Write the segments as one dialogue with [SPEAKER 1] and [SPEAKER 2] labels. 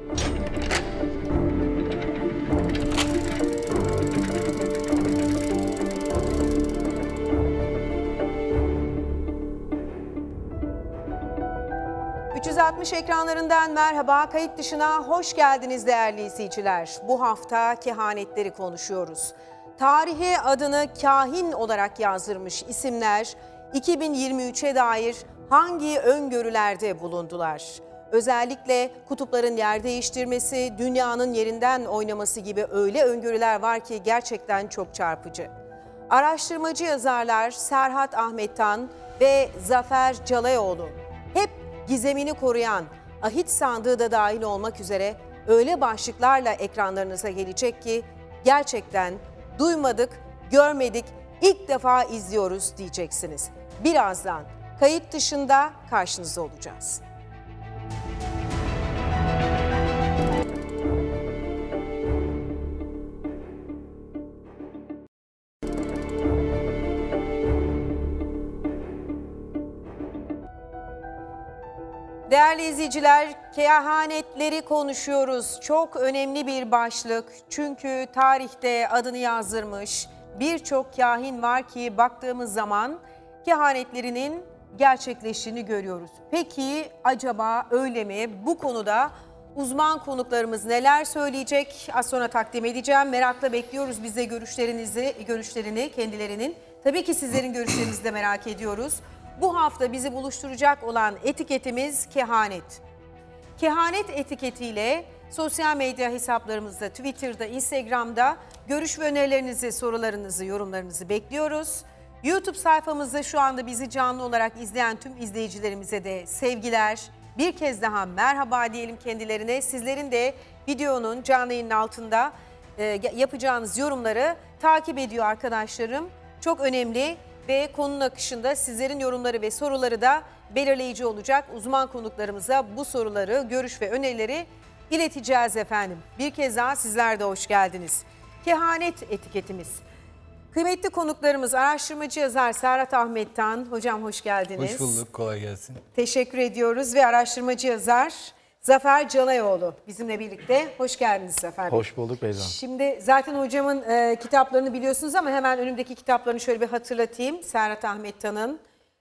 [SPEAKER 1] 360 ekranlarından merhaba, kayıt dışına hoş geldiniz değerli izleyiciler. Bu hafta kehanetleri konuşuyoruz. Tarihe adını kahin olarak yazdırmış isimler 2023'e dair hangi öngörülerde bulundular? Özellikle kutupların yer değiştirmesi, dünyanın yerinden oynaması gibi öyle öngörüler var ki gerçekten çok çarpıcı. Araştırmacı yazarlar Serhat Ahmettan ve Zafer Calayoğlu hep gizemini koruyan ahit sandığı da dahil olmak üzere öyle başlıklarla ekranlarınıza gelecek ki gerçekten duymadık, görmedik, ilk defa izliyoruz diyeceksiniz. Birazdan kayıt dışında karşınızda olacağız. Değerli izleyiciler, kehanetleri konuşuyoruz. Çok önemli bir başlık. Çünkü tarihte adını yazdırmış birçok kahin var ki baktığımız zaman kehanetlerinin gerçekleştiğini görüyoruz. Peki acaba öyle mi? Bu konuda uzman konuklarımız neler söyleyecek? Az sonra takdim edeceğim. Merakla bekliyoruz biz de görüşlerinizi, görüşlerini kendilerinin. Tabii ki sizlerin görüşlerinizi de merak ediyoruz. Bu hafta bizi buluşturacak olan etiketimiz kehanet. Kehanet etiketiyle sosyal medya hesaplarımızda, Twitter'da, Instagram'da görüş ve önerilerinizi, sorularınızı, yorumlarınızı bekliyoruz. YouTube sayfamızda şu anda bizi canlı olarak izleyen tüm izleyicilerimize de sevgiler. Bir kez daha merhaba diyelim kendilerine. Sizlerin de videonun canlı yayının altında e, yapacağınız yorumları takip ediyor arkadaşlarım. Çok önemli ve konunun akışında sizlerin yorumları ve soruları da belirleyici olacak. Uzman konuklarımıza bu soruları, görüş ve önerileri ileteceğiz efendim. Bir kez daha sizler de hoş geldiniz. Kehanet etiketimiz. Kıymetli konuklarımız araştırmacı yazar Serhat Ahmet Hocam hoş geldiniz. Hoş bulduk,
[SPEAKER 2] kolay gelsin.
[SPEAKER 1] Teşekkür ediyoruz ve araştırmacı yazar Zafer Canayoğlu bizimle birlikte. Hoş geldiniz Zafer Bey. Hoş bulduk Beyza. Şimdi zaten hocamın e, kitaplarını biliyorsunuz ama hemen önümdeki kitaplarını şöyle bir hatırlatayım. Serhat Ahmet Tan'ın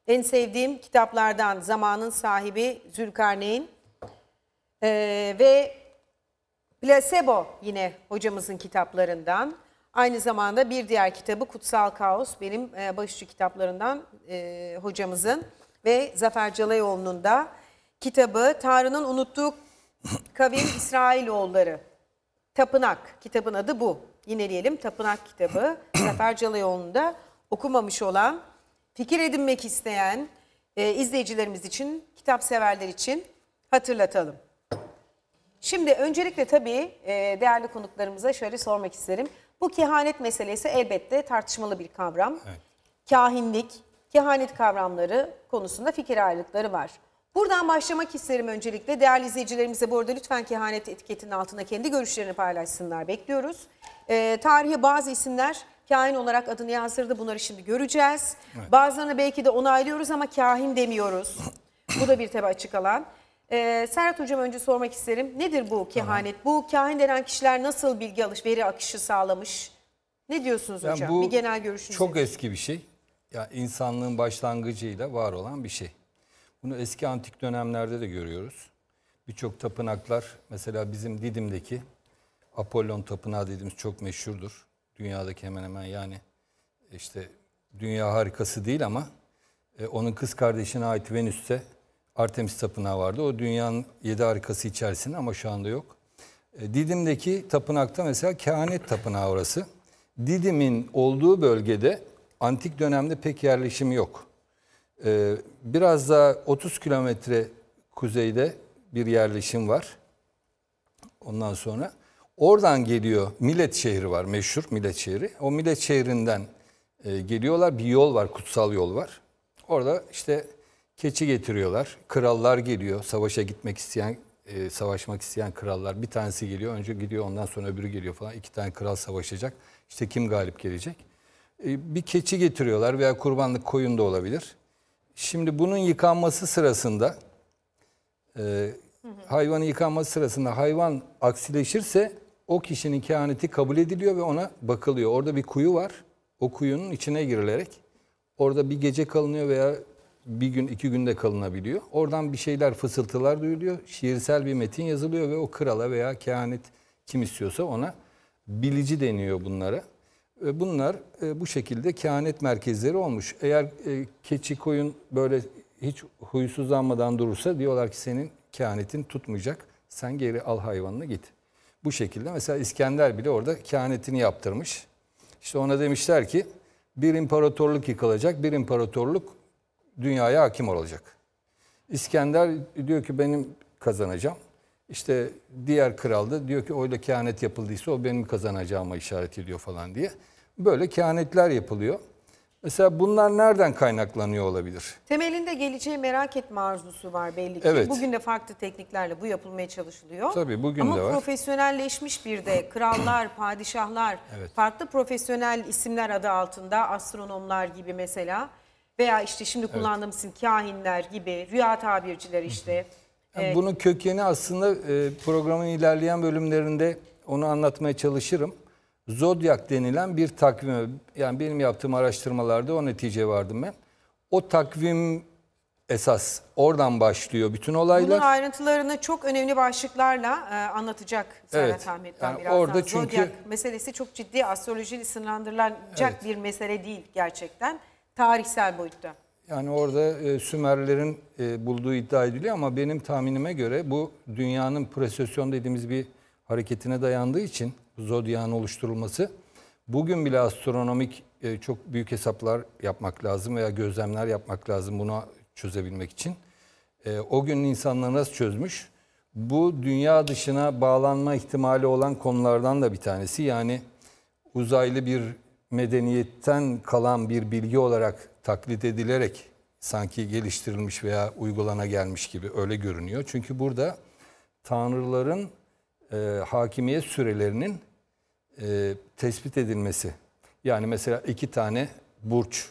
[SPEAKER 1] en sevdiğim kitaplardan Zamanın Sahibi Zülkarneyn e, ve Placebo yine hocamızın kitaplarından. Aynı zamanda bir diğer kitabı Kutsal Kaos benim e, başucu kitaplarından e, hocamızın ve Zafer Calayoğlu'nun da kitabı Tanrı'nın unuttuğu kavim İsrailoğulları. Tapınak kitabın adı bu. Yineleyelim Tapınak kitabı Zafer Calayoğlu'nun da okumamış olan, fikir edinmek isteyen e, izleyicilerimiz için, kitap severler için hatırlatalım. Şimdi öncelikle tabii e, değerli konuklarımıza şöyle sormak isterim. Bu kehanet meselesi elbette tartışmalı bir kavram. Evet. Kahinlik, kehanet kavramları konusunda fikir ayrılıkları var. Buradan başlamak isterim öncelikle. Değerli izleyicilerimize bu arada lütfen kehanet etiketinin altına kendi görüşlerini paylaşsınlar. Bekliyoruz. Ee, tarihe bazı isimler kahin olarak adını yansırdı Bunları şimdi göreceğiz. Evet. Bazılarını belki de onaylıyoruz ama kahin demiyoruz. bu da bir tabi açık alan. Ee, Serhat Hocam önce sormak isterim. Nedir bu kehanet? Tamam. Bu kahin denen kişiler nasıl bilgi alış, veri akışı sağlamış? Ne diyorsunuz yani hocam? Bu bir genel görüşünüz. Çok edin.
[SPEAKER 2] eski bir şey. Ya yani insanlığın başlangıcıyla var olan bir şey. Bunu eski antik dönemlerde de görüyoruz. Birçok tapınaklar mesela bizim Didim'deki Apollon Tapınağı dediğimiz çok meşhurdur. Dünyadaki hemen hemen yani işte dünya harikası değil ama e, onun kız kardeşine ait Venüs'te Artemis Tapınağı vardı. O dünyanın yedi harikası içerisinde ama şu anda yok. E, Didim'deki tapınakta mesela Kehanet Tapınağı orası. Didim'in olduğu bölgede antik dönemde pek yerleşim yok. E, biraz daha 30 kilometre kuzeyde bir yerleşim var. Ondan sonra oradan geliyor Millet şehri var meşhur Millet şehri. O Millet şehrinden e, geliyorlar bir yol var kutsal yol var. Orada işte Keçi getiriyorlar. Krallar geliyor. Savaşa gitmek isteyen, e, savaşmak isteyen krallar. Bir tanesi geliyor. Önce gidiyor ondan sonra öbürü geliyor falan. İki tane kral savaşacak. İşte kim galip gelecek? E, bir keçi getiriyorlar veya kurbanlık koyun da olabilir. Şimdi bunun yıkanması sırasında e, hayvanın yıkanması sırasında hayvan aksileşirse o kişinin kehaneti kabul ediliyor ve ona bakılıyor. Orada bir kuyu var. O kuyunun içine girilerek orada bir gece kalınıyor veya bir gün iki günde kalınabiliyor. Oradan bir şeyler fısıltılar duyuluyor. Şiirsel bir metin yazılıyor ve o krala veya kehanet kim istiyorsa ona bilici deniyor bunlara. Bunlar e, bu şekilde kehanet merkezleri olmuş. Eğer e, keçi koyun böyle hiç huysuzlanmadan durursa diyorlar ki senin kehanetin tutmayacak. Sen geri al hayvanını git. Bu şekilde mesela İskender bile orada kehanetini yaptırmış. İşte ona demişler ki bir imparatorluk yıkılacak, bir imparatorluk dünyaya hakim olacak. İskender diyor ki benim kazanacağım. İşte diğer kral da diyor ki öyle kehanet yapıldıysa o benim kazanacağıma işaret ediyor falan diye. Böyle kehanetler yapılıyor. Mesela bunlar nereden kaynaklanıyor olabilir?
[SPEAKER 1] Temelinde geleceği merak etme arzusu var belli ki. Evet. Bugün de farklı tekniklerle bu yapılmaya çalışılıyor.
[SPEAKER 2] Tabii bugün Ama de var. Ama
[SPEAKER 1] profesyonelleşmiş bir de krallar, padişahlar, evet. farklı profesyonel isimler adı altında astronomlar gibi mesela veya işte şimdi kullandığımız evet. kahinler gibi rüya tabirciler işte. Yani
[SPEAKER 2] evet. Bunun kökeni aslında e, programın ilerleyen bölümlerinde onu anlatmaya çalışırım. Zodyak denilen bir takvim, yani benim yaptığım araştırmalarda o netice vardım ben. O takvim esas oradan başlıyor bütün olaylar. Bunun
[SPEAKER 1] ayrıntılarını çok önemli başlıklarla e, anlatacak Serhat evet. Ahmet'ten yani birazdan. çünkü... Zodyak meselesi çok ciddi astrolojiyle sınırlandırılacak evet. bir mesele değil gerçekten. Tarihsel boyutta.
[SPEAKER 2] Yani orada e, Sümerlerin e, bulduğu iddia ediliyor ama benim tahminime göre bu dünyanın presesyon dediğimiz bir hareketine dayandığı için zodyan oluşturulması bugün bile astronomik e, çok büyük hesaplar yapmak lazım veya gözlemler yapmak lazım buna çözebilmek için. E, o gün insanlar nasıl çözmüş? Bu dünya dışına bağlanma ihtimali olan konulardan da bir tanesi. Yani uzaylı bir medeniyetten kalan bir bilgi olarak taklit edilerek sanki geliştirilmiş veya uygulana gelmiş gibi öyle görünüyor. Çünkü burada tanrıların e, hakimiyet sürelerinin e, tespit edilmesi. Yani mesela iki tane burç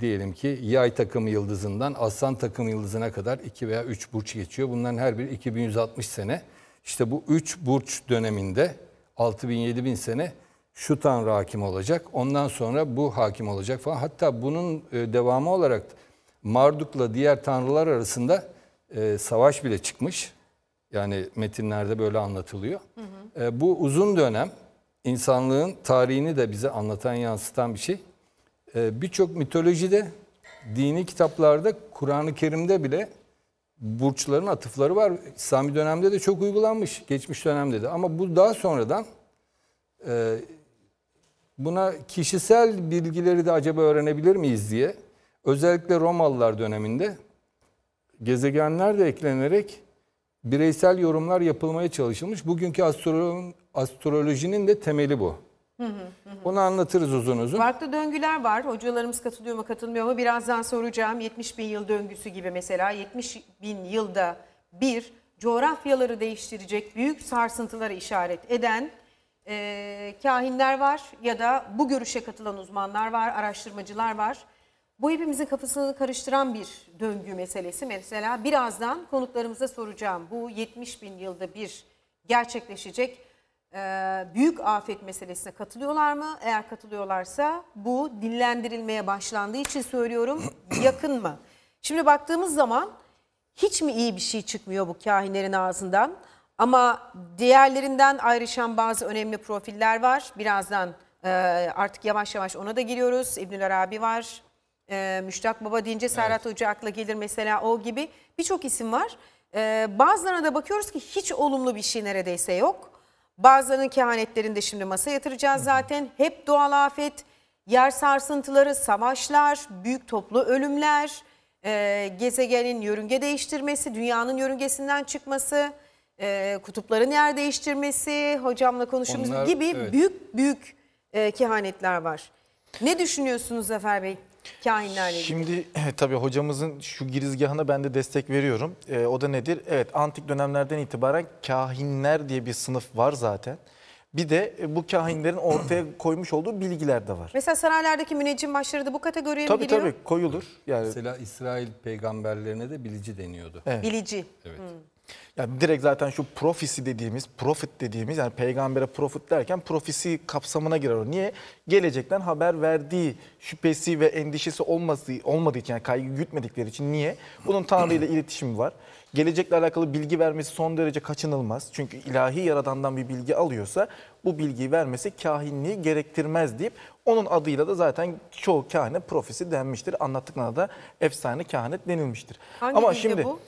[SPEAKER 2] diyelim ki yay takım yıldızından aslan takım yıldızına kadar iki veya üç burç geçiyor. Bunların her biri 2160 sene. İşte bu üç burç döneminde 6000-7000 sene şu Tanrı hakim olacak, ondan sonra bu hakim olacak falan. Hatta bunun e, devamı olarak Marduk'la diğer tanrılar arasında e, savaş bile çıkmış. Yani metinlerde böyle anlatılıyor. Hı hı. E, bu uzun dönem insanlığın tarihini de bize anlatan, yansıtan bir şey. Birçok mitolojide, dini kitaplarda, Kur'an-ı Kerim'de bile burçların atıfları var. İslami dönemde de çok uygulanmış, geçmiş dönemde de. Ama bu daha sonradan Buna kişisel bilgileri de acaba öğrenebilir miyiz diye özellikle Romalılar döneminde gezegenler de eklenerek bireysel yorumlar yapılmaya çalışılmış. Bugünkü astrolojinin de temeli bu. Hı anlatırız uzun uzun. Farklı
[SPEAKER 1] döngüler var. Hocalarımız katılıyor mu katılmıyor mu birazdan soracağım. 70 bin yıl döngüsü gibi mesela 70 bin yılda bir coğrafyaları değiştirecek büyük sarsıntılara işaret eden e, kahinler var ya da bu görüşe katılan uzmanlar var, araştırmacılar var. Bu hepimizin kafasını karıştıran bir döngü meselesi. Mesela birazdan konuklarımıza soracağım. Bu 70 bin yılda bir gerçekleşecek e, büyük afet meselesine katılıyorlar mı? Eğer katılıyorlarsa bu dinlendirilmeye başlandığı için söylüyorum yakın mı? Şimdi baktığımız zaman hiç mi iyi bir şey çıkmıyor bu kahinlerin ağzından? Ama diğerlerinden ayrışan bazı önemli profiller var. Birazdan e, artık yavaş yavaş ona da giriyoruz. İbnül Arabi var. E, Müştak Baba deyince Serhat evet. Hoca akla gelir mesela o gibi. Birçok isim var. E, bazılarına da bakıyoruz ki hiç olumlu bir şey neredeyse yok. Bazılarının kehanetlerini de şimdi masa yatıracağız zaten. Hep doğal afet, yer sarsıntıları, savaşlar, büyük toplu ölümler, e, gezegenin yörünge değiştirmesi, dünyanın yörüngesinden çıkması e, kutupların yer değiştirmesi, hocamla konuştuğumuz Onlar, gibi evet. büyük büyük e, kehanetler var. Ne düşünüyorsunuz Zafer Bey? Kahinlerle
[SPEAKER 3] Şimdi e, tabii hocamızın şu girizgahına ben de destek veriyorum. E, o da nedir? Evet antik dönemlerden itibaren kahinler diye bir sınıf var zaten. Bir de e, bu kahinlerin ortaya koymuş olduğu bilgiler de var.
[SPEAKER 1] Mesela saraylardaki müneccim başları da bu kategoriye tabii, mi giriyor? Tabii
[SPEAKER 2] tabii koyulur. Yani... Mesela İsrail peygamberlerine de bilici deniyordu. Evet. Bilici. Evet. Hmm. Yani direkt zaten şu profisi dediğimiz, profit
[SPEAKER 3] dediğimiz yani peygambere profit derken profisi kapsamına girer o. Niye? Gelecekten haber verdiği şüphesi ve endişesi olması, olmadığı için yani kaygı gütmedikleri için niye? Bunun Tanrı ile iletişimi var. Gelecekle alakalı bilgi vermesi son derece kaçınılmaz. Çünkü ilahi yaradandan bir bilgi alıyorsa bu bilgiyi vermesi kahinliği gerektirmez deyip onun adıyla da zaten çoğu kahine profesi denmiştir. Anlattıklarına da efsane kahinet denilmiştir. Hangi Ama şimdi bu?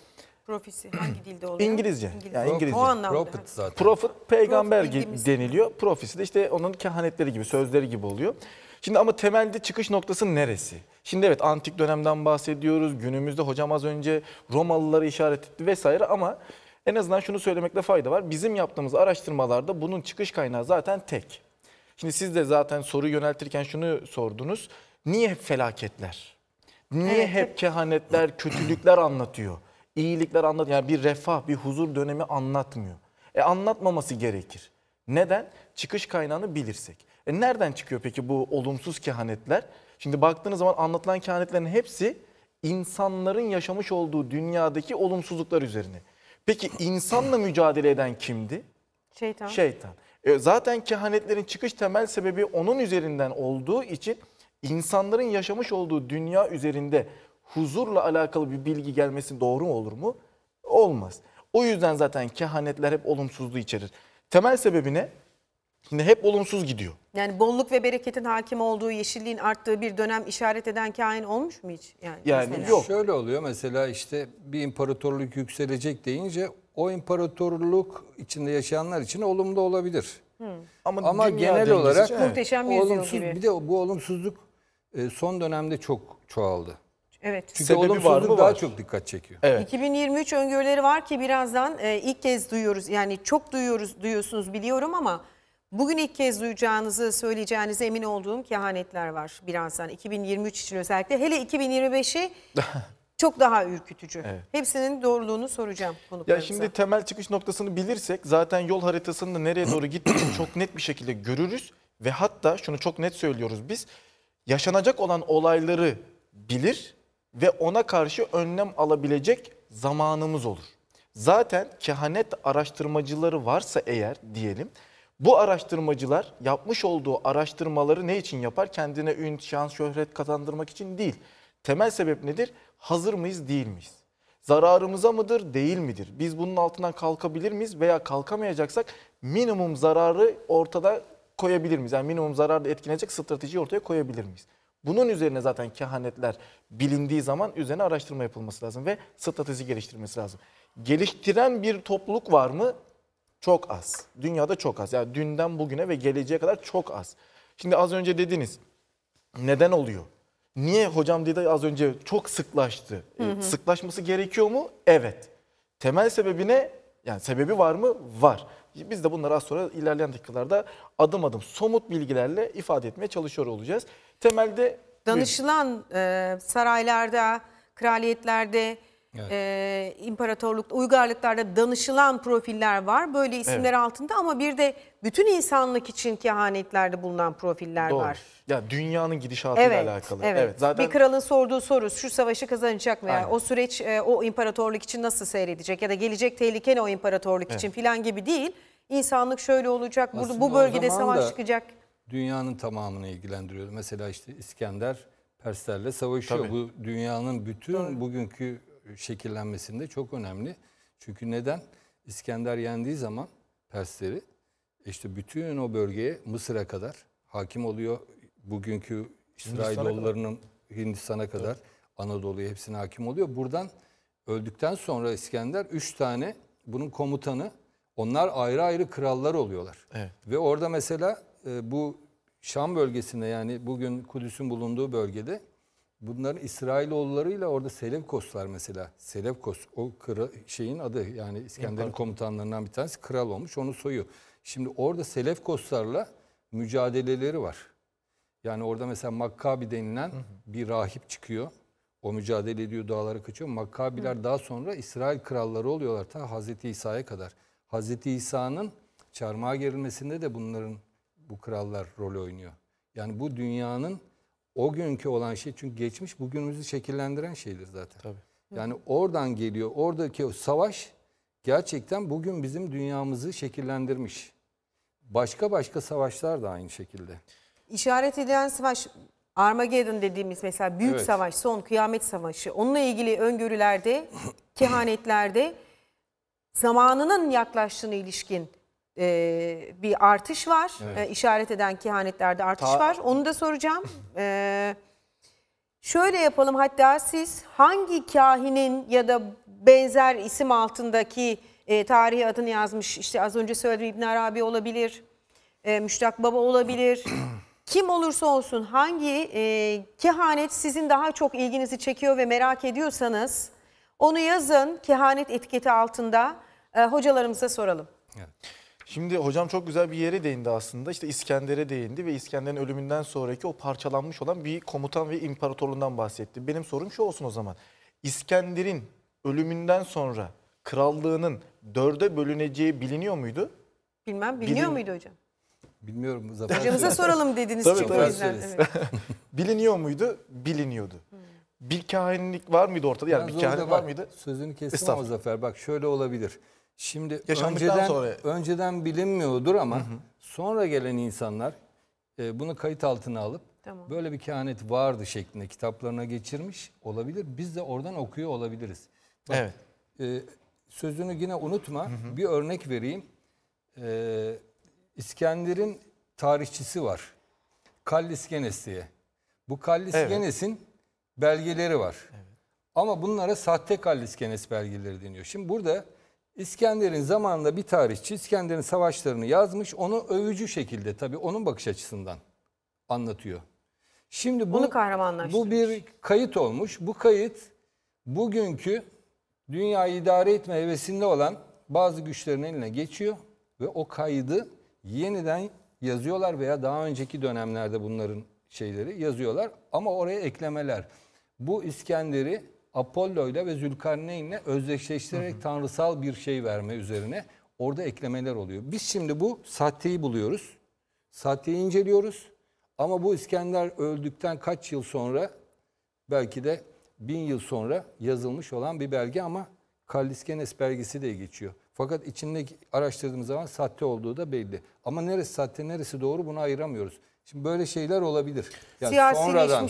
[SPEAKER 1] Profesi hangi dilde oluyor? İngilizce. İngilizce. Yani İngilizce. O anlamda. Prophet
[SPEAKER 3] zaten. Prophet peygamber gibi deniliyor. Profesi de işte onun kehanetleri gibi, sözleri gibi oluyor. Şimdi ama temelde çıkış noktası neresi? Şimdi evet antik dönemden bahsediyoruz. Günümüzde hocam az önce Romalıları işaret etti vesaire ama en azından şunu söylemekte fayda var. Bizim yaptığımız araştırmalarda bunun çıkış kaynağı zaten tek. Şimdi siz de zaten soru yöneltirken şunu sordunuz. Niye hep felaketler? Niye evet. hep kehanetler, kötülükler anlatıyor? iyilikler anlat yani bir refah, bir huzur dönemi anlatmıyor. E anlatmaması gerekir. Neden? Çıkış kaynağını bilirsek. E nereden çıkıyor peki bu olumsuz kehanetler? Şimdi baktığınız zaman anlatılan kehanetlerin hepsi insanların yaşamış olduğu dünyadaki olumsuzluklar üzerine. Peki insanla mücadele eden kimdi?
[SPEAKER 1] Şeytan. Şeytan.
[SPEAKER 3] E zaten kehanetlerin çıkış temel sebebi onun üzerinden olduğu için insanların yaşamış olduğu dünya üzerinde huzurla alakalı bir bilgi gelmesi doğru mu olur mu? Olmaz. O yüzden zaten kehanetler hep olumsuzluğu içerir.
[SPEAKER 2] Temel sebebi ne? Yine hep olumsuz gidiyor.
[SPEAKER 1] Yani bolluk ve bereketin hakim olduğu, yeşilliğin arttığı bir dönem işaret eden kahin olmuş mu hiç? Yani, yani yok.
[SPEAKER 2] Şöyle oluyor mesela işte bir imparatorluk yükselecek deyince o imparatorluk içinde yaşayanlar için olumlu olabilir. Hmm. Ama, Ama genel olarak muhteşem olumsuz gibi. bir de bu olumsuzluk e, son dönemde çok çoğaldı. Evet. Çünkü Sebebi olumsuzluk daha çok dikkat çekiyor. Evet.
[SPEAKER 1] 2023 öngörüleri var ki birazdan e, ilk kez duyuyoruz. Yani çok duyuyoruz, duyuyorsunuz biliyorum ama bugün ilk kez duyacağınızı, söyleyeceğinize emin olduğum kehanetler var birazdan. 2023 için özellikle. Hele 2025'i
[SPEAKER 3] çok daha ürkütücü. Evet.
[SPEAKER 1] Hepsinin doğruluğunu soracağım konuklarımıza. Ya şimdi
[SPEAKER 3] temel çıkış noktasını bilirsek zaten yol da nereye doğru gittiğini çok net bir şekilde görürüz ve hatta şunu çok net söylüyoruz biz. Yaşanacak olan olayları bilir ve ona karşı önlem alabilecek zamanımız olur. Zaten kehanet araştırmacıları varsa eğer diyelim bu araştırmacılar yapmış olduğu araştırmaları ne için yapar? Kendine ün, şans, şöhret kazandırmak için değil. Temel sebep nedir? Hazır mıyız, değil miyiz? Zararımıza mıdır, değil midir? Biz bunun altından kalkabilir miyiz veya kalkamayacaksak minimum zararı ortada koyabilir miyiz? Yani minimum zararı etkileyecek stratejiyi ortaya koyabilir miyiz? Bunun üzerine zaten kehanetler bilindiği zaman üzerine araştırma yapılması lazım ve strateji geliştirmesi lazım. Geliştiren bir topluluk var mı? Çok az. Dünyada çok az. Yani dünden bugüne ve geleceğe kadar çok az. Şimdi az önce dediniz. Neden oluyor? Niye hocam dedi az önce çok sıklaştı. E, hı hı. Sıklaşması gerekiyor mu? Evet. Temel sebebi ne? Yani sebebi var mı? Var biz de bunları az sonra ilerleyen dakikalarda adım adım somut bilgilerle ifade etmeye çalışıyor olacağız. Temelde
[SPEAKER 1] danışılan e, saraylarda, kraliyetlerde Evet. Ee, imparatorlukta, uygarlıklarda danışılan profiller var böyle isimler evet. altında ama bir de bütün insanlık için kehanetlerde bulunan profiller Doğru. var.
[SPEAKER 3] Ya dünyanın gidişatıyla evet, alakalı. Evet. evet. Zaten bir kralın
[SPEAKER 1] sorduğu soru şu savaşı kazanacak mı? Yani o süreç e, o imparatorluk için nasıl seyredecek ya da gelecek tehlike ne o imparatorluk evet. için filan gibi değil. İnsanlık şöyle olacak, Aslında bu bölgede savaş çıkacak.
[SPEAKER 2] Dünyanın tamamını ilgilendiriyor. Mesela işte İskender Perslerle savaşıyor. Tabii. Bu dünyanın bütün Doğru. bugünkü şekillenmesinde çok önemli. Çünkü neden? İskender yendiği zaman Persleri e işte bütün o bölgeye Mısır'a kadar hakim oluyor. Bugünkü İsrailoğullarının Hindistan'a kadar, kadar evet. Anadolu'ya hepsine hakim oluyor. Buradan öldükten sonra İskender 3 tane bunun komutanı onlar ayrı ayrı krallar oluyorlar. Evet. Ve orada mesela e, bu Şam bölgesinde yani bugün Kudüs'ün bulunduğu bölgede bunların İsrailoğullarıyla orada Selevkos var mesela. Selevkos o kral, şeyin adı yani İskender'in komutanlarından bir tanesi kral olmuş onu soyu. Şimdi orada Selevkoslarla mücadeleleri var. Yani orada mesela Makkabi denilen hı hı. bir rahip çıkıyor. O mücadele ediyor, dağlara kaçıyor. Makkabiler hı. daha sonra İsrail kralları oluyorlar ta Hazreti İsa'ya kadar. Hazreti İsa'nın çarmıha gerilmesinde de bunların bu krallar rol oynuyor. Yani bu dünyanın o günkü olan şey çünkü geçmiş bugünümüzü şekillendiren şeydir zaten. Tabii. Yani oradan geliyor. Oradaki o savaş gerçekten bugün bizim dünyamızı şekillendirmiş. Başka başka savaşlar da aynı şekilde.
[SPEAKER 1] İşaret edilen savaş Armageddon dediğimiz mesela büyük evet. savaş, son kıyamet savaşı. Onunla ilgili öngörülerde, kehanetlerde zamanının yaklaştığına ilişkin e, bir artış var. Evet. E, işaret eden kehanetlerde artış Ta var. Onu da soracağım. E, şöyle yapalım hatta siz hangi kahinin ya da benzer isim altındaki e, tarihi adını yazmış işte az önce söylediğim İbn Arabi olabilir, e, Müştak Baba olabilir. Kim olursa olsun hangi e, kehanet sizin daha çok ilginizi çekiyor ve merak ediyorsanız onu yazın kehanet etiketi altında e, hocalarımıza soralım. Evet.
[SPEAKER 3] Şimdi hocam çok güzel bir yere değindi aslında. İşte İskender'e değindi ve İskender'in ölümünden sonraki o parçalanmış olan bir komutan ve imparatorluğundan bahsetti. Benim sorum şu olsun o zaman. İskender'in ölümünden sonra krallığının dörde bölüneceği biliniyor muydu?
[SPEAKER 1] Bilmem biliniyor Bilin... muydu hocam?
[SPEAKER 3] Bilmiyorum. Zaten. Hocamıza soralım dediniz tabii, çünkü tabii. Evet.
[SPEAKER 2] biliniyor muydu? Biliniyordu. Bir kahinlik var mıydı ortada? Yani Biraz bir kahinlik var mıydı? Sözünü kestim ama Zafer bak şöyle olabilir. Şimdi önceden, sonra... önceden bilinmiyordur ama hı hı. sonra gelen insanlar e, bunu kayıt altına alıp tamam. böyle bir kehanet vardı şeklinde kitaplarına geçirmiş olabilir. Biz de oradan okuyor olabiliriz. Bak, evet. E, sözünü yine unutma. Hı hı. Bir örnek vereyim. E, İskender'in tarihçisi var. Kallisgenes diye. Bu Kallisgenes'in evet. belgeleri var. Evet. Ama bunlara sahte Kallisgenes belgeleri deniyor. Şimdi burada İskender'in zamanında bir tarihçi İskender'in savaşlarını yazmış. Onu övücü şekilde tabii onun bakış açısından anlatıyor. Şimdi bu, bunu kahramanlaştırmış. Bu bir kayıt olmuş. Bu kayıt bugünkü dünyayı idare etme hevesinde olan bazı güçlerin eline geçiyor ve o kaydı yeniden yazıyorlar veya daha önceki dönemlerde bunların şeyleri yazıyorlar ama oraya eklemeler. Bu İskender'i Apollo ile ve Zülkarneyn ile özdeşleştirerek tanrısal bir şey verme üzerine orada eklemeler oluyor. Biz şimdi bu Sati'yi buluyoruz. Sati'yi inceliyoruz. Ama bu İskender öldükten kaç yıl sonra belki de bin yıl sonra yazılmış olan bir belge ama Kalliskenes belgesi de geçiyor. Fakat içindeki araştırdığımız zaman sahte olduğu da belli. Ama neresi sahte neresi doğru bunu ayıramıyoruz. Şimdi böyle şeyler olabilir. Yani sonradan,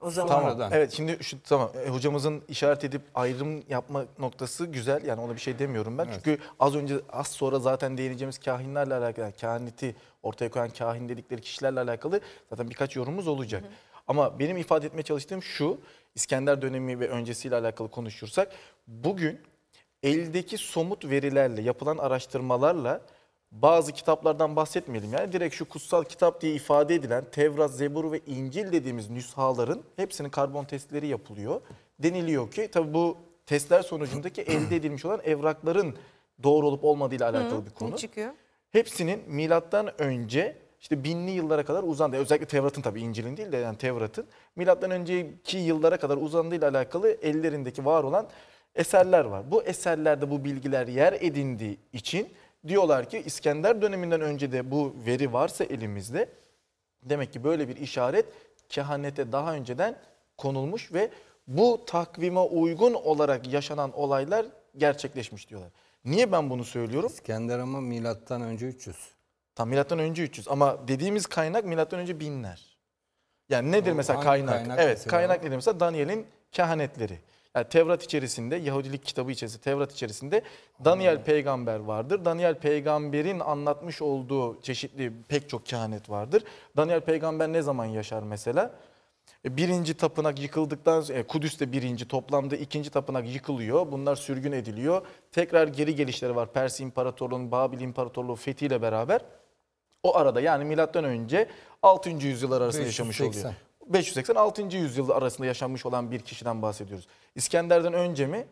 [SPEAKER 2] o zaman tamam. Sonradan. Evet şimdi şu tamam e, hocamızın işaret edip ayrım
[SPEAKER 3] yapma noktası güzel. Yani ona bir şey demiyorum ben. Evet. Çünkü az önce az sonra zaten değineceğimiz kahinlerle alakalı kahineti ortaya koyan kahin dedikleri kişilerle alakalı zaten birkaç yorumumuz olacak. Hı hı. Ama benim ifade etmeye çalıştığım şu. İskender dönemi ve öncesiyle alakalı konuşursak bugün eldeki somut verilerle yapılan araştırmalarla bazı kitaplardan bahsetmeyelim yani direkt şu kutsal kitap diye ifade edilen Tevrat, Zebur ve İncil dediğimiz nüshaların hepsinin karbon testleri yapılıyor. Deniliyor ki tabi bu testler sonucundaki elde edilmiş olan evrakların doğru olup olmadığıyla alakalı Hı, bir konu. Ne çıkıyor? Hepsinin milattan önce işte binli yıllara kadar uzandı. Özellikle Tevrat'ın tabii İncil'in değil de yani Tevrat'ın milattan önceki yıllara kadar uzandığıyla alakalı ellerindeki var olan eserler var. Bu eserlerde bu bilgiler yer edindiği için diyorlar ki İskender döneminden önce de bu veri varsa elimizde demek ki böyle bir işaret kehanete daha önceden konulmuş ve bu takvime uygun olarak yaşanan olaylar gerçekleşmiş diyorlar. Niye ben bunu söylüyorum? İskender ama milattan önce 300. Tam milattan önce 300 ama dediğimiz kaynak milattan önce binler. Yani nedir o mesela kaynak? kaynak? Evet, mesela kaynak nedir mesela Daniel'in kehanetleri. Yani Tevrat içerisinde, Yahudilik kitabı içerisinde, Tevrat içerisinde Daniel hmm. peygamber vardır. Daniel peygamberin anlatmış olduğu çeşitli pek çok kehanet vardır. Daniel peygamber ne zaman yaşar mesela? E, birinci tapınak yıkıldıktan sonra e, Kudüs'te birinci toplamda ikinci tapınak yıkılıyor. Bunlar sürgün ediliyor. Tekrar geri gelişleri var. Pers İmparatorluğu'nun, Babil İmparatorluğu fethiyle beraber. O arada yani milattan önce 6. yüzyıllar arasında 580. yaşamış oluyor. 586. yüzyıl arasında yaşanmış olan bir kişiden bahsediyoruz. İskender'den önce mi?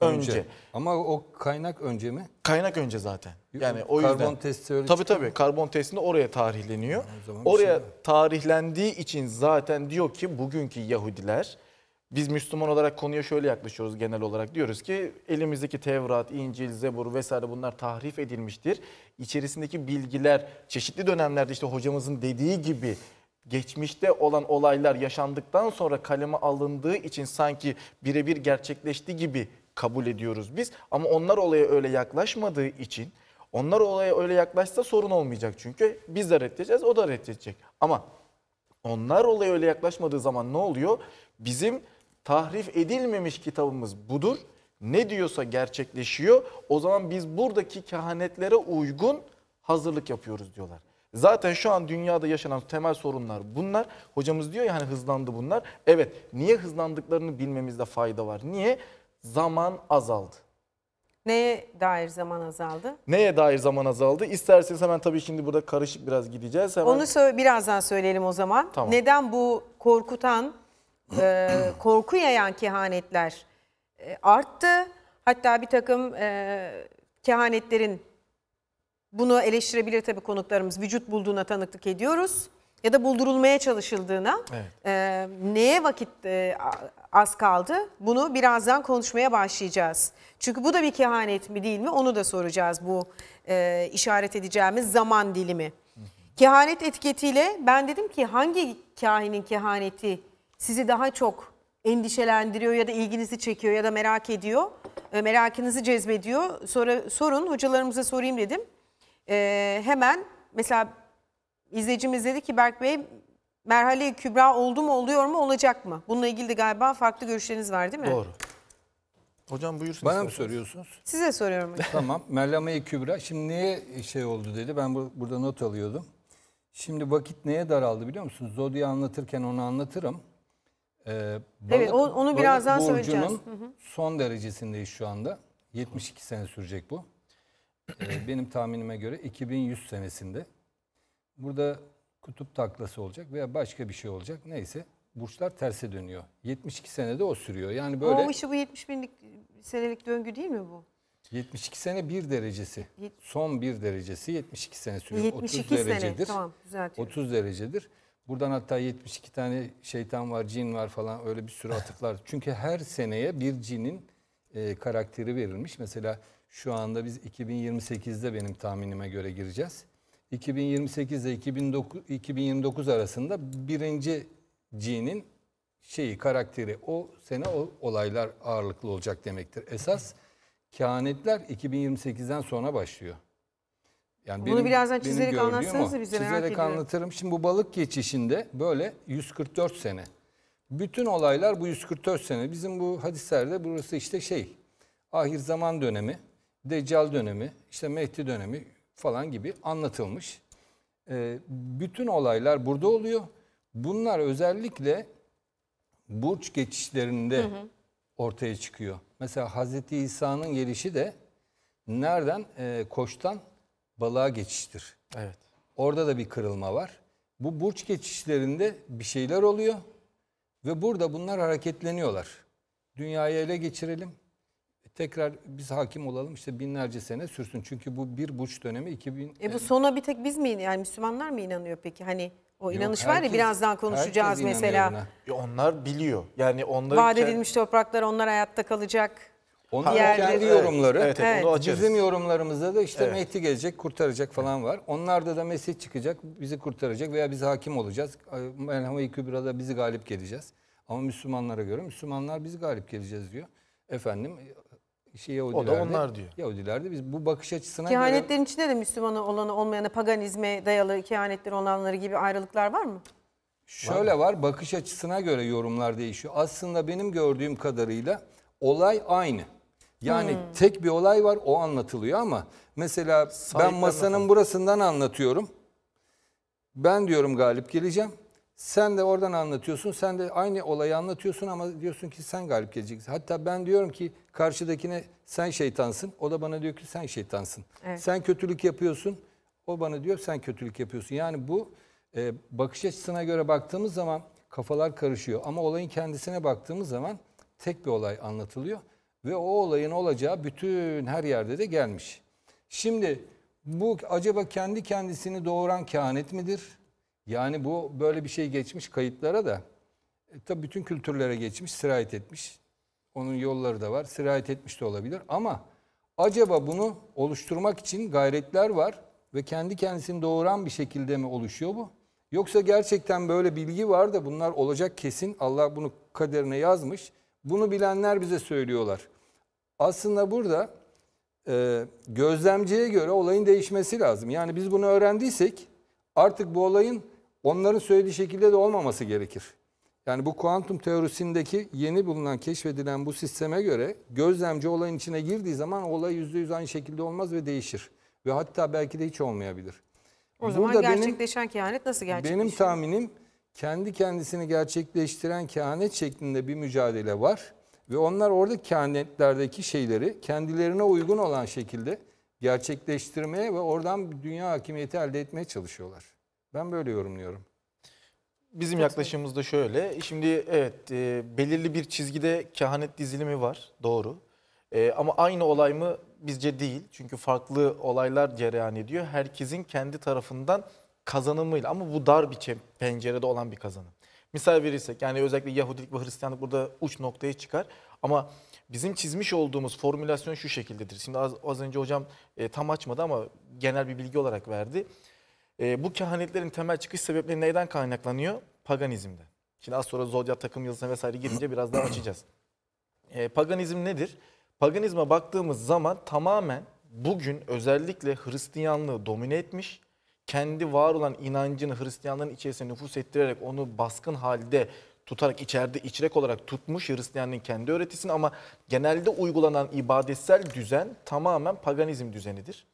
[SPEAKER 2] Önce. önce. Ama o kaynak önce mi? Kaynak önce zaten. Yani o karbon yüzden.
[SPEAKER 3] testi öyle Tabii tabii. Karbon testinde oraya tarihleniyor. Yani oraya şey tarihlendiği için zaten diyor ki bugünkü Yahudiler biz Müslüman olarak konuya şöyle yaklaşıyoruz genel olarak. Diyoruz ki elimizdeki Tevrat, İncil, Zebur vesaire bunlar tahrif edilmiştir. İçerisindeki bilgiler çeşitli dönemlerde işte hocamızın dediği gibi geçmişte olan olaylar yaşandıktan sonra kaleme alındığı için sanki birebir gerçekleşti gibi kabul ediyoruz biz. Ama onlar olaya öyle yaklaşmadığı için onlar olaya öyle yaklaşsa sorun olmayacak çünkü biz de reddedeceğiz o da reddedecek. Ama onlar olaya öyle yaklaşmadığı zaman ne oluyor? Bizim tahrif edilmemiş kitabımız budur. Ne diyorsa gerçekleşiyor. O zaman biz buradaki kehanetlere uygun hazırlık yapıyoruz diyorlar. Zaten şu an dünyada yaşanan temel sorunlar bunlar. Hocamız diyor ya hani hızlandı bunlar. Evet niye hızlandıklarını bilmemizde fayda var. Niye? Zaman azaldı.
[SPEAKER 1] Neye dair zaman azaldı?
[SPEAKER 3] Neye dair zaman azaldı? İsterseniz hemen tabii şimdi burada karışık biraz gideceğiz. Hemen... Onu sö-
[SPEAKER 1] birazdan söyleyelim o zaman. Tamam. Neden bu korkutan, e, korku yayan kehanetler e, arttı? Hatta bir takım e, kehanetlerin bunu eleştirebilir tabii konuklarımız. Vücut bulduğuna tanıklık ediyoruz ya da buldurulmaya çalışıldığına evet. e, neye vakit e, az kaldı bunu birazdan konuşmaya başlayacağız. Çünkü bu da bir kehanet mi değil mi onu da soracağız bu e, işaret edeceğimiz zaman dilimi. Hı Kehanet etiketiyle ben dedim ki hangi kahinin kehaneti sizi daha çok endişelendiriyor ya da ilginizi çekiyor ya da merak ediyor, e, merakınızı cezbediyor. Sonra sorun hocalarımıza sorayım dedim e, hemen mesela izleyicimiz dedi ki Berk Bey merhale kübra oldu mu oluyor mu olacak mı? Bununla ilgili de galiba farklı görüşleriniz var değil mi? Doğru.
[SPEAKER 2] Hocam buyursun. Bana mı soruyorsunuz?
[SPEAKER 1] Size soruyorum hocam. tamam.
[SPEAKER 2] Merlame-i Kübra. Şimdi niye şey oldu dedi. Ben bu, burada not alıyordum. Şimdi vakit neye daraldı biliyor musunuz? Zodya anlatırken onu anlatırım. Ee, balık, evet onu, onu birazdan söyleyeceğiz. Hı hı. son derecesindeyiz şu anda. 72 sene sürecek bu. Ee, benim tahminime göre 2100 senesinde burada kutup taklası olacak veya başka bir şey olacak neyse burçlar terse dönüyor. 72 senede o sürüyor. Yani böyle Ama o işi
[SPEAKER 1] bu 70 binlik senelik döngü değil mi bu?
[SPEAKER 2] 72 sene bir derecesi. Son bir derecesi 72 sene sürüyor. 72 30 sene. derecedir. Tamam, 30 derecedir. Buradan hatta 72 tane şeytan var, cin var falan öyle bir sürü atıklar. Çünkü her seneye bir cinin e, karakteri verilmiş. Mesela şu anda biz 2028'de benim tahminime göre gireceğiz. 2028 ile 2029 arasında birinci G'nin şeyi karakteri o sene o olaylar ağırlıklı olacak demektir. Esas kehanetler 2028'den sonra başlıyor. Yani Bunu benim, birazdan çizerek anlatsanız da bize merak Çizerek ediyorum. anlatırım. Şimdi bu balık geçişinde böyle 144 sene. Bütün olaylar bu 144 sene. Bizim bu hadislerde burası işte şey ahir zaman dönemi. Deccal dönemi, işte Mehdi dönemi falan gibi anlatılmış. E, bütün olaylar burada oluyor. Bunlar özellikle burç geçişlerinde hı hı. ortaya çıkıyor. Mesela Hazreti İsa'nın gelişi de nereden? E, koçtan balığa geçiştir. Evet. Orada da bir kırılma var. Bu burç geçişlerinde bir şeyler oluyor ve burada bunlar hareketleniyorlar. Dünyayı ele geçirelim, tekrar biz hakim olalım işte binlerce sene sürsün. Çünkü bu bir buç dönemi 2000... E bu
[SPEAKER 1] sona bir tek biz mi yani Müslümanlar mı inanıyor peki? Hani o Yok, inanış herkes, var ya birazdan konuşacağız mesela.
[SPEAKER 2] E onlar biliyor. Yani onları Vaat edilmiş
[SPEAKER 1] topraklar onlar hayatta kalacak.
[SPEAKER 2] Onlar Diğerleri. kendi yorumları. Evet, evet, evet. Bizim yorumlarımızda da işte evet. Mehdi gelecek, kurtaracak falan var. Onlarda da Mesih çıkacak, bizi kurtaracak veya biz hakim olacağız. Melhama-i Kübra'da bizi galip geleceğiz. Ama Müslümanlara göre Müslümanlar biz galip geleceğiz diyor. Efendim işte Yahudilerde, o da onlar diyor. Yahudilerde biz bu bakış açısına Kehanetlerin
[SPEAKER 1] göre... içinde de Müslümanı olanı olmayanı paganizme dayalı kehanetler olanları gibi ayrılıklar var mı?
[SPEAKER 2] Şöyle var, var bakış açısına göre yorumlar değişiyor. Aslında benim gördüğüm kadarıyla olay aynı. Yani hmm. tek bir olay var o anlatılıyor ama mesela Sahipten ben masanın anlatalım. burasından anlatıyorum. Ben diyorum galip geleceğim. Sen de oradan anlatıyorsun. Sen de aynı olayı anlatıyorsun ama diyorsun ki sen galip geleceksin. Hatta ben diyorum ki karşıdakine sen şeytansın. O da bana diyor ki sen şeytansın. Evet. Sen kötülük yapıyorsun. O bana diyor sen kötülük yapıyorsun. Yani bu e, bakış açısına göre baktığımız zaman kafalar karışıyor. Ama olayın kendisine baktığımız zaman tek bir olay anlatılıyor. Ve o olayın olacağı bütün her yerde de gelmiş. Şimdi bu acaba kendi kendisini doğuran kehanet midir? Yani bu böyle bir şey geçmiş kayıtlara da. E, tabii bütün kültürlere geçmiş, sirayet etmiş. Onun yolları da var. Sirayet etmiş de olabilir ama acaba bunu oluşturmak için gayretler var ve kendi kendisini doğuran bir şekilde mi oluşuyor bu? Yoksa gerçekten böyle bilgi var da bunlar olacak kesin. Allah bunu kaderine yazmış. Bunu bilenler bize söylüyorlar. Aslında burada e, gözlemciye göre olayın değişmesi lazım. Yani biz bunu öğrendiysek artık bu olayın onların söylediği şekilde de olmaması gerekir. Yani bu kuantum teorisindeki yeni bulunan, keşfedilen bu sisteme göre gözlemci olayın içine girdiği zaman olay yüzde yüz aynı şekilde olmaz ve değişir. Ve hatta belki de hiç olmayabilir. O Burada zaman gerçekleşen
[SPEAKER 1] benim, kehanet nasıl gerçekleşir? Benim
[SPEAKER 2] tahminim kendi kendisini gerçekleştiren kehanet şeklinde bir mücadele var. Ve onlar orada kehanetlerdeki şeyleri kendilerine uygun olan şekilde gerçekleştirmeye ve oradan dünya hakimiyeti elde etmeye çalışıyorlar. Ben böyle yorumluyorum. Bizim yaklaşımımız da şöyle.
[SPEAKER 3] Şimdi evet e, belirli bir çizgide kehanet dizilimi var. Doğru. E, ama aynı olay mı bizce değil. Çünkü farklı olaylar cereyan ediyor. Herkesin kendi tarafından kazanımıyla ama bu dar bir pencerede olan bir kazanım. Misal verirsek yani özellikle Yahudilik ve Hristiyanlık burada uç noktaya çıkar. Ama bizim çizmiş olduğumuz formülasyon şu şekildedir. Şimdi az, az önce hocam e, tam açmadı ama genel bir bilgi olarak verdi. E, bu kehanetlerin temel çıkış sebepleri neyden kaynaklanıyor? Paganizmden. Şimdi az sonra zodyak takım yıldızına vesaire girince biraz daha açacağız. E, paganizm nedir? Paganizme baktığımız zaman tamamen bugün özellikle Hristiyanlığı domine etmiş, kendi var olan inancını Hristiyanlığın içerisine nüfus ettirerek onu baskın halde tutarak içeride içrek olarak tutmuş Hristiyanlığın kendi öğretisini ama genelde uygulanan ibadetsel düzen tamamen paganizm düzenidir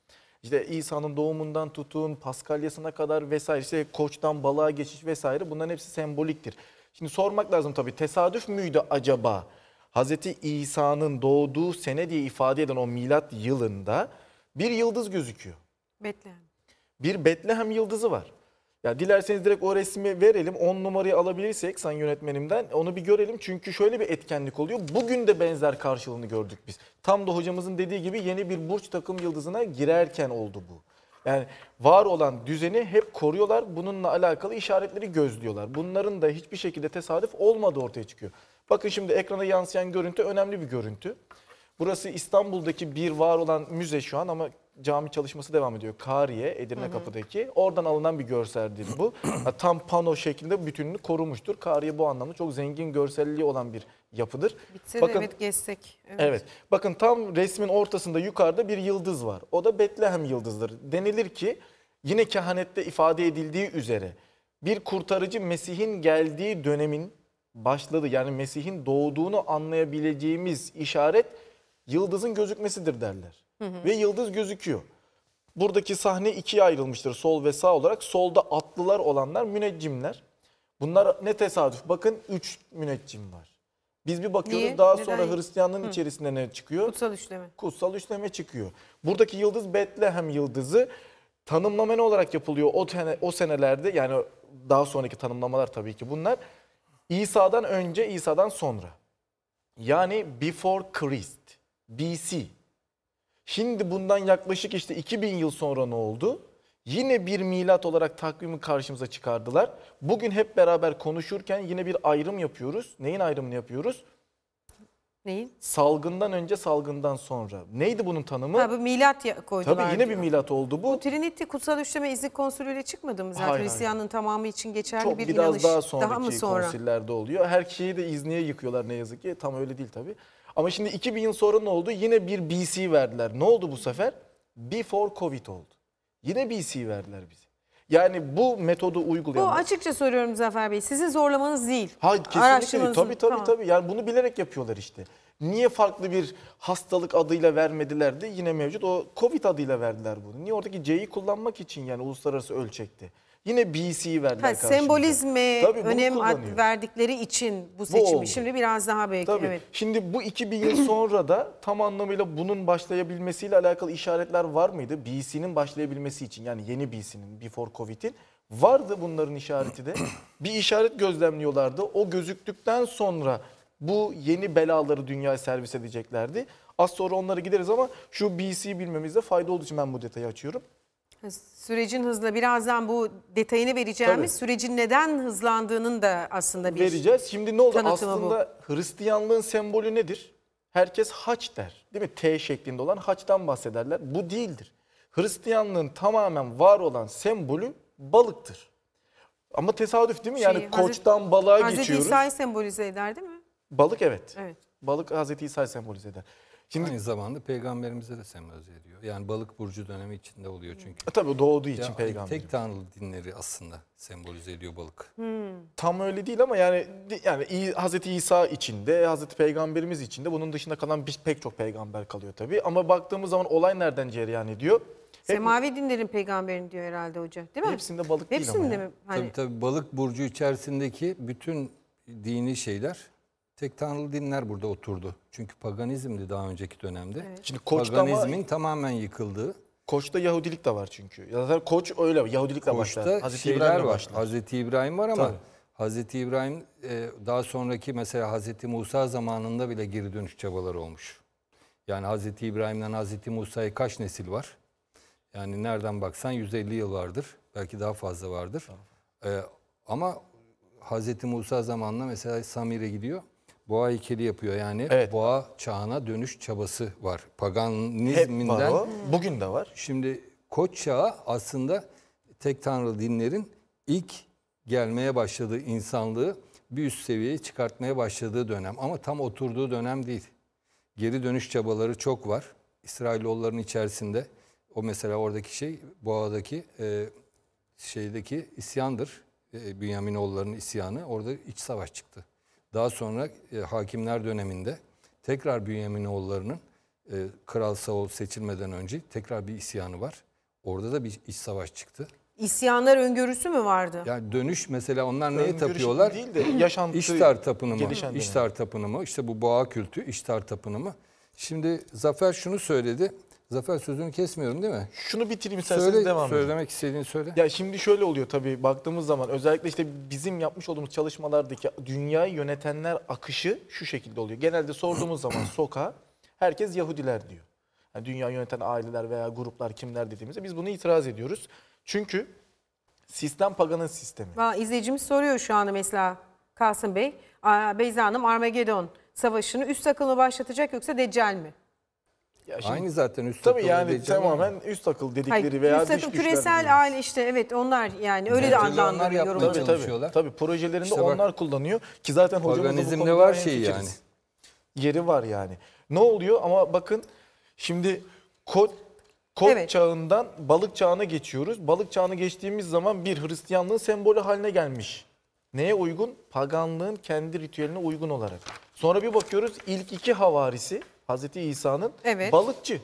[SPEAKER 3] işte İsa'nın doğumundan tutun Paskalya'sına kadar vesaire işte koçtan balığa geçiş vesaire bunların hepsi semboliktir. Şimdi sormak lazım tabii tesadüf müydü acaba? Hazreti İsa'nın doğduğu sene diye ifade eden o milat yılında bir yıldız gözüküyor. Betlehem. Bir Betlehem yıldızı var. Ya dilerseniz direkt o resmi verelim. 10 numarayı alabilirsek sen yönetmenimden onu bir görelim. Çünkü şöyle bir etkenlik oluyor. Bugün de benzer karşılığını gördük biz. Tam da hocamızın dediği gibi yeni bir burç takım yıldızına girerken oldu bu. Yani var olan düzeni hep koruyorlar. Bununla alakalı işaretleri gözlüyorlar. Bunların da hiçbir şekilde tesadüf olmadı ortaya çıkıyor. Bakın şimdi ekrana yansıyan görüntü önemli bir görüntü. Burası İstanbul'daki bir var olan müze şu an ama cami çalışması devam ediyor. Kariye, Edirne hı hı. Kapı'daki. Oradan alınan bir görseldir bu. tam pano şeklinde bütününü korumuştur. Kariye bu anlamda çok zengin görselliği olan bir yapıdır. Bitse bakın, de evet
[SPEAKER 1] gezsek. Evet. evet.
[SPEAKER 3] Bakın tam resmin ortasında yukarıda bir yıldız var. O da Betlehem yıldızıdır. Denilir ki yine kehanette ifade edildiği üzere bir kurtarıcı Mesih'in geldiği dönemin başladı. Yani Mesih'in doğduğunu anlayabileceğimiz işaret yıldızın gözükmesidir derler. Hı Ve yıldız gözüküyor. Buradaki sahne ikiye ayrılmıştır sol ve sağ olarak. Solda atlılar olanlar müneccimler. Bunlar ne tesadüf. Bakın 3 müneccim var. Biz bir bakıyoruz Niye? daha Neden? sonra Hristiyanlığın Hı. içerisinde ne çıkıyor? Kutsal işleme. Kutsal işleme çıkıyor. Buradaki yıldız Betlehem yıldızı tanımlama ne olarak yapılıyor o, tene, o senelerde yani daha sonraki tanımlamalar tabii ki bunlar. İsa'dan önce İsa'dan sonra. Yani before Christ, BC Şimdi bundan yaklaşık işte 2000 yıl sonra ne oldu? Yine bir milat olarak takvimi karşımıza çıkardılar. Bugün hep beraber konuşurken yine bir ayrım yapıyoruz. Neyin ayrımını yapıyoruz? Neyin? Salgından önce salgından sonra. Neydi bunun tanımı? Ha, bu
[SPEAKER 1] milat koydular. Tabii yine diyor. bir
[SPEAKER 3] milat oldu bu. Bu Trinity kutsal üçleme
[SPEAKER 1] izni konsülüyle çıkmadı mı zaten? Hristiyanlığın tamamı için geçerli Çok bir biraz inanış. Çok daha sonraki daha mı sonra? konsillerde
[SPEAKER 3] oluyor. Her şeyi de izniye yıkıyorlar ne yazık ki. Tam öyle değil tabii. Ama şimdi 2000 yıl sonra ne oldu? Yine bir BC verdiler. Ne oldu bu sefer? Before Covid oldu. Yine BC verdiler bize. Yani bu metodu uygulayan... Bu
[SPEAKER 1] açıkça soruyorum Zafer Bey. Sizin zorlamanız değil.
[SPEAKER 3] Hayır kesinlikle değil. Tabii tabii tamam. tabii. Yani bunu bilerek yapıyorlar işte. Niye farklı bir hastalık adıyla vermedilerdi? yine mevcut. O Covid adıyla verdiler bunu. Niye oradaki C'yi kullanmak için yani uluslararası ölçekte. Yine BC'yi verdiler ha, karşımıza. Sembolizme Tabii önem
[SPEAKER 1] verdikleri için bu seçimi. Bu Şimdi biraz daha belki. Tabii. Evet.
[SPEAKER 3] Şimdi bu 2000 yıl sonra da tam anlamıyla bunun başlayabilmesiyle alakalı işaretler var mıydı? BC'nin başlayabilmesi için yani yeni BC'nin before Covid'in vardı bunların işareti de. Bir işaret gözlemliyorlardı. O gözüktükten sonra bu yeni belaları dünyaya servis edeceklerdi. Az sonra onlara gideriz ama şu BC bilmemizde fayda olduğu için ben bu detayı açıyorum.
[SPEAKER 1] Sürecin hızla birazdan bu detayını vereceğimiz Tabii. sürecin neden hızlandığının da aslında bir Vereceğiz. Şimdi ne oldu? Aslında
[SPEAKER 3] bu. Hristiyanlığın sembolü nedir? Herkes haç der. Değil mi? T şeklinde olan haçtan bahsederler. Bu değildir. Hristiyanlığın tamamen var olan sembolü balıktır. Ama tesadüf değil mi? Yani şey, koçtan Hazreti, balığa Hazreti geçiyoruz.
[SPEAKER 1] Hazreti İsa'yı sembolize eder değil mi?
[SPEAKER 3] Balık evet.
[SPEAKER 2] evet. Balık Hazreti İsa'yı sembolize eder. Şimdi aynı zamanda peygamberimize de semböz ediyor. Yani balık burcu dönemi içinde oluyor çünkü. E, tabii doğduğu için hani peygamber. Tek tanrılı dinleri aslında sembolize ediyor balık.
[SPEAKER 3] Hmm. Tam öyle değil ama yani yani Hz İsa içinde, Hz Peygamberimiz içinde bunun dışında kalan bir, pek çok peygamber kalıyor tabii. Ama baktığımız zaman olay nereden cereyan ediyor? Semavi Hep,
[SPEAKER 1] dinlerin peygamberini diyor herhalde hoca değil mi? Hepsinde balık Hepsinde değil ama. Hepsinde mi? Hani... Tabii
[SPEAKER 2] tabii balık burcu içerisindeki bütün dini şeyler Tek tanrılı dinler burada oturdu. Çünkü paganizmdi daha önceki dönemde. Evet. Şimdi Koç'ta paganizmin ama, tamamen yıkıldığı. Koç'ta Yahudilik de var çünkü. Ya zaten Koç
[SPEAKER 3] öyle Yahudilikle Koç'ta Hazreti şeyler İbrahim'le var. Başlar.
[SPEAKER 2] Hazreti İbrahim var ama Tabii. Hazreti İbrahim e, daha sonraki mesela Hazreti Musa zamanında bile geri dönüş çabaları olmuş. Yani Hazreti İbrahim'den Hazreti Musa'ya kaç nesil var? Yani nereden baksan 150 yıl vardır. Belki daha fazla vardır. Tamam. E, ama Hazreti Musa zamanında mesela Samir'e gidiyor boğa heykeli yapıyor. Yani Evet. boğa çağına dönüş çabası var. Hep var o. Bugün de var. Şimdi Koç çağı aslında tek tanrılı dinlerin ilk gelmeye başladığı insanlığı bir üst seviyeye çıkartmaya başladığı dönem. Ama tam oturduğu dönem değil. Geri dönüş çabaları çok var. İsrailoğulların içerisinde o mesela oradaki şey Boğa'daki e, şeydeki isyandır. E, Bünyaminoğullarının isyanı. Orada iç savaş çıktı. Daha sonra e, hakimler döneminde tekrar Bünyaminoğulları'nın e, Kral Saul seçilmeden önce tekrar bir isyanı var. Orada da bir iç savaş çıktı.
[SPEAKER 1] İsyanlar öngörüsü mü vardı?
[SPEAKER 2] Yani dönüş mesela onlar neye tapıyorlar? değil de yaşantı. İştar tapınımı. gelişen İştar tapınımı. işte bu boğa kültü, iştar tapınımı. Şimdi Zafer şunu söyledi. Zafer sözünü kesmiyorum değil mi? Şunu bitireyim isterseniz söyle, devam edin. Söylemek istediğini
[SPEAKER 3] söyle. Ya şimdi şöyle oluyor tabii baktığımız zaman özellikle işte bizim yapmış olduğumuz çalışmalardaki dünyayı yönetenler akışı şu şekilde oluyor. Genelde sorduğumuz zaman sokağa herkes Yahudiler diyor. Yani dünya yöneten aileler veya gruplar kimler dediğimizde biz bunu itiraz ediyoruz. Çünkü sistem paganın sistemi.
[SPEAKER 1] Aa, izleyicimiz soruyor şu anda mesela Kasım Bey. Beyza Hanım Armageddon savaşını üst akıllı başlatacak yoksa Deccal mi?
[SPEAKER 2] Ya şimdi, Aynı zaten üst tabii yani tamamen ama. üst akıl dedikleri Hayır, veya üst akıl, dış küresel
[SPEAKER 1] aile işte evet onlar yani öyle evet, de anlamlar Onlar tabii, çalışıyorlar.
[SPEAKER 3] Tabii, tabii projelerinde işte onlar kullanıyor ki zaten organizmde var şey fikiriz. yani. Yeri var yani. Ne oluyor ama bakın şimdi kod Kod evet. çağından balık çağına geçiyoruz. Balık çağına geçtiğimiz zaman bir Hristiyanlığın sembolü haline gelmiş. Neye uygun? Paganlığın kendi ritüeline uygun olarak. Sonra bir bakıyoruz ilk iki havarisi Hazreti İsa'nın evet. balıkçı.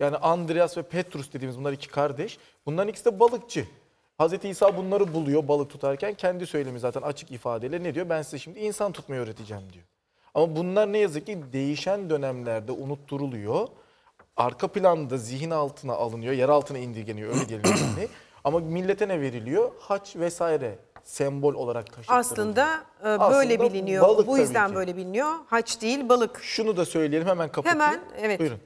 [SPEAKER 3] Yani Andreas ve Petrus dediğimiz bunlar iki kardeş. Bunların ikisi de balıkçı. Hazreti İsa bunları buluyor balık tutarken kendi söylemi zaten açık ifadeyle ne diyor? Ben size şimdi insan tutmayı öğreteceğim diyor. Ama bunlar ne yazık ki değişen dönemlerde unutturuluyor. Arka planda zihin altına alınıyor, yer altına indirgeniyor öyle diyelim yani. Ama millete ne veriliyor? Haç vesaire sembol olarak taşıttırıldı. Aslında
[SPEAKER 1] e, böyle Aslında biliniyor. balık Bu yüzden ki.
[SPEAKER 3] böyle biliniyor. Haç değil balık. Şunu da söyleyelim hemen kapatayım. Hemen
[SPEAKER 1] evet. Buyurun.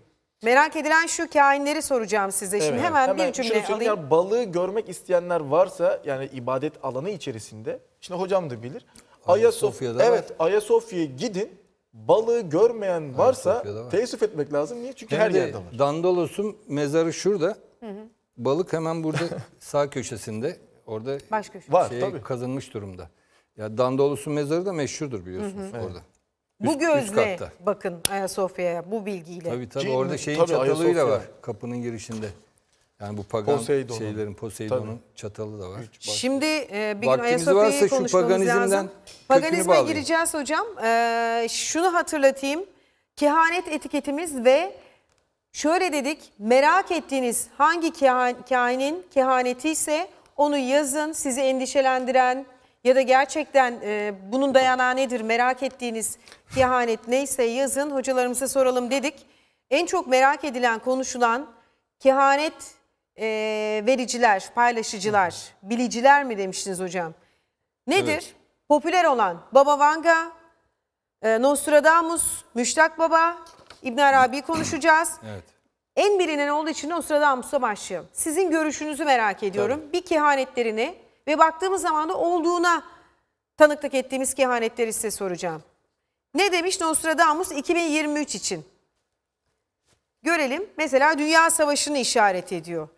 [SPEAKER 1] Merak edilen şu kainleri soracağım size. Şimdi Evet. hemen, bir cümle alayım. Yani
[SPEAKER 3] balığı görmek isteyenler varsa yani ibadet alanı içerisinde. Şimdi hocam da bilir. Ayasofya'da Ayasofya'da var. Evet
[SPEAKER 2] Ayasofya'ya gidin. Balığı görmeyen varsa Ayasofya'da var. teessüf etmek lazım. Niye? Çünkü her Hem de yerde var. Dandolos'un mezarı şurada. Balık hemen burada sağ köşesinde. Orada Başka şey var, şey tabii. kazınmış durumda. Ya Dandolusu mezarı da meşhurdur biliyorsunuz hı hı. orada. Üst, bu gözle üst
[SPEAKER 1] bakın Ayasofya'ya bu bilgiyle. Tabii tabii şey orada şeyin
[SPEAKER 2] tabii, çatalıyla Ayasofya. var kapının girişinde. Yani bu pagan Poseidon şeylerin Poseidon'un çatalı da var. Şimdi e, bir gün Ayasofya'yı konuşmamız lazım. Paganizme gireceğiz
[SPEAKER 1] hocam. E, şunu hatırlatayım. Kehanet etiketimiz ve şöyle dedik merak ettiğiniz hangi kahin, kahinin kehaneti ise onu yazın sizi endişelendiren ya da gerçekten e, bunun dayanağı nedir merak ettiğiniz kehanet neyse yazın hocalarımıza soralım dedik. En çok merak edilen konuşulan kehanet e, vericiler, paylaşıcılar, biliciler mi demiştiniz hocam? Nedir? Evet. Popüler olan Baba Vanga, e, Nostradamus, Müştak Baba, İbn Arabi'yi konuşacağız. Evet. En bilinen olduğu için sırada Nostradamus'la başlayalım. Sizin görüşünüzü merak ediyorum. Tabii. Bir kehanetlerini ve baktığımız zaman da olduğuna tanıklık ettiğimiz kehanetleri size soracağım. Ne demiş Nostradamus 2023 için? Görelim. Mesela Dünya Savaşı'nı işaret ediyor.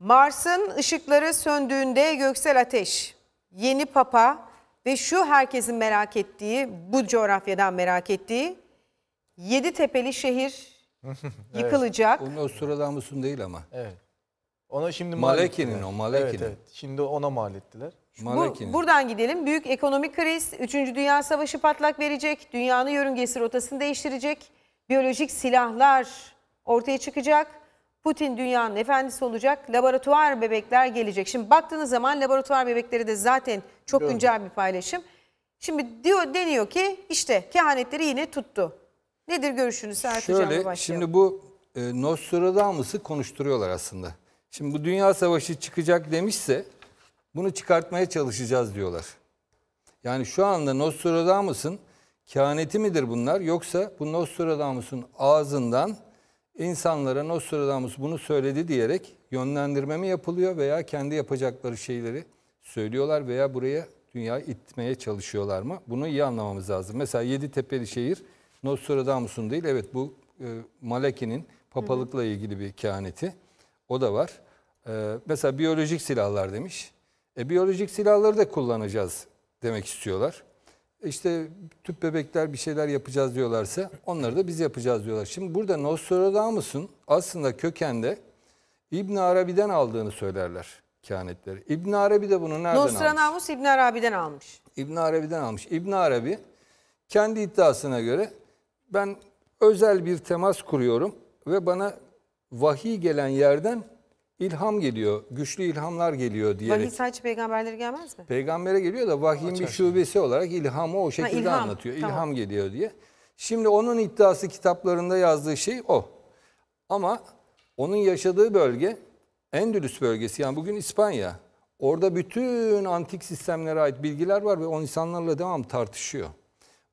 [SPEAKER 1] Mars'ın ışıkları söndüğünde göksel ateş, yeni papa ve şu herkesin merak ettiği, bu coğrafyadan merak ettiği yedi tepeli şehir
[SPEAKER 2] yıkılacak. Onun Nostradamus'un değil ama. Evet. Ona şimdi Maleki'nin o Maleki'nin. Evet, evet. Şimdi ona mal ettiler. Bu,
[SPEAKER 1] buradan gidelim. Büyük ekonomik kriz, 3. Dünya Savaşı patlak verecek, dünyanın yörüngesi rotasını değiştirecek, biyolojik silahlar ortaya çıkacak, Putin dünyanın efendisi olacak, laboratuvar bebekler gelecek. Şimdi baktığınız zaman laboratuvar bebekleri de zaten çok Gördüm. güncel bir paylaşım. Şimdi diyor deniyor ki işte kehanetleri yine tuttu. Nedir görüşünüz Serhat Şöyle, başlayalım.
[SPEAKER 2] Şimdi bu e, Nostradamus'u konuşturuyorlar aslında. Şimdi bu dünya savaşı çıkacak demişse bunu çıkartmaya çalışacağız diyorlar. Yani şu anda Nostradamus'un kehaneti midir bunlar yoksa bu Nostradamus'un ağzından insanlara Nostradamus bunu söyledi diyerek yönlendirme mi yapılıyor veya kendi yapacakları şeyleri söylüyorlar veya buraya dünya itmeye çalışıyorlar mı? Bunu iyi anlamamız lazım. Mesela Yeditepe'li şehir Nostradamus'un değil evet bu e, Maleki'nin papalıkla ilgili bir kehaneti. O da var. E, mesela biyolojik silahlar demiş. E, biyolojik silahları da kullanacağız demek istiyorlar. E, işte tüp bebekler bir şeyler yapacağız diyorlarsa onları da biz yapacağız diyorlar. Şimdi burada Nostradamus'un aslında kökende İbn Arabi'den aldığını söylerler kehanetleri. İbn Arabi de bunu nereden Nostradamus almış?
[SPEAKER 1] Nostradamus İbn Arabi'den almış.
[SPEAKER 2] İbn Arabi'den almış. İbn Arabi kendi iddiasına göre ben özel bir temas kuruyorum ve bana vahiy gelen yerden ilham geliyor, güçlü ilhamlar geliyor diye. Vahiy
[SPEAKER 1] sadece peygamberlere gelmez
[SPEAKER 2] mi? Peygambere geliyor da vahiyin bir şubesi olarak ilhamı o şekilde ha, ilham. anlatıyor. İlham geliyor diye. Şimdi onun iddiası kitaplarında yazdığı şey o. Ama onun yaşadığı bölge Endülüs bölgesi yani bugün İspanya. Orada bütün antik sistemlere ait bilgiler var ve o insanlarla devam tartışıyor.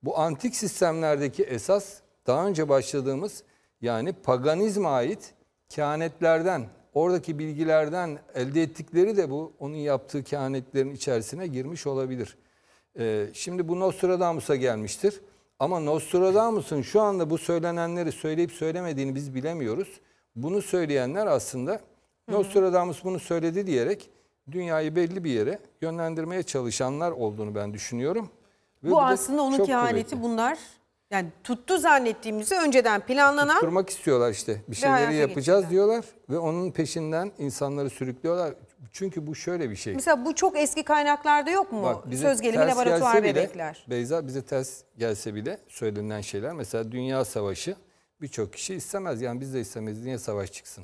[SPEAKER 2] Bu antik sistemlerdeki esas daha önce başladığımız yani paganizma ait kehanetlerden, oradaki bilgilerden elde ettikleri de bu onun yaptığı kehanetlerin içerisine girmiş olabilir. Ee, şimdi bu Nostradamus'a gelmiştir. Ama Nostradamus'un şu anda bu söylenenleri söyleyip söylemediğini biz bilemiyoruz. Bunu söyleyenler aslında Nostradamus bunu söyledi diyerek dünyayı belli bir yere yönlendirmeye çalışanlar olduğunu ben düşünüyorum bu, bu aslında onun kehaneti
[SPEAKER 1] bunlar. Yani tuttu zannettiğimizi önceden planlanan... Tutturmak
[SPEAKER 2] istiyorlar işte. Bir şeyleri yapacağız diyorlar ve onun peşinden insanları sürüklüyorlar. Çünkü bu şöyle bir şey.
[SPEAKER 1] Mesela bu çok eski kaynaklarda yok mu? Bak, bize Söz gelimi laboratuvar bile, bebekler.
[SPEAKER 2] Beyza bize ters gelse bile söylenen şeyler. Mesela Dünya Savaşı birçok kişi istemez. Yani biz de istemeyiz. Niye savaş çıksın?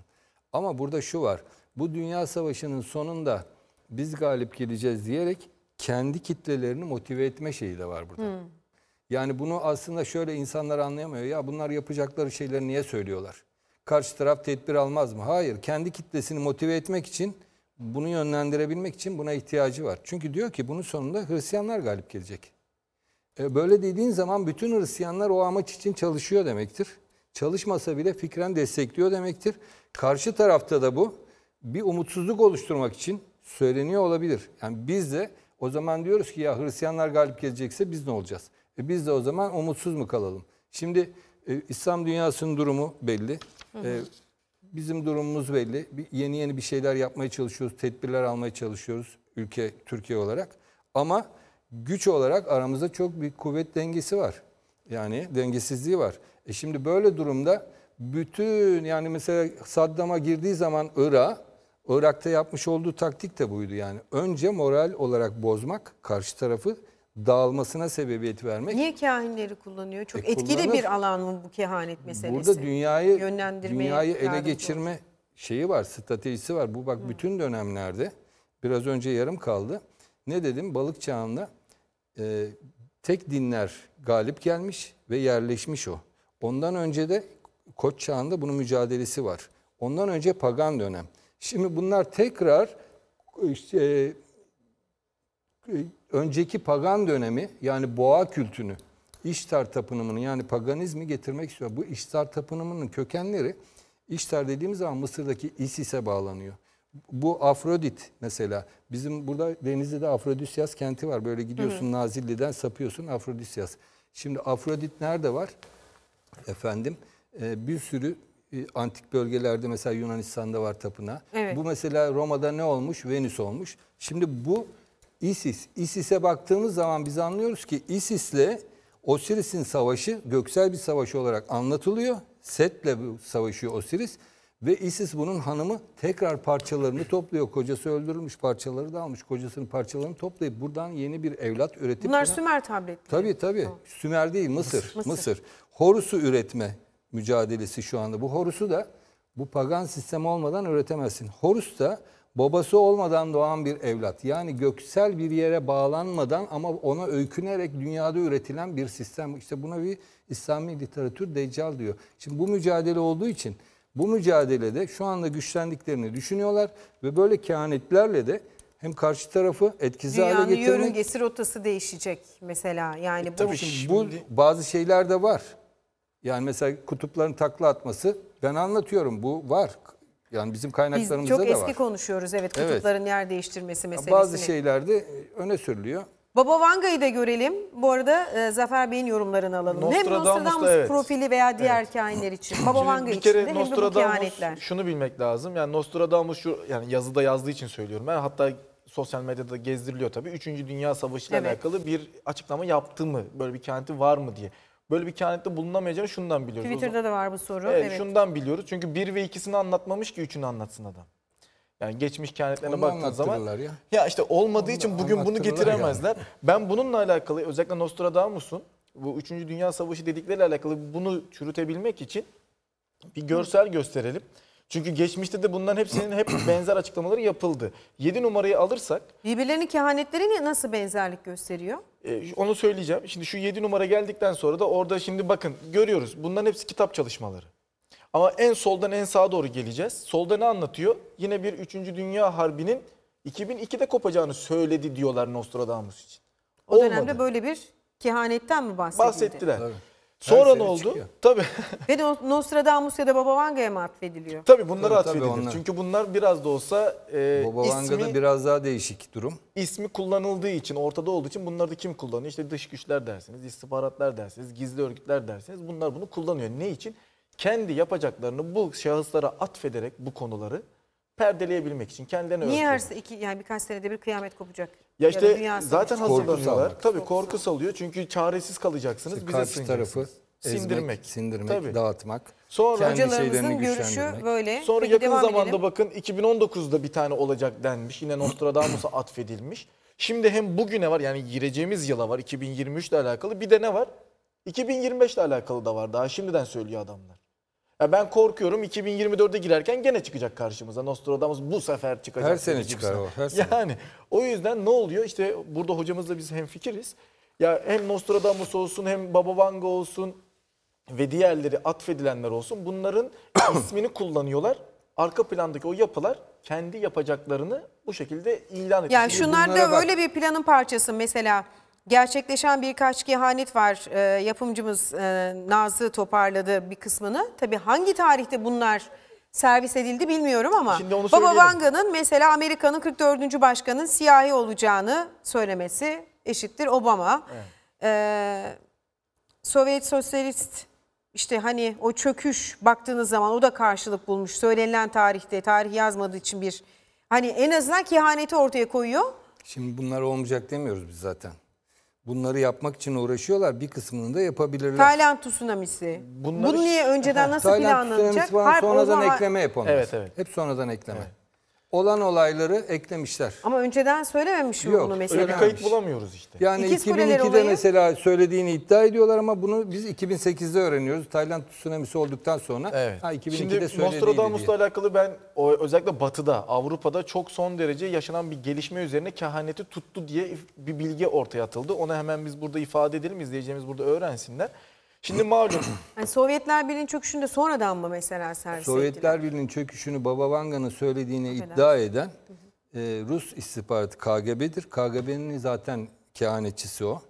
[SPEAKER 2] Ama burada şu var. Bu Dünya Savaşı'nın sonunda biz galip geleceğiz diyerek kendi kitlelerini motive etme şeyi de var burada. Hmm. Yani bunu aslında şöyle insanlar anlayamıyor. Ya bunlar yapacakları şeyleri niye söylüyorlar? Karşı taraf tedbir almaz mı? Hayır. Kendi kitlesini motive etmek için, bunu yönlendirebilmek için buna ihtiyacı var. Çünkü diyor ki bunun sonunda Hristiyanlar galip gelecek. E böyle dediğin zaman bütün Hristiyanlar o amaç için çalışıyor demektir. Çalışmasa bile fikren destekliyor demektir. Karşı tarafta da bu bir umutsuzluk oluşturmak için söyleniyor olabilir. Yani biz de o zaman diyoruz ki ya Hristiyanlar galip gelecekse biz ne olacağız? E biz de o zaman umutsuz mu kalalım? Şimdi e, İslam dünyasının durumu belli. E, bizim durumumuz belli. Bir, yeni yeni bir şeyler yapmaya çalışıyoruz. Tedbirler almaya çalışıyoruz ülke Türkiye olarak. Ama güç olarak aramızda çok bir kuvvet dengesi var. Yani dengesizliği var. E şimdi böyle durumda bütün yani mesela Saddam'a girdiği zaman Irak Irak'ta yapmış olduğu taktik de buydu yani. Önce moral olarak bozmak karşı tarafı dağılmasına sebebiyet vermek.
[SPEAKER 1] Niye kehainleri kullanıyor? Çok e, etkili kullanır. bir alan mı bu kehanet meselesi? Burada
[SPEAKER 2] dünyayı dünyayı ele geçirme olur. şeyi var, stratejisi var. Bu bak Hı. bütün dönemlerde biraz önce yarım kaldı. Ne dedim? Balık çağında e, tek dinler galip gelmiş ve yerleşmiş o. Ondan önce de Koç çağında bunun mücadelesi var. Ondan önce pagan dönem. Şimdi bunlar tekrar işte, e, önceki pagan dönemi yani boğa kültünü, İştar tapınımını yani paganizmi getirmek istiyor. Bu İştar tapınımının kökenleri İştar dediğimiz zaman Mısır'daki Isis'e bağlanıyor. Bu Afrodit mesela. Bizim burada Denizli'de Afrodisyas kenti var. Böyle gidiyorsun hı hı. Nazilli'den sapıyorsun Afrodisyas. Şimdi Afrodit nerede var? Efendim e, bir sürü e, antik bölgelerde mesela Yunanistan'da var tapına. Evet. Bu mesela Roma'da ne olmuş? Venüs olmuş. Şimdi bu Isis. Isis'e baktığımız zaman biz anlıyoruz ki Isis'le Osiris'in savaşı göksel bir savaş olarak anlatılıyor. Set'le savaşıyor Osiris ve Isis bunun hanımı tekrar parçalarını topluyor. Kocası öldürülmüş parçaları da almış. Kocasının parçalarını toplayıp buradan yeni bir evlat üretip... Bunlar buna... Sümer tabletleri. Tabii tabii. Tamam. Sümer değil Mısır. Mısır. Mısır. Horusu üretme mücadelesi şu anda. Bu Horus'u da bu pagan sistem olmadan üretemezsin. Horus da babası olmadan doğan bir evlat. Yani göksel bir yere bağlanmadan ama ona öykünerek dünyada üretilen bir sistem. İşte buna bir İslami literatür deccal diyor. Şimdi bu mücadele olduğu için bu mücadelede şu anda güçlendiklerini düşünüyorlar ve böyle kehanetlerle de hem karşı tarafı etkisiz Dünyanın hale getirmek... Dünyanın
[SPEAKER 1] yörüngesi rotası değişecek mesela. Yani e, bu... Tabii şimdi bu
[SPEAKER 2] bazı şeyler de var. Yani mesela kutupların takla atması ben anlatıyorum bu var. Yani bizim kaynaklarımızda da var. Biz çok eski
[SPEAKER 1] konuşuyoruz evet kutupların evet. yer değiştirmesi meselesini. Bazı
[SPEAKER 2] şeylerde e, öne sürülüyor.
[SPEAKER 1] Baba Vanga'yı da görelim. Bu arada e, Zafer Bey'in yorumlarını alalım. hem Nostradamus evet. profili veya diğer evet. kahinler için. Baba Vanga için de hem de bu kehanetler.
[SPEAKER 3] Şunu bilmek lazım. Yani Nostradamus şu, yani yazıda yazdığı için söylüyorum. Ben hatta sosyal medyada gezdiriliyor tabii. Üçüncü Dünya Savaşı ile evet. alakalı bir açıklama yaptı mı? Böyle bir kehaneti var mı diye böyle bir kehanette bulunamayacağını şundan biliyoruz. Twitter'da
[SPEAKER 1] da var bu soru. Evet, evet.
[SPEAKER 3] Şundan biliyoruz. Çünkü bir ve ikisini anlatmamış ki üçünü anlatsın adam. Yani geçmiş kehanetlerine baktığın zaman ya. ya işte olmadığı için bugün bunu getiremezler. Yani. Ben bununla alakalı özellikle Nostradamus'un bu 3. Dünya Savaşı dedikleriyle alakalı bunu çürütebilmek için bir görsel gösterelim. Çünkü geçmişte de bunların hepsinin hep benzer açıklamaları yapıldı. 7 numarayı alırsak...
[SPEAKER 1] Birbirlerinin kehanetleri nasıl benzerlik gösteriyor?
[SPEAKER 3] E, onu söyleyeceğim. Şimdi şu 7 numara geldikten sonra da orada şimdi bakın görüyoruz. Bunların hepsi kitap çalışmaları. Ama en soldan en sağa doğru geleceğiz. Solda ne anlatıyor? Yine bir 3. Dünya Harbi'nin 2002'de kopacağını söyledi diyorlar Nostradamus için. O Olmadı. dönemde böyle bir kehanetten mi bahsedildi? Bahsettiler. Evet. Sonra ne oldu? Çıkıyor. Tabii. Ve de Nostradamus
[SPEAKER 1] ya da Baba Vanga'ya mı atfediliyor? Tabii bunlara
[SPEAKER 3] tabii, atfediliyor. Tabii Çünkü bunlar biraz da olsa e, Baba ismi, Vanga'da
[SPEAKER 2] biraz daha değişik durum.
[SPEAKER 3] İsmi kullanıldığı için, ortada olduğu için bunları da kim kullanıyor? İşte dış güçler dersiniz, istihbaratlar dersiniz, gizli örgütler dersiniz. Bunlar bunu kullanıyor. Ne için? Kendi yapacaklarını bu şahıslara atfederek bu konuları perdeleyebilmek için kendilerine Niye
[SPEAKER 1] örtüyorlar. her iki, yani birkaç senede bir kıyamet kopacak? Ya işte zaten
[SPEAKER 3] hazırlanıyorlar. Tabii korku salıyor çünkü çaresiz kalacaksınız. İşte bize karşı tarafı ezmek, sindirmek, sindirmek Tabii. dağıtmak. Sonra hocalarımızın görüşü böyle. Sonra Peki, yakın zamanda edelim. bakın 2019'da bir tane olacak denmiş. Yine Nostradamus'a atfedilmiş. Şimdi hem bugüne var yani gireceğimiz yıla var 2023 ile alakalı bir de ne var? 2025 ile alakalı da var daha şimdiden söylüyor adamlar. Ha ben korkuyorum 2024'e girerken gene çıkacak karşımıza. Nostradamus bu sefer çıkacak. Her sene çıkar o. Her sene. Yani o yüzden ne oluyor? İşte burada hocamızla biz hem fikiriz. Ya hem Nostradamus olsun hem Baba Vanga olsun ve diğerleri atfedilenler olsun. Bunların ismini kullanıyorlar. Arka plandaki o yapılar kendi yapacaklarını bu şekilde ilan ediyor. Yani şunlar da öyle
[SPEAKER 1] bir planın parçası mesela. Gerçekleşen birkaç kehanet var. E, yapımcımız e, Nazlı toparladı bir kısmını. Tabii hangi tarihte bunlar servis edildi bilmiyorum ama Şimdi onu Baba Vanga'nın mesela Amerika'nın 44. başkanın siyahi olacağını söylemesi eşittir Obama. Evet. Ee, Sovyet sosyalist işte hani o çöküş baktığınız zaman o da karşılık bulmuş. Söylenilen tarihte tarih yazmadığı için bir hani en azından kehaneti ortaya koyuyor.
[SPEAKER 2] Şimdi bunlar olmayacak demiyoruz biz zaten bunları yapmak için uğraşıyorlar. Bir kısmını da yapabilirler.
[SPEAKER 1] Tayland tsunamisi.
[SPEAKER 2] Bunları... Bunu niye önceden nasıl Tayland planlanacak? Tayland tsunamisi sonradan zaman... ekleme yapamaz. Evet, evet. Hep sonradan ekleme. Evet olan olayları eklemişler.
[SPEAKER 1] Ama önceden söylememiş mi Yok, bunu mesela? Öyle bir kayıt bulamıyoruz
[SPEAKER 2] işte. Yani İkiz 2002'de mesela söylediğini iddia ediyorlar ama bunu biz 2008'de öğreniyoruz. Tayland tsunamisi olduktan sonra. Evet. Ha, 2002'de Şimdi söylediğiydi diye. Nostradamus'la alakalı ben o, özellikle Batı'da, Avrupa'da çok son
[SPEAKER 3] derece yaşanan bir gelişme üzerine kehaneti tuttu diye bir bilgi ortaya atıldı. Ona hemen biz burada
[SPEAKER 2] ifade edelim, izleyeceğimiz burada öğrensinler. Şimdi malum.
[SPEAKER 1] Yani Sovyetler Birliği'nin çöküşünü de sonradan mı mesela servis Sovyetler
[SPEAKER 2] Birliği'nin çöküşünü Baba Vanga'nın söylediğini iddia eden e, Rus istihbaratı KGB'dir. KGB'nin zaten kehanetçisi o.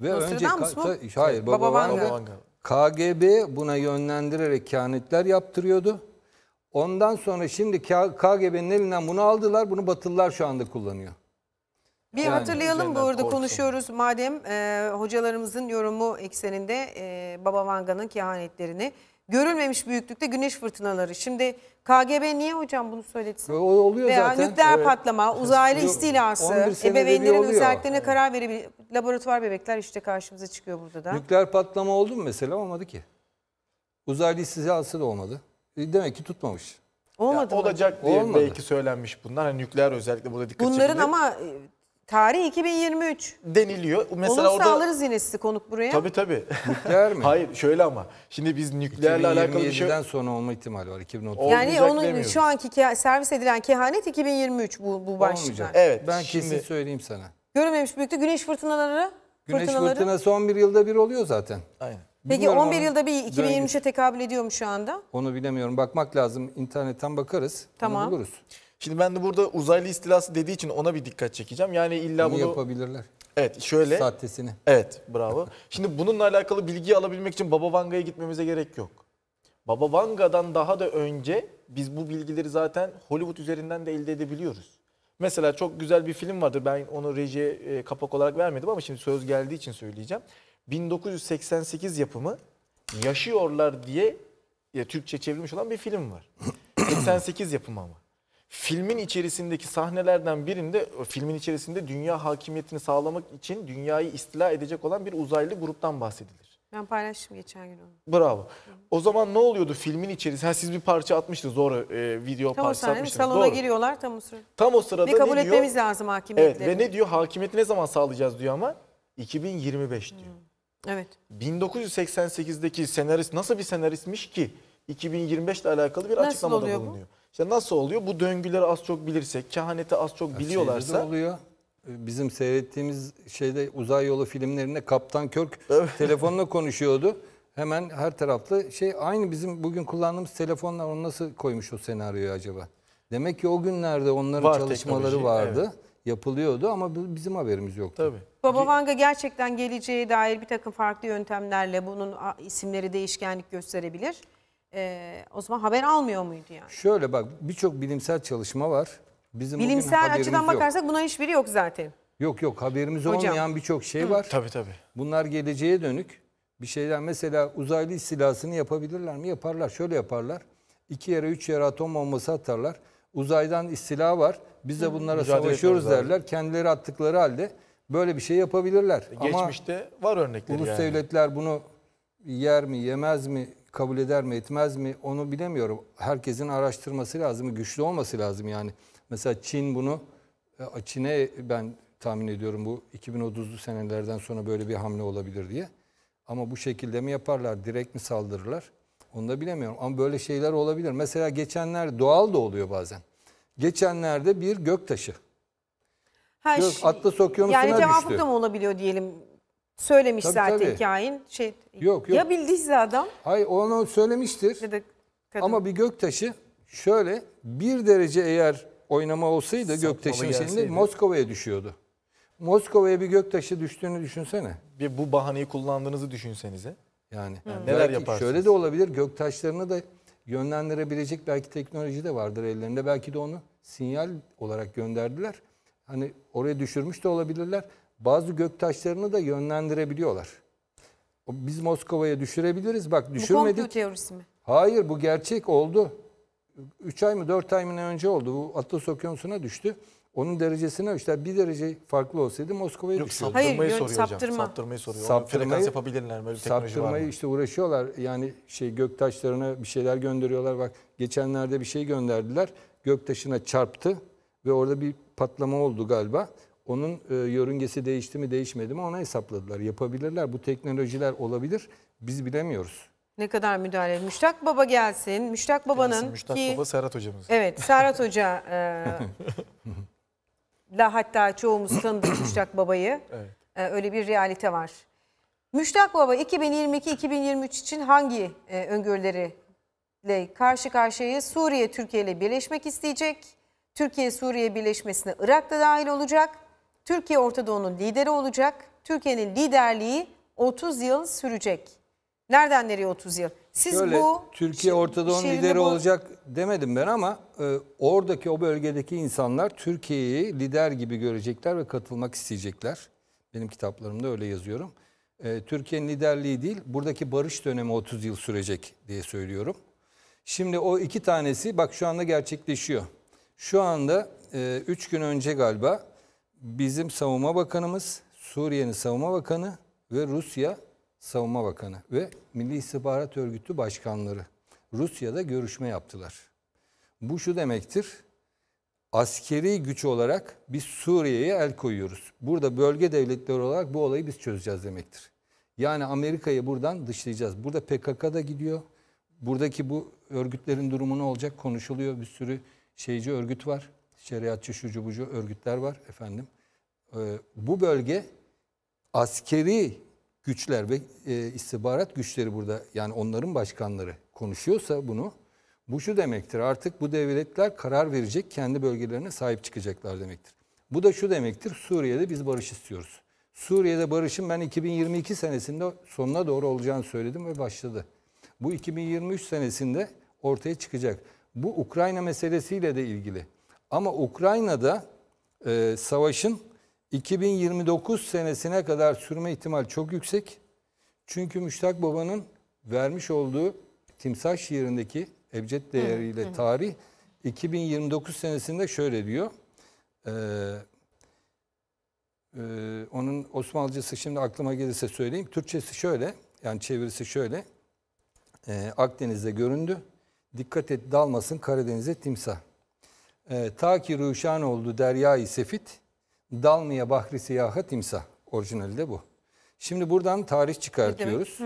[SPEAKER 2] Ve Nostradamus önce mu? hayır Baba, Baba Vanga, Vanga KGB buna yönlendirerek kehanetler yaptırıyordu. Ondan sonra şimdi KGB'nin elinden bunu aldılar. Bunu Batılılar şu anda kullanıyor. Bir yani hatırlayalım bu arada
[SPEAKER 1] konuşuyoruz madem e, hocalarımızın yorumu ekseninde e, Baba Vanga'nın kehanetlerini. Görülmemiş büyüklükte güneş fırtınaları. Şimdi KGB niye hocam bunu söyletsin?
[SPEAKER 2] O, oluyor Veya zaten. nükleer evet. patlama, uzaylı istilası, ebeveynlerin özelliklerine
[SPEAKER 1] karar verebilir. Laboratuvar bebekler işte karşımıza çıkıyor burada da.
[SPEAKER 2] Nükleer patlama oldu mu mesela? Olmadı ki. Uzaylı istilası da olmadı. E, demek ki tutmamış. Olmadı ya, Olacak diye Olmadı. belki söylenmiş bunlar. Hani nükleer
[SPEAKER 3] özellikle burada dikkat Bunların çekildi. ama e, Tarih 2023. Deniliyor. Mesela Olursa orada... alırız
[SPEAKER 1] yine sizi konuk buraya. Tabii
[SPEAKER 3] tabii. Nükleer mi? Hayır şöyle ama. Şimdi biz nükleerle alakalı bir şey...
[SPEAKER 2] sonra olma ihtimali var. 2030. Yani onun demiyorum. şu
[SPEAKER 1] anki servis edilen kehanet 2023 bu, bu başlıklar. Evet.
[SPEAKER 2] Ben şimdi... kesin söyleyeyim sana.
[SPEAKER 1] Görmemiş büyüktü. Güneş fırtınaları.
[SPEAKER 2] Güneş fırtınaları. fırtınası 11 yılda bir oluyor zaten. Aynen. Peki bilmiyorum 11 yılda bir 2023'e
[SPEAKER 1] tekabül ediyor mu şu anda?
[SPEAKER 2] Onu bilemiyorum. Bakmak lazım. İnternetten bakarız. Tamam. Onu buluruz. Şimdi ben de burada uzaylı
[SPEAKER 3] istilası dediği için ona bir dikkat çekeceğim. Yani illa bunu, bunu yapabilirler. Evet şöyle. Sahtesini. Evet bravo. Şimdi bununla alakalı bilgiyi alabilmek için Baba Vanga'ya gitmemize gerek yok. Baba Vanga'dan daha da önce biz bu bilgileri zaten Hollywood üzerinden de elde edebiliyoruz. Mesela çok güzel bir film vardır. Ben onu reji e, kapak olarak vermedim ama şimdi söz geldiği için söyleyeceğim. 1988 yapımı Yaşıyorlar diye ya Türkçe çevrilmiş olan bir film var. 88 yapımı ama filmin içerisindeki sahnelerden birinde e, filmin içerisinde dünya hakimiyetini sağlamak için dünyayı istila edecek olan bir uzaylı gruptan bahsedilir.
[SPEAKER 1] Ben paylaştım geçen gün onu.
[SPEAKER 3] Bravo. O zaman ne oluyordu filmin içerisinde? Ha, siz bir parça atmıştınız doğru e, video tam parçası atmıştınız. Salona doğru.
[SPEAKER 1] giriyorlar tam o sırada.
[SPEAKER 3] Tam o sırada ne kabul ne diyor? etmemiz lazım hakimiyetleri. Evet ve ne diyor? Hakimiyeti ne zaman sağlayacağız diyor ama 2025 diyor. Hı. Hmm. Evet. 1988'deki senarist nasıl bir senaristmiş ki 2025 ile alakalı bir nasıl açıklamada bulunuyor. Bu? İşte nasıl oluyor? Bu döngüleri az çok bilirsek, kehaneti az çok biliyorlarsa... Şeyde oluyor.
[SPEAKER 2] Ee, bizim seyrettiğimiz şeyde uzay yolu filmlerinde Kaptan Körk telefonla konuşuyordu. Hemen her taraflı şey aynı bizim bugün kullandığımız telefonla onu nasıl koymuş o senaryoyu acaba? Demek ki o günlerde onların Var, çalışmaları vardı. Evet yapılıyordu ama bizim haberimiz yoktu. Tabii.
[SPEAKER 1] Baba Vanga gerçekten geleceğe dair bir takım farklı yöntemlerle bunun isimleri değişkenlik gösterebilir e, o zaman haber almıyor muydu yani?
[SPEAKER 2] Şöyle bak birçok bilimsel çalışma var. Bizim Bilimsel açıdan yok. bakarsak
[SPEAKER 1] buna hiçbiri yok zaten.
[SPEAKER 2] Yok yok haberimiz Hocam. olmayan birçok şey var. Tabii tabii. Bunlar geleceğe dönük bir şeyler. Mesela uzaylı istilasını yapabilirler mi? Yaparlar. Şöyle yaparlar. İki yere üç yere atom bombası atarlar. Uzaydan istila var. Biz de bunlara Mücadele savaşıyoruz derler. Kendileri attıkları halde böyle bir şey yapabilirler. Geçmişte Ama var örnekleri ulus yani. devletler bunu yer mi yemez mi kabul eder mi etmez mi onu bilemiyorum. Herkesin araştırması lazım, güçlü olması lazım yani. Mesela Çin bunu, e, Çin'e ben tahmin ediyorum bu 2030'lu senelerden sonra böyle bir hamle olabilir diye. Ama bu şekilde mi yaparlar, direkt mi saldırırlar? Onu da bilemiyorum ama böyle şeyler olabilir. Mesela geçenler doğal da oluyor bazen. Geçenlerde bir göktaşı. Ha, Gök, atla sokuyormuşuna yani düştü. Yani cevaplık da mı
[SPEAKER 1] olabiliyor diyelim Söylemiş tabii, zaten tabii. kain. Şey, yok, yok. Ya
[SPEAKER 2] bildiyse adam. Hayır onu söylemiştir. kadın. Ama bir göktaşı şöyle bir derece eğer oynama olsaydı Sapmalı göktaşın içinde Moskova'ya düşüyordu. Moskova'ya bir göktaşı düştüğünü düşünsene. Bir
[SPEAKER 3] bu bahaneyi kullandığınızı düşünsenize.
[SPEAKER 2] Yani, yani neler yaparsınız? Şöyle de olabilir göktaşlarını da yönlendirebilecek belki teknoloji de vardır ellerinde. Belki de onu sinyal olarak gönderdiler. Hani oraya düşürmüş de olabilirler bazı göktaşlarını da yönlendirebiliyorlar. Biz Moskova'ya düşürebiliriz. Bak düşürmedik. Bu komplo teorisi mi? Hayır bu gerçek oldu. 3 ay mı 4 ay mı önce oldu. Bu Atlas Okyanusu'na düştü. Onun derecesine işte bir derece farklı olsaydı Moskova'ya Yok düşüyordu. saptırmayı Hayır, soruyor saptırma. hocam. Saptırmayı soruyor. Saptırmayı, frekans yapabilirler mi? Saptırmayı işte uğraşıyorlar. Yani şey göktaşlarına bir şeyler gönderiyorlar. Bak geçenlerde bir şey gönderdiler. Göktaşına çarptı ve orada bir patlama oldu galiba. Onun e, yörüngesi değişti mi değişmedi mi ona hesapladılar. Yapabilirler. Bu teknolojiler olabilir. Biz bilemiyoruz.
[SPEAKER 1] Ne kadar müdahale. Müştak Baba gelsin. Müştak Baba'nın gelsin, Müştak ki... Baba Serhat Hocamız. Evet Serhat Hoca e, la hatta çoğumuz tanıdık Müştak Baba'yı. Evet. E, öyle bir realite var. Müştak Baba 2022-2023 için hangi e, öngörüleriyle karşı karşıya? Suriye Türkiye ile birleşmek isteyecek. Türkiye Suriye birleşmesine Irak da dahil olacak. Türkiye Ortadoğu'nun lideri olacak. Türkiye'nin liderliği 30 yıl sürecek. Nereden nereye 30 yıl? Siz Şöyle, bu
[SPEAKER 2] Türkiye Ortadoğu'nun lideri bu... olacak demedim ben ama e, oradaki o bölgedeki insanlar Türkiye'yi lider gibi görecekler ve katılmak isteyecekler. Benim kitaplarımda öyle yazıyorum. E, Türkiye'nin liderliği değil, buradaki barış dönemi 30 yıl sürecek diye söylüyorum. Şimdi o iki tanesi bak şu anda gerçekleşiyor. Şu anda 3 e, gün önce galiba bizim savunma bakanımız, Suriye'nin savunma bakanı ve Rusya savunma bakanı ve Milli İstihbarat Örgütü başkanları Rusya'da görüşme yaptılar. Bu şu demektir. Askeri güç olarak biz Suriye'ye el koyuyoruz. Burada bölge devletleri olarak bu olayı biz çözeceğiz demektir. Yani Amerika'yı buradan dışlayacağız. Burada PKK da gidiyor. Buradaki bu örgütlerin durumu ne olacak konuşuluyor. Bir sürü şeyci örgüt var şeriatçı şucu bucu örgütler var efendim. Ee, bu bölge askeri güçler ve e, istihbarat güçleri burada yani onların başkanları konuşuyorsa bunu bu şu demektir artık bu devletler karar verecek kendi bölgelerine sahip çıkacaklar demektir. Bu da şu demektir Suriye'de biz barış istiyoruz. Suriye'de barışın ben 2022 senesinde sonuna doğru olacağını söyledim ve başladı. Bu 2023 senesinde ortaya çıkacak. Bu Ukrayna meselesiyle de ilgili. Ama Ukrayna'da e, savaşın 2029 senesine kadar sürme ihtimal çok yüksek. Çünkü Müştak Baba'nın vermiş olduğu timsah şiirindeki ebced değeriyle hı hı. tarih 2029 senesinde şöyle diyor. E, e, onun Osmanlıcası şimdi aklıma gelirse söyleyeyim. Türkçesi şöyle yani çevirisi şöyle. E, Akdeniz'de göründü. Dikkat et dalmasın Karadeniz'e timsah. E, ta ki rüşan oldu derya-i sefit, dalmaya bahri siyaha timsah. Orijinali de bu. Şimdi buradan tarih çıkartıyoruz.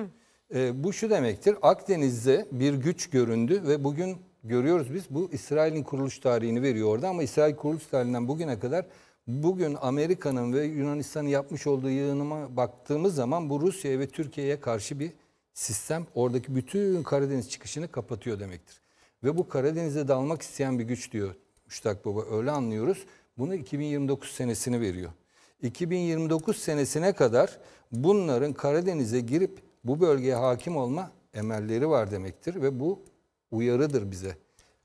[SPEAKER 2] E, bu şu demektir. Akdeniz'de bir güç göründü ve bugün görüyoruz biz bu İsrail'in kuruluş tarihini veriyor orada ama İsrail kuruluş tarihinden bugüne kadar bugün Amerika'nın ve Yunanistan'ın yapmış olduğu yığınıma baktığımız zaman bu Rusya'ya ve Türkiye'ye karşı bir sistem oradaki bütün Karadeniz çıkışını kapatıyor demektir. Ve bu Karadeniz'e dalmak isteyen bir güç diyor Müştak Baba öyle anlıyoruz. Bunu 2029 senesini veriyor. 2029 senesine kadar bunların Karadeniz'e girip bu bölgeye hakim olma emelleri var demektir ve bu uyarıdır bize.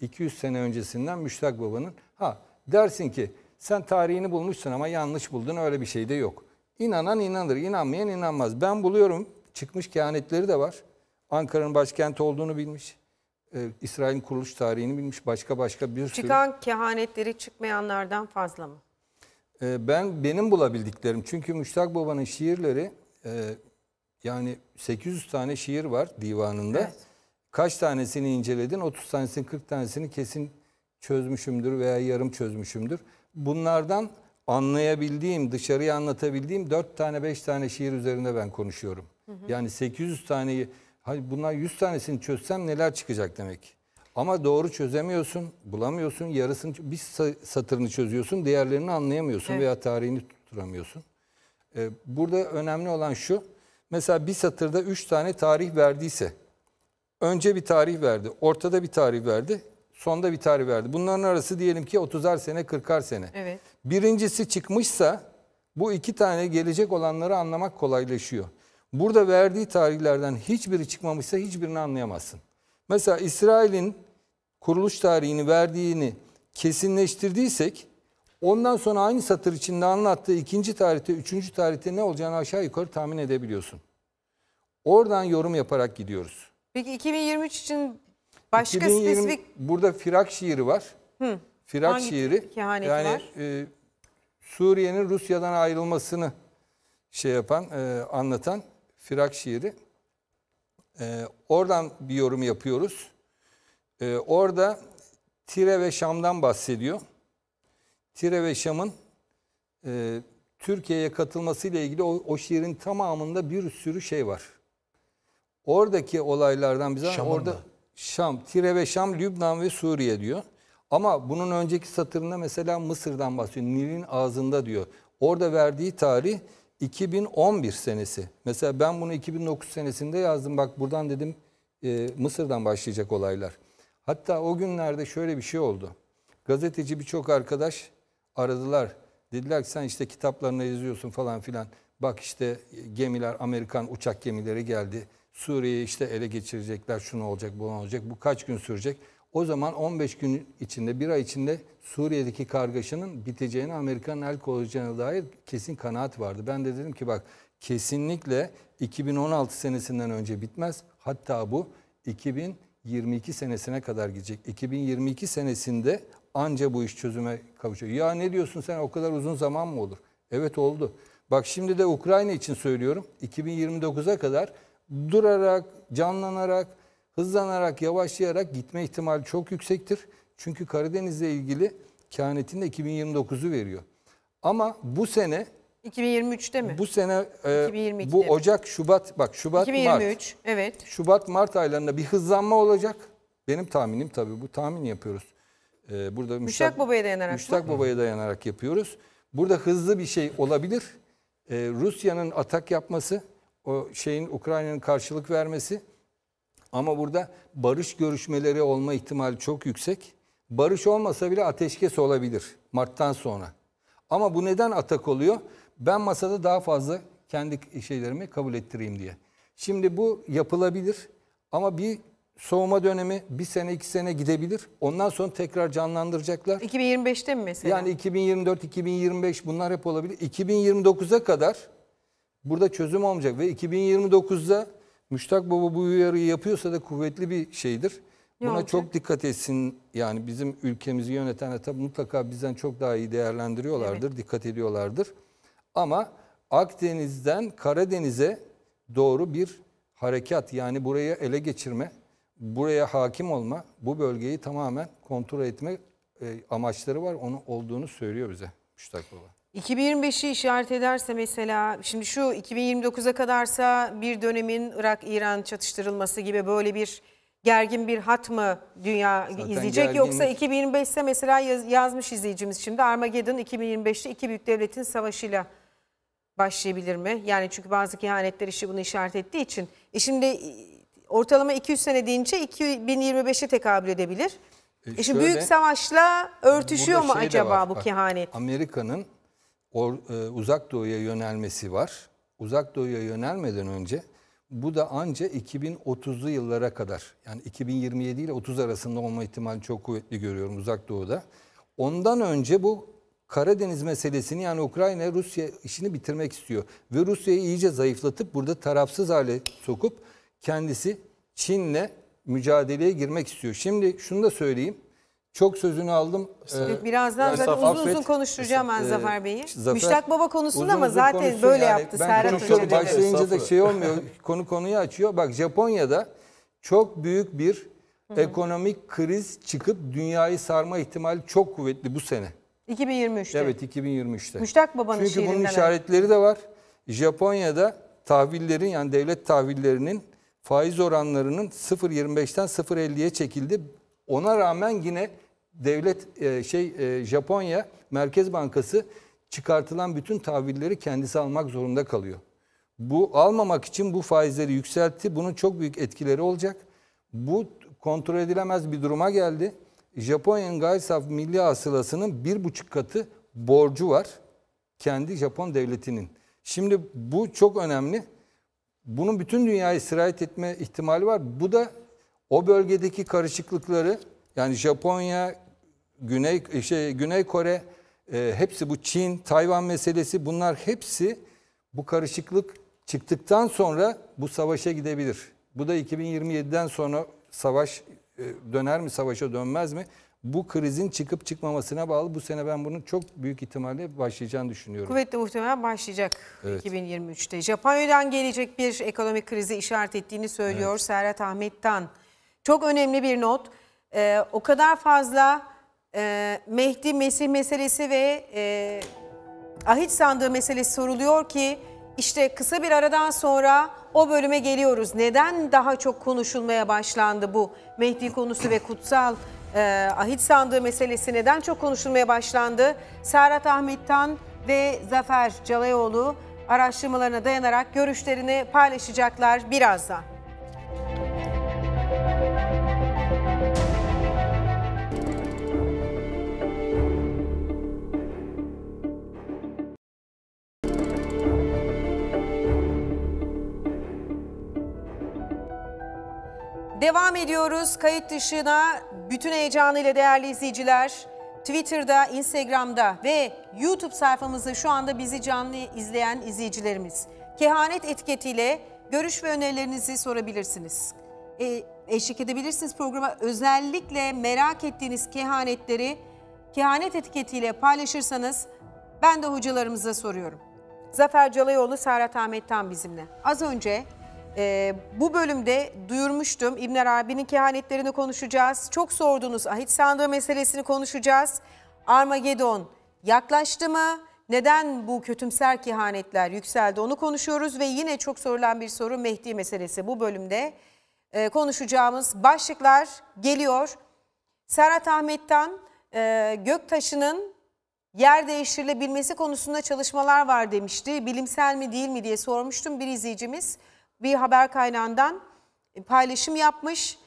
[SPEAKER 2] 200 sene öncesinden Müştak Baba'nın ha dersin ki sen tarihini bulmuşsun ama yanlış buldun öyle bir şey de yok. İnanan inanır, inanmayan inanmaz. Ben buluyorum. Çıkmış kehanetleri de var. Ankara'nın başkenti olduğunu bilmiş e, İsrail'in kuruluş tarihini bilmiş başka başka bir sürü... Çıkan
[SPEAKER 1] kehanetleri çıkmayanlardan fazla mı?
[SPEAKER 2] E, ben benim bulabildiklerim çünkü Müştak Baba'nın şiirleri e, yani 800 tane şiir var divanında. Evet. Kaç tanesini inceledin? 30 tanesini 40 tanesini kesin çözmüşümdür veya yarım çözmüşümdür. Bunlardan anlayabildiğim, dışarıya anlatabildiğim 4 tane 5 tane şiir üzerinde ben konuşuyorum. Hı hı. Yani 800 taneyi Hayır bunlar 100 tanesini çözsem neler çıkacak demek. Ama doğru çözemiyorsun, bulamıyorsun. Yarısını bir satırını çözüyorsun, diğerlerini anlayamıyorsun evet. veya tarihini tutturamıyorsun. Ee, burada önemli olan şu. Mesela bir satırda 3 tane tarih verdiyse önce bir tarih verdi, ortada bir tarih verdi, sonda bir tarih verdi. Bunların arası diyelim ki 30'ar sene, 40'ar sene. Evet. Birincisi çıkmışsa bu iki tane gelecek olanları anlamak kolaylaşıyor. Burada verdiği tarihlerden hiçbiri çıkmamışsa hiçbirini anlayamazsın. Mesela İsrail'in kuruluş tarihini verdiğini kesinleştirdiysek ondan sonra aynı satır içinde anlattığı ikinci tarihte, üçüncü tarihte ne olacağını aşağı yukarı tahmin edebiliyorsun. Oradan yorum yaparak gidiyoruz.
[SPEAKER 1] Peki 2023 için başka 2020, spesifik...
[SPEAKER 2] Burada Firak şiiri var. Hı. Firak Hangi şiiri. yani E, Suriye'nin Rusya'dan ayrılmasını şey yapan, e, anlatan Firak şiiri. Ee, oradan bir yorum yapıyoruz. Ee, orada Tire ve Şam'dan bahsediyor. Tire ve Şam'ın e, Türkiye'ye katılmasıyla ilgili o, o şiirin tamamında bir sürü şey var. Oradaki olaylardan bize orada Şam, Tire ve Şam, Lübnan ve Suriye diyor. Ama bunun önceki satırında mesela Mısır'dan bahsediyor. Nil'in ağzında diyor. Orada verdiği tarih 2011 senesi. Mesela ben bunu 2009 senesinde yazdım. Bak buradan dedim e, Mısır'dan başlayacak olaylar. Hatta o günlerde şöyle bir şey oldu. Gazeteci birçok arkadaş aradılar. Dediler ki sen işte kitaplarına yazıyorsun falan filan. Bak işte gemiler Amerikan uçak gemileri geldi. Suriye'yi işte ele geçirecekler. Şunu olacak bu olacak. Bu kaç gün sürecek. O zaman 15 gün içinde, bir ay içinde Suriye'deki kargaşanın biteceğini Amerika'nın el koyacağına dair kesin kanaat vardı. Ben de dedim ki bak kesinlikle 2016 senesinden önce bitmez. Hatta bu 2022 senesine kadar gidecek. 2022 senesinde anca bu iş çözüme kavuşuyor. Ya ne diyorsun sen o kadar uzun zaman mı olur? Evet oldu. Bak şimdi de Ukrayna için söylüyorum. 2029'a kadar durarak, canlanarak, hızlanarak, yavaşlayarak gitme ihtimali çok yüksektir. Çünkü Karadeniz'le ilgili kehanetin de 2029'u veriyor. Ama bu sene 2023'te mi? Bu sene e, bu Ocak, Şubat bak Şubat 2023, Mart. evet. Şubat Mart aylarında bir hızlanma olacak. Benim tahminim tabii bu tahmin yapıyoruz. Ee, burada Müştak, Müştak
[SPEAKER 1] Baba'ya dayanarak. Müştak Baba'ya
[SPEAKER 2] dayanarak yapıyoruz. Burada hızlı bir şey olabilir. Ee, Rusya'nın atak yapması, o şeyin Ukrayna'nın karşılık vermesi ama burada barış görüşmeleri olma ihtimali çok yüksek. Barış olmasa bile ateşkes olabilir Mart'tan sonra. Ama bu neden atak oluyor? Ben masada daha fazla kendi şeylerimi kabul ettireyim diye. Şimdi bu yapılabilir ama bir soğuma dönemi bir sene iki sene gidebilir. Ondan sonra tekrar canlandıracaklar. 2025'te mi mesela? Yani 2024-2025 bunlar hep olabilir. 2029'a kadar burada çözüm olmayacak ve 2029'da Müştak Baba bu uyarıyı yapıyorsa da kuvvetli bir şeydir. Buna olacak? çok dikkat etsin. Yani bizim ülkemizi yöneten tabi mutlaka bizden çok daha iyi değerlendiriyorlardır, evet. dikkat ediyorlardır. Ama Akdeniz'den Karadeniz'e doğru bir harekat yani buraya ele geçirme, buraya hakim olma, bu bölgeyi tamamen kontrol etme e, amaçları var. Onun olduğunu söylüyor bize Müştak Baba.
[SPEAKER 1] 2025'i işaret ederse mesela şimdi şu 2029'a kadarsa bir dönemin Irak-İran çatıştırılması gibi böyle bir gergin bir hat mı dünya Zaten izleyecek gergin... yoksa 2025'te mesela yaz, yazmış izleyicimiz şimdi Armageddon 2025'te iki büyük devletin savaşıyla başlayabilir mi? Yani çünkü bazı kehanetler işi bunu işaret ettiği için. E şimdi ortalama 200 sene deyince 2025'e tekabül edebilir. E, e şimdi şöyle, büyük savaşla örtüşüyor mu şey acaba var, bu kehanet?
[SPEAKER 2] Amerika'nın or, e, uzak doğuya yönelmesi var. Uzak doğuya yönelmeden önce bu da anca 2030'lu yıllara kadar yani 2027 ile 30 arasında olma ihtimali çok kuvvetli görüyorum uzak doğuda. Ondan önce bu Karadeniz meselesini yani Ukrayna Rusya işini bitirmek istiyor. Ve Rusya'yı iyice zayıflatıp burada tarafsız hale sokup kendisi Çin'le mücadeleye girmek istiyor. Şimdi şunu da söyleyeyim. Çok sözünü aldım. Ee,
[SPEAKER 1] Birazdan zaten uzun uzun konuşturacağım ben ee, Zafer Bey'i. Zafer, Baba konusunda ama zaten böyle yani yaptı ben Serhat Hoca. başlayınca da şey
[SPEAKER 2] olmuyor. konu konuyu açıyor. Bak Japonya'da çok büyük bir ekonomik kriz çıkıp dünyayı sarma ihtimali çok kuvvetli bu sene.
[SPEAKER 1] 2023'te. Evet
[SPEAKER 2] 2023'te. Müştak
[SPEAKER 1] Baba'nın Çünkü bunun işaretleri
[SPEAKER 2] de var. Japonya'da tahvillerin yani devlet tahvillerinin faiz oranlarının 0.25'ten 0.50'ye çekildi. Ona rağmen yine devlet e, şey e, Japonya Merkez Bankası çıkartılan bütün tahvilleri kendisi almak zorunda kalıyor. Bu almamak için bu faizleri yükseltti. Bunun çok büyük etkileri olacak. Bu kontrol edilemez bir duruma geldi. Japonya'nın gayri saf milli hasılasının bir buçuk katı borcu var. Kendi Japon devletinin. Şimdi bu çok önemli. Bunun bütün dünyayı sirayet etme ihtimali var. Bu da o bölgedeki karışıklıkları yani Japonya, Güney e, şey Güney Kore e, hepsi bu Çin, Tayvan meselesi bunlar hepsi bu karışıklık çıktıktan sonra bu savaşa gidebilir. Bu da 2027'den sonra savaş e, döner mi savaşa dönmez mi? Bu krizin çıkıp çıkmamasına bağlı. Bu sene ben bunun çok büyük ihtimalle başlayacağını düşünüyorum.
[SPEAKER 1] Kuvvetli muhtemelen başlayacak evet. 2023'te. Japonya'dan gelecek bir ekonomik krizi işaret ettiğini söylüyor evet. Serhat Ahmet'tan. Çok önemli bir not. Ee, o kadar fazla e, Mehdi Mesih meselesi ve e, ahit sandığı meselesi soruluyor ki işte kısa bir aradan sonra o bölüme geliyoruz. Neden daha çok konuşulmaya başlandı bu Mehdi konusu ve kutsal e, ahit sandığı meselesi neden çok konuşulmaya başlandı? Serhat Ahmet'tan ve Zafer Calayoğlu araştırmalarına dayanarak görüşlerini paylaşacaklar birazdan. Devam ediyoruz kayıt dışına bütün heyecanıyla değerli izleyiciler. Twitter'da, Instagram'da ve YouTube sayfamızda şu anda bizi canlı izleyen izleyicilerimiz. Kehanet etiketiyle görüş ve önerilerinizi sorabilirsiniz. E, eşlik edebilirsiniz programa. Özellikle merak ettiğiniz kehanetleri kehanet etiketiyle paylaşırsanız ben de hocalarımıza soruyorum. Zafer Calayoğlu, Serhat Ahmet'ten bizimle. Az önce ee, bu bölümde duyurmuştum İbn abinin kehanetlerini konuşacağız. Çok sordunuz ahit sandığı meselesini konuşacağız. Armagedon yaklaştı mı? Neden bu kötümser kehanetler yükseldi onu konuşuyoruz ve yine çok sorulan bir soru Mehdi meselesi bu bölümde e, konuşacağımız başlıklar geliyor. Serhat Ahmet'ten e, Göktaş'ının yer değiştirilebilmesi konusunda çalışmalar var demişti. Bilimsel mi değil mi diye sormuştum bir izleyicimiz bir haber kaynağından e, paylaşım yapmış.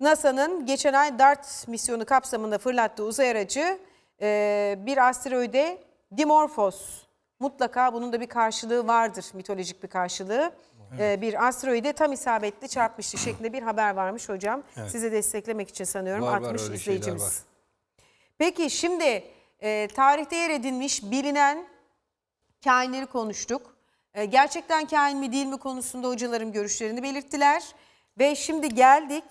[SPEAKER 1] NASA'nın geçen ay DART misyonu kapsamında fırlattığı uzay aracı e, bir asteroide Dimorphos mutlaka bunun da bir karşılığı vardır mitolojik bir karşılığı. E, evet. Bir asteroide tam isabetli çarpmıştı şeklinde bir haber varmış hocam. Evet. Size desteklemek için sanıyorum var, 60 var, izleyicimiz. Peki şimdi tarihte yer edinmiş bilinen kainleri konuştuk. Ee, gerçekten kain mi değil mi konusunda hocalarım görüşlerini belirttiler. Ve şimdi geldik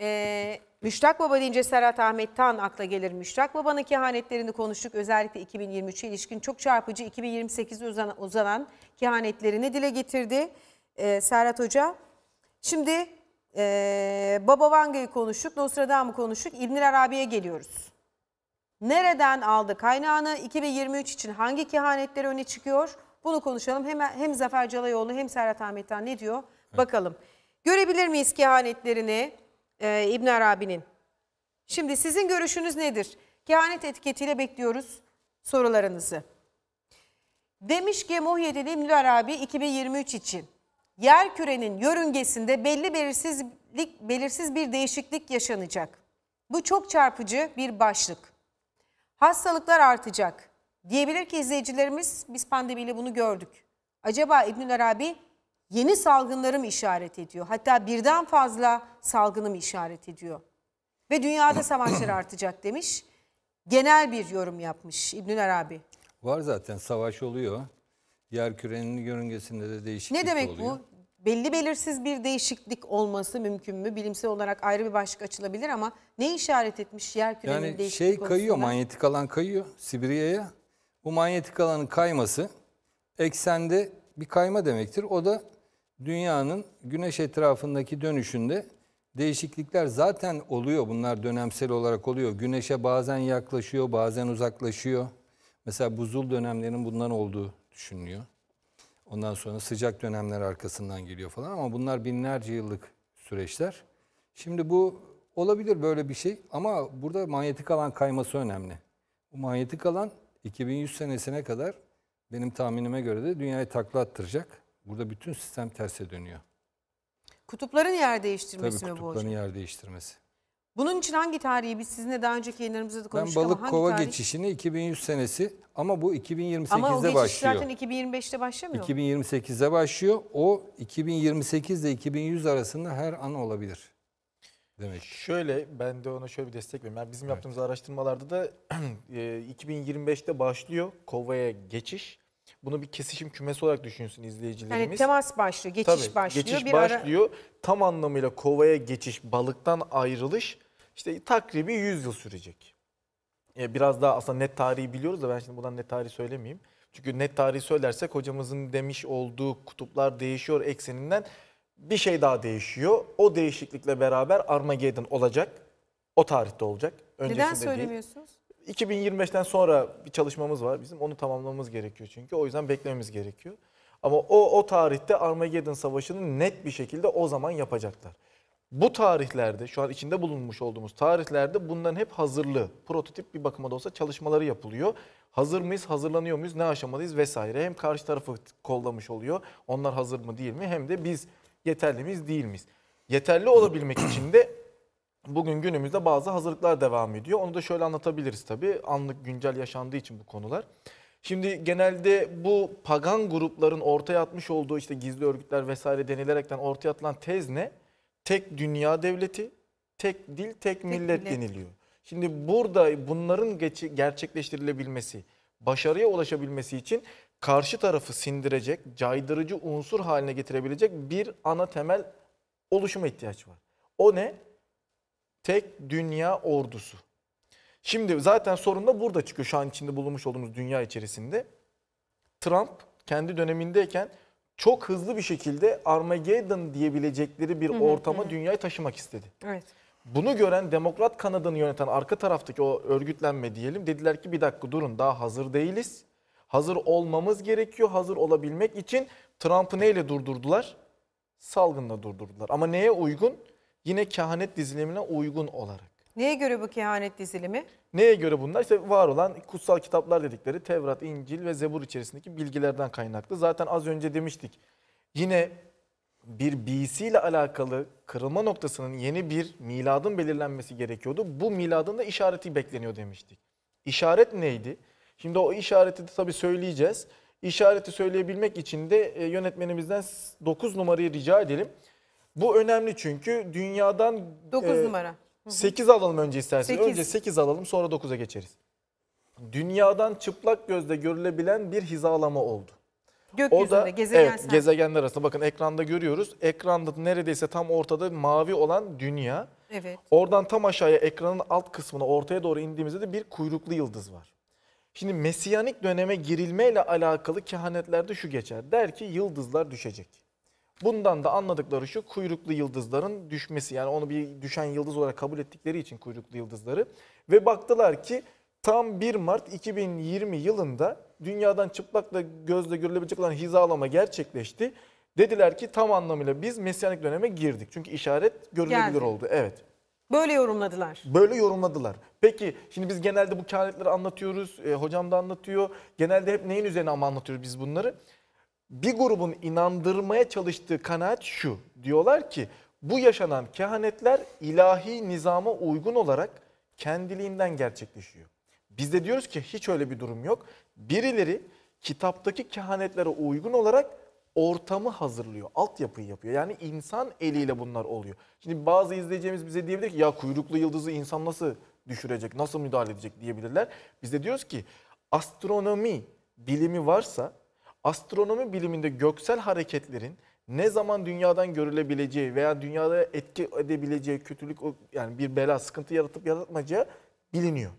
[SPEAKER 1] ee, Müştak Baba deyince Serhat Ahmet Tan akla gelir. Müştak Baba'nın kehanetlerini konuştuk. Özellikle 2023'e ilişkin çok çarpıcı 2028'e uzanan, uzanan kehanetlerini dile getirdi e, Serhat Hoca. Şimdi Baba Vanga'yı konuştuk, Nostradam'ı konuştuk, İbn-i Arabi'ye geliyoruz. Nereden aldı kaynağını? 2023 için hangi kehanetler öne çıkıyor? Bunu konuşalım. Hem, hem Zafer Calayoğlu hem Serhat Ahmet'ten ne diyor? Evet. Bakalım. Görebilir miyiz kehanetlerini e, İbn Arabi'nin? Şimdi sizin görüşünüz nedir? Kehanet etiketiyle bekliyoruz sorularınızı. Demiş ki Muhyiddin İbn Arabi 2023 için yer kürenin yörüngesinde belli belirsizlik, belirsiz bir değişiklik yaşanacak. Bu çok çarpıcı bir başlık. Hastalıklar artacak. Diyebilir ki izleyicilerimiz biz pandemiyle bunu gördük. Acaba İbnül Arabi yeni salgınları mı işaret ediyor? Hatta birden fazla salgını mı işaret ediyor? Ve dünyada savaşlar artacak demiş. Genel bir yorum yapmış İbnül Arabi.
[SPEAKER 2] Var zaten savaş oluyor. Yer kürenin yörüngesinde de değişiklik oluyor. Ne demek oluyor. bu?
[SPEAKER 1] Belli belirsiz bir değişiklik olması mümkün mü? Bilimsel olarak ayrı bir başlık açılabilir ama ne işaret etmiş yer kürenin yani değişikliği Yani şey kayıyor, konusunda?
[SPEAKER 2] manyetik alan kayıyor Sibirya'ya. Bu manyetik alanın kayması eksende bir kayma demektir. O da dünyanın güneş etrafındaki dönüşünde değişiklikler zaten oluyor. Bunlar dönemsel olarak oluyor. Güneşe bazen yaklaşıyor, bazen uzaklaşıyor. Mesela buzul dönemlerinin bundan olduğu düşünülüyor. Ondan sonra sıcak dönemler arkasından geliyor falan ama bunlar binlerce yıllık süreçler. Şimdi bu olabilir böyle bir şey ama burada manyetik alan kayması önemli. Bu manyetik alan 2100 senesine kadar benim tahminime göre de dünyayı takla attıracak. Burada bütün sistem terse dönüyor.
[SPEAKER 1] Kutupların yer değiştirmesi Tabii, mi bu hocam? kutupların
[SPEAKER 2] yer değiştirmesi.
[SPEAKER 1] Bunun için hangi tarihi biz sizinle daha önceki yayınlarımızda da Ben konuştuk balık ama hangi kova
[SPEAKER 2] geçişini 2100 senesi ama bu 2028'de başlıyor. Ama o geçiş başlıyor. zaten
[SPEAKER 1] 2025'te başlamıyor. mu?
[SPEAKER 2] 2028'de başlıyor. O 2028 ile 2100 arasında her an olabilir demek?
[SPEAKER 3] Şöyle ben de ona şöyle bir destek veriyorum. Yani bizim evet. yaptığımız araştırmalarda da 2025'te e, başlıyor Kova'ya geçiş. Bunu bir kesişim kümesi olarak düşünsün izleyicilerimiz. Yani temas başlıyor, geçiş Tabii, başlıyor. Geçiş bir başlıyor. Ara... Tam anlamıyla kovaya geçiş, balıktan ayrılış işte takribi 100 yıl sürecek. E, biraz daha aslında net tarihi biliyoruz da ben şimdi buradan net tarihi söylemeyeyim. Çünkü net tarihi söylersek hocamızın demiş olduğu kutuplar değişiyor ekseninden bir şey daha değişiyor. O değişiklikle beraber Armageddon olacak. O tarihte olacak. Öncesinde Neden söylemiyorsunuz? 2025'ten sonra bir çalışmamız var bizim. Onu tamamlamamız gerekiyor çünkü. O yüzden beklememiz gerekiyor. Ama o o tarihte Armageddon Savaşı'nı net bir şekilde o zaman yapacaklar. Bu tarihlerde şu an içinde bulunmuş olduğumuz tarihlerde bundan hep hazırlı prototip bir bakıma da olsa çalışmaları yapılıyor. Hazır mıyız, hazırlanıyor muyuz, ne aşamadayız vesaire. Hem karşı tarafı kollamış oluyor onlar hazır mı değil mi hem de biz yeterli miyiz değil miyiz? Yeterli olabilmek için de bugün günümüzde bazı hazırlıklar devam ediyor. Onu da şöyle anlatabiliriz tabii. Anlık güncel yaşandığı için bu konular. Şimdi genelde bu pagan grupların ortaya atmış olduğu işte gizli örgütler vesaire denilerekten ortaya atılan tez ne? Tek dünya devleti, tek dil, tek, tek millet, millet deniliyor. Şimdi burada bunların gerçekleştirilebilmesi, başarıya ulaşabilmesi için karşı tarafı sindirecek, caydırıcı unsur haline getirebilecek bir ana temel oluşuma ihtiyaç var. O ne? Tek dünya ordusu. Şimdi zaten sorun da burada çıkıyor şu an içinde bulunmuş olduğumuz dünya içerisinde. Trump kendi dönemindeyken çok hızlı bir şekilde Armageddon diyebilecekleri bir ortama dünyayı taşımak istedi. Evet. Bunu gören demokrat kanadını yöneten arka taraftaki o örgütlenme diyelim dediler ki bir dakika durun daha hazır değiliz hazır olmamız gerekiyor. Hazır olabilmek için Trump'ı neyle durdurdular? Salgınla durdurdular. Ama neye uygun? Yine kehanet dizilimine uygun olarak. Neye göre bu kehanet dizilimi? Neye göre bunlar? İşte var olan kutsal kitaplar dedikleri Tevrat, İncil ve Zebur içerisindeki bilgilerden kaynaklı. Zaten az önce demiştik. Yine bir BC ile alakalı kırılma noktasının yeni bir miladın belirlenmesi gerekiyordu. Bu miladın da işareti bekleniyor demiştik. İşaret neydi? Şimdi o işareti de tabii söyleyeceğiz. İşareti söyleyebilmek için de e, yönetmenimizden 9 numarayı rica edelim. Bu önemli çünkü dünyadan 9 e, numara. 8 alalım önce istersen. Önce 8 alalım sonra 9'a geçeriz. Dünyadan çıplak gözle görülebilen bir hizalama oldu. Gökyüzünde o da, gezegen evet, gezegenler arasında bakın ekranda görüyoruz. Ekranda neredeyse tam ortada mavi olan dünya. Evet. Oradan tam aşağıya ekranın alt kısmına ortaya doğru indiğimizde de bir kuyruklu yıldız var. Şimdi mesiyanik döneme girilmeyle alakalı kehanetlerde şu geçer. Der ki yıldızlar düşecek. Bundan da anladıkları şu kuyruklu yıldızların düşmesi. Yani onu bir düşen yıldız olarak kabul ettikleri için kuyruklu yıldızları. Ve baktılar ki tam 1 Mart 2020 yılında dünyadan çıplakla gözle görülebilecek olan hizalama gerçekleşti. Dediler ki tam anlamıyla biz mesiyanik döneme girdik. Çünkü işaret görülebilir Geldi. oldu. Evet. Böyle yorumladılar. Böyle yorumladılar. Peki şimdi biz genelde bu kehanetleri anlatıyoruz. E, hocam da anlatıyor. Genelde hep neyin üzerine ama anlatıyoruz biz bunları? Bir grubun inandırmaya çalıştığı kanaat şu. Diyorlar ki bu yaşanan kehanetler ilahi nizama uygun olarak kendiliğinden gerçekleşiyor. Biz de diyoruz ki hiç öyle bir durum yok. Birileri kitaptaki kehanetlere uygun olarak ortamı hazırlıyor. Altyapıyı yapıyor. Yani insan eliyle bunlar oluyor. Şimdi bazı izleyeceğimiz bize diyebilir ki ya kuyruklu yıldızı insan nasıl düşürecek, nasıl müdahale edecek diyebilirler. Biz de diyoruz ki astronomi bilimi varsa astronomi biliminde göksel hareketlerin ne zaman dünyadan görülebileceği veya dünyada etki edebileceği kötülük yani bir bela sıkıntı yaratıp yaratmayacağı biliniyor.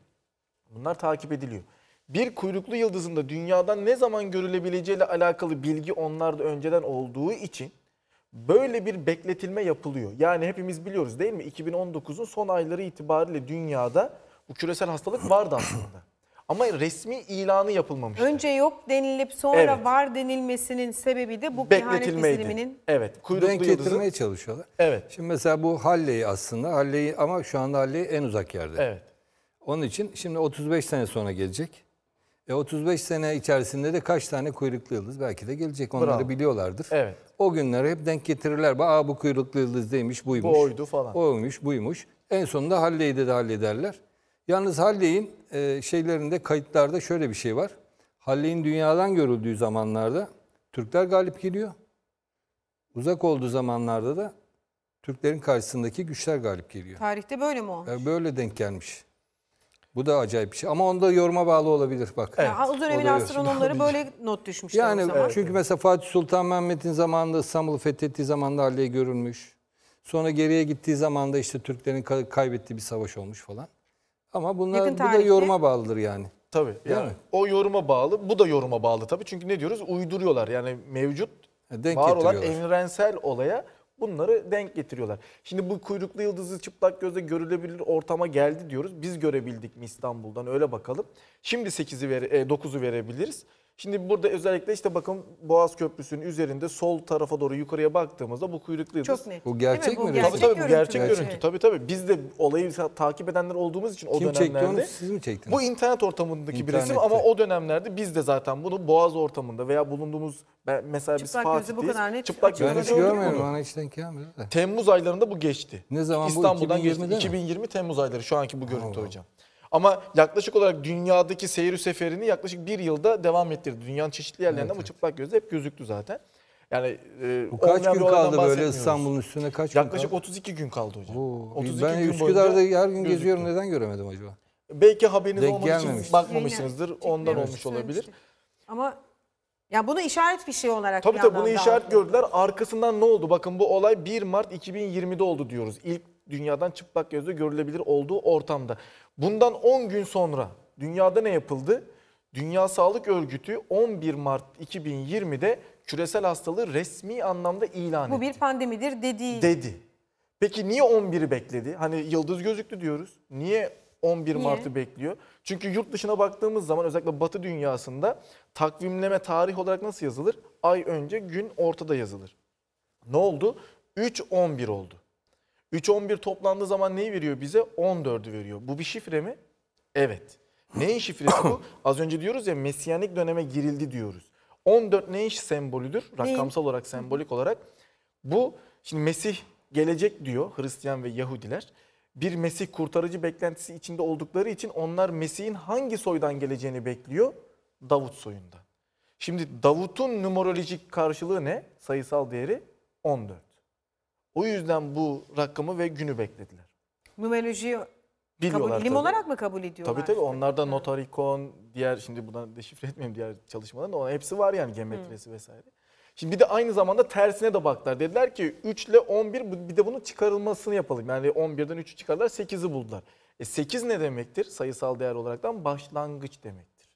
[SPEAKER 3] Bunlar takip ediliyor bir kuyruklu yıldızın da dünyadan ne zaman görülebileceği ile alakalı bilgi onlarda önceden olduğu için böyle bir bekletilme yapılıyor. Yani hepimiz biliyoruz değil mi? 2019'un son ayları itibariyle dünyada bu küresel hastalık vardı aslında. Ama resmi ilanı yapılmamış.
[SPEAKER 1] Önce yok denilip sonra evet. var denilmesinin sebebi de bu kehanet izleminin.
[SPEAKER 2] Evet. Kuyruklu Denk getirmeye çalışıyorlar. Evet. Şimdi mesela bu Halley aslında. Halley ama şu anda Halley en uzak yerde. Evet. Onun için şimdi 35 sene sonra gelecek. E 35 sene içerisinde de kaç tane kuyruklu yıldız belki de gelecek. Onları Bravo. biliyorlardır. Evet. O günleri hep denk getirirler. Aa bu kuyruklu yıldız demiş, buymuş. Bu oydu falan. Oymuş, buymuş. En sonunda Halley'i de, de hallederler. Yalnız Halley'in e, şeylerinde, kayıtlarda şöyle bir şey var. Halley'in dünyadan görüldüğü zamanlarda Türkler galip geliyor. Uzak olduğu zamanlarda da Türklerin karşısındaki güçler galip geliyor.
[SPEAKER 1] Tarihte böyle mi olmuş?
[SPEAKER 2] E, böyle denk gelmiş. Bu da acayip bir şey. Ama onda yoruma bağlı olabilir bak. Evet. Yani o dönemin astronomları böyle
[SPEAKER 1] not düşmüşler yani, o zaman. Çünkü
[SPEAKER 2] mesela Fatih Sultan Mehmet'in zamanında İstanbul'u fethettiği zamanda Halley görülmüş. Sonra geriye gittiği zaman da işte Türklerin kaybettiği bir savaş olmuş falan. Ama bunlar bu da yoruma bağlıdır yani. Tabii. yani
[SPEAKER 3] o yoruma bağlı, bu da yoruma bağlı tabii. Çünkü ne diyoruz? Uyduruyorlar. Yani mevcut e, Denk var olan evrensel olaya Bunları denk getiriyorlar. Şimdi bu kuyruklu yıldızı çıplak gözle görülebilir ortama geldi diyoruz. Biz görebildik mi İstanbul'dan öyle bakalım. Şimdi 8'i ver, 9'u verebiliriz. Şimdi burada özellikle işte bakın Boğaz Köprüsü'nün üzerinde sol tarafa doğru yukarıya baktığımızda bu kuyruklu Çok net. Bu gerçek mi? Tabii tabii bu gerçek görüntü. görüntü. Tabii tabii. Biz de olayı takip edenler olduğumuz için Kim o dönemlerde. Kim çekti onu siz mi çektiniz? Bu internet ortamındaki İnternette. bir resim ama o dönemlerde biz de zaten bunu Boğaz ortamında veya bulunduğumuz mesela biz Çıplak Fatih'teyiz. Çıplak gözü bu kadar net. Çıplak gözü ben hiç görmüyorum bana
[SPEAKER 2] hiç denk gelmedi
[SPEAKER 3] de. Temmuz aylarında bu geçti. Ne zaman İstanbul'dan bu? 2020'de geçti. 2020 Temmuz ayları şu anki bu görüntü Allah. hocam. Ama yaklaşık olarak dünyadaki seyir seferini yaklaşık bir yılda devam ettirdi. Dünyanın çeşitli yerlerinden evet, bu çıplak gözle hep gözüktü zaten. Yani e, bu kaç gün kaldı böyle İstanbul'un
[SPEAKER 2] üstüne kaç Yaklaşık gün kaldı? 32 gün kaldı hocam. Oo, 32 ben gün Üsküdar'da her gün gözüktüm. geziyorum neden göremedim acaba?
[SPEAKER 3] Belki haberiniz Denk olmadığı için bakmamışsınızdır. Aynen. Ondan evet. olmuş olabilir.
[SPEAKER 1] Ama ya bunu işaret bir şey olarak Tabii tabii bunu işaret gördüler.
[SPEAKER 3] Arkasından ne oldu? Bakın bu olay 1 Mart 2020'de oldu diyoruz. İlk dünyadan çıplak gözle görülebilir olduğu ortamda. Bundan 10 gün sonra dünyada ne yapıldı? Dünya Sağlık Örgütü 11 Mart 2020'de küresel hastalığı resmi anlamda ilan Bu etti.
[SPEAKER 1] Bu bir pandemidir dedi.
[SPEAKER 3] Dedi. Peki niye 11'i bekledi? Hani yıldız gözüktü diyoruz. Niye 11 niye? Mart'ı bekliyor? Çünkü yurt dışına baktığımız zaman özellikle batı dünyasında takvimleme tarih olarak nasıl yazılır? Ay önce gün ortada yazılır. Ne oldu? 3-11 oldu. 3-11 toplandığı zaman neyi veriyor bize? 14'ü veriyor. Bu bir şifre mi? Evet. Neyin şifresi bu? Az önce diyoruz ya mesiyanik döneme girildi diyoruz. 14 ne iş sembolüdür? Rakamsal olarak, sembolik olarak. Bu şimdi Mesih gelecek diyor Hristiyan ve Yahudiler. Bir Mesih kurtarıcı beklentisi içinde oldukları için onlar Mesih'in hangi soydan geleceğini bekliyor? Davut soyunda. Şimdi Davut'un numerolojik karşılığı ne? Sayısal değeri 14. O yüzden bu rakamı ve günü beklediler. Numerolojiyi Biliyorlar kabul, ilim tabii. olarak
[SPEAKER 1] mı kabul ediyorlar? Tabii tabii.
[SPEAKER 3] Onlarda hmm. notarikon, diğer şimdi buradan deşifre etmeyeyim diğer çalışmalarında. Onun hepsi var yani geometrisi hmm. vesaire. Şimdi bir de aynı zamanda tersine de baktılar. Dediler ki 3 ile 11 bir de bunun çıkarılmasını yapalım. Yani 11'den 3'ü çıkarlar 8'i buldular. E 8 ne demektir? Sayısal değer olaraktan başlangıç demektir.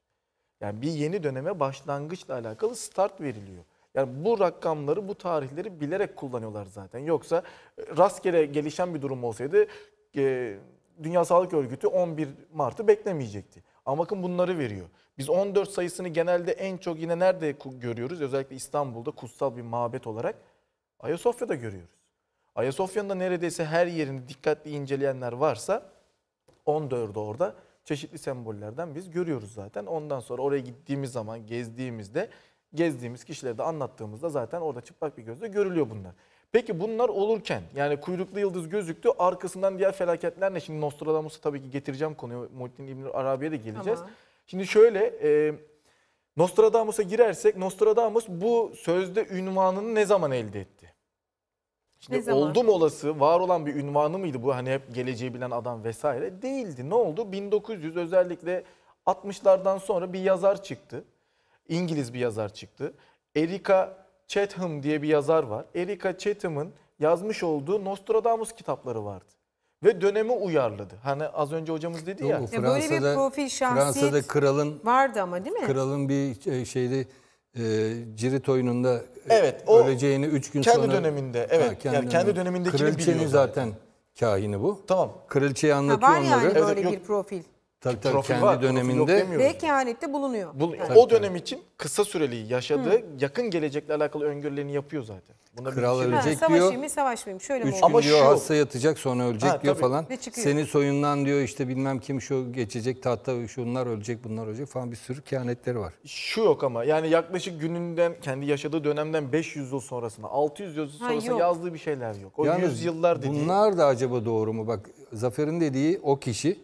[SPEAKER 3] Yani bir yeni döneme başlangıçla alakalı start veriliyor. Yani bu rakamları, bu tarihleri bilerek kullanıyorlar zaten. Yoksa e, rastgele gelişen bir durum olsaydı e, Dünya Sağlık Örgütü 11 Mart'ı beklemeyecekti. Ama bakın bunları veriyor. Biz 14 sayısını genelde en çok yine nerede görüyoruz? Özellikle İstanbul'da kutsal bir mabet olarak Ayasofya'da görüyoruz. Ayasofya'nın da neredeyse her yerini dikkatli inceleyenler varsa 14'ü orada çeşitli sembollerden biz görüyoruz zaten. Ondan sonra oraya gittiğimiz zaman gezdiğimizde gezdiğimiz kişilerde anlattığımızda zaten orada çıplak bir gözle görülüyor bunlar. Peki bunlar olurken yani kuyruklu yıldız gözüktü arkasından diğer felaketler ne? Şimdi Nostradamus'u tabii ki getireceğim konuyu Muhittin İbn Arabi'ye de geleceğiz. Ama. Şimdi şöyle e, Nostradamus'a girersek Nostradamus bu sözde ünvanını ne zaman elde etti?
[SPEAKER 2] Şimdi ne zaman? oldum
[SPEAKER 3] olası var olan bir ünvanı mıydı bu hani hep geleceği bilen adam vesaire? Değildi. Ne oldu? 1900 özellikle 60'lardan sonra bir yazar çıktı. İngiliz bir yazar çıktı. Erika Chatham diye bir yazar var. Erika Chatham'ın yazmış olduğu Nostradamus kitapları vardı. Ve dönemi uyarladı. Hani az önce hocamız dedi ya. ya e, böyle bir profil şahsiyet Fransa'da kralın,
[SPEAKER 2] vardı ama değil mi? Kralın bir şeydi e, cirit e, oyununda e, evet, o öleceğini 3 gün kendi sonra... döneminde, evet. Ha, kendi yani kendi dönemindekini biliyor. zaten kahini bu. Tamam. Kraliçeyi anlatıyor ha, var onları. Var yani böyle evet, bir profil. Tabii tabii profil kendi var, döneminde ve
[SPEAKER 1] kehanette bulunuyor. Bul yani.
[SPEAKER 2] O
[SPEAKER 3] dönem tabii. için kısa süreli yaşadığı Hı. yakın gelecekle alakalı öngörülerini yapıyor zaten. Buna Kral
[SPEAKER 2] şey. ölecek ha, diyor.
[SPEAKER 1] mı savaşmayayım şöyle üç mi oldu? Gün diyor hasta
[SPEAKER 2] yatacak sonra ölecek ha, diyor tabii. falan. Seni soyundan diyor işte bilmem kim şu geçecek tahta şunlar ölecek bunlar ölecek falan bir sürü kehanetleri var. Şu yok ama yani yaklaşık gününden kendi yaşadığı dönemden 500 yıl sonrasına 600 yıl sonrasına ha, yazdığı
[SPEAKER 3] bir şeyler yok. O Yalnız, 100 yıllar dediği.
[SPEAKER 2] Bunlar da acaba doğru mu? Bak Zafer'in dediği o kişi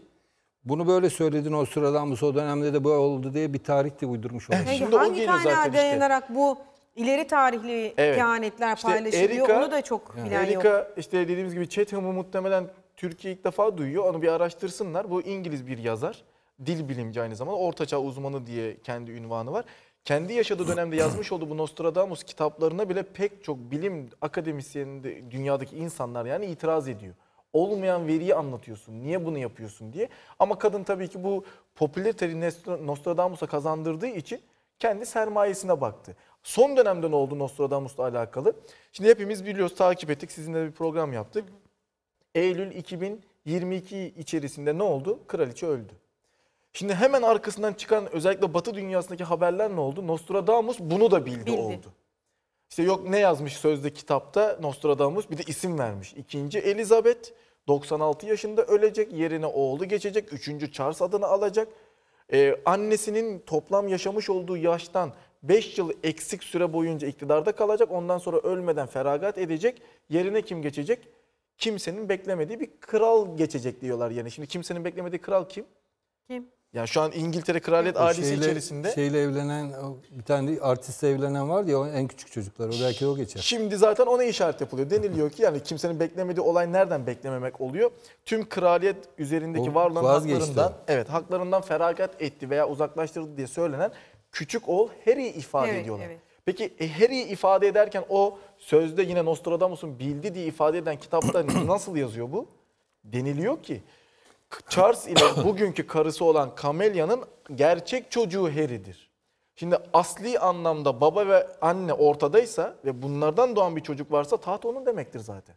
[SPEAKER 2] bunu böyle söyledin o sıradan mı o dönemde de böyle oldu diye bir tarih de uydurmuş olmuş. Peki, Şimdi hangi kaynağa dayanarak
[SPEAKER 1] işte. bu ileri tarihli evet. kehanetler işte paylaşılıyor Erika, onu da çok yani. bilen Erika,
[SPEAKER 3] yok. işte dediğimiz gibi Chatham'ı muhtemelen Türkiye ilk defa duyuyor. Onu bir araştırsınlar. Bu İngiliz bir yazar. Dil bilimci aynı zamanda. Ortaçağ uzmanı diye kendi ünvanı var. Kendi yaşadığı dönemde yazmış olduğu bu Nostradamus kitaplarına bile pek çok bilim akademisyeninde dünyadaki insanlar yani itiraz ediyor olmayan veriyi anlatıyorsun. Niye bunu yapıyorsun diye. Ama kadın tabii ki bu popülariteyi Nostradamus'a kazandırdığı için kendi sermayesine baktı. Son dönemde ne oldu Nostradamus'la alakalı? Şimdi hepimiz biliyoruz takip ettik. Sizinle bir program yaptık. Eylül 2022 içerisinde ne oldu? Kraliçe öldü. Şimdi hemen arkasından çıkan özellikle Batı dünyasındaki haberler ne oldu? Nostradamus bunu da bildi, bildi. oldu. İşte yok ne yazmış sözde kitapta Nostradamus bir de isim vermiş. İkinci Elizabeth 96 yaşında ölecek yerine oğlu geçecek. Üçüncü Charles adını alacak. Ee, annesinin toplam yaşamış olduğu yaştan 5 yıl eksik süre boyunca iktidarda kalacak. Ondan sonra ölmeden feragat edecek. Yerine kim geçecek? Kimsenin beklemediği bir kral geçecek diyorlar yani. Şimdi kimsenin beklemediği kral kim? Kim? Yani şu an İngiltere Kraliyet o ailesi şeyle, içerisinde.
[SPEAKER 2] Şeyle evlenen bir tane artist evlenen var ya en küçük çocuklar o belki o geçer. Şimdi zaten ona işaret yapılıyor.
[SPEAKER 3] Deniliyor ki yani kimsenin beklemediği olay nereden beklememek oluyor? Tüm kraliyet üzerindeki o, var olan haklarından, evet, haklarından feragat etti veya uzaklaştırıldı diye söylenen küçük oğul Harry'i ifade evet, ediyorlar. Evet. Peki e, Harry'i ifade ederken o sözde yine Nostradamus'un bildi diye ifade eden kitapta nasıl yazıyor bu? Deniliyor ki Charles ile bugünkü karısı olan Kamelya'nın gerçek çocuğu Harry'dir. Şimdi
[SPEAKER 2] asli anlamda baba ve
[SPEAKER 3] anne ortadaysa ve bunlardan doğan bir çocuk varsa taht onun demektir zaten.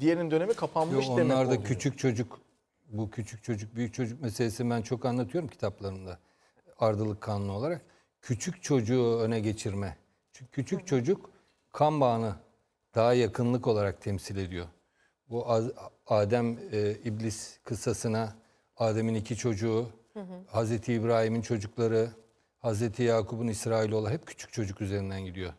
[SPEAKER 3] Diğerinin dönemi kapanmış Yo, demek Onlar da oluyor. küçük
[SPEAKER 2] çocuk, bu küçük çocuk, büyük çocuk meselesini ben çok anlatıyorum kitaplarımda. Ardılık kanunu olarak. Küçük çocuğu öne geçirme. Çünkü küçük çocuk kan bağını daha yakınlık olarak temsil ediyor bu Adem e, iblis kıssasına Adem'in iki çocuğu, hı hı. Hazreti İbrahim'in çocukları, Hazreti Yakup'un İsrail İsrailoğlu hep küçük çocuk üzerinden gidiyor.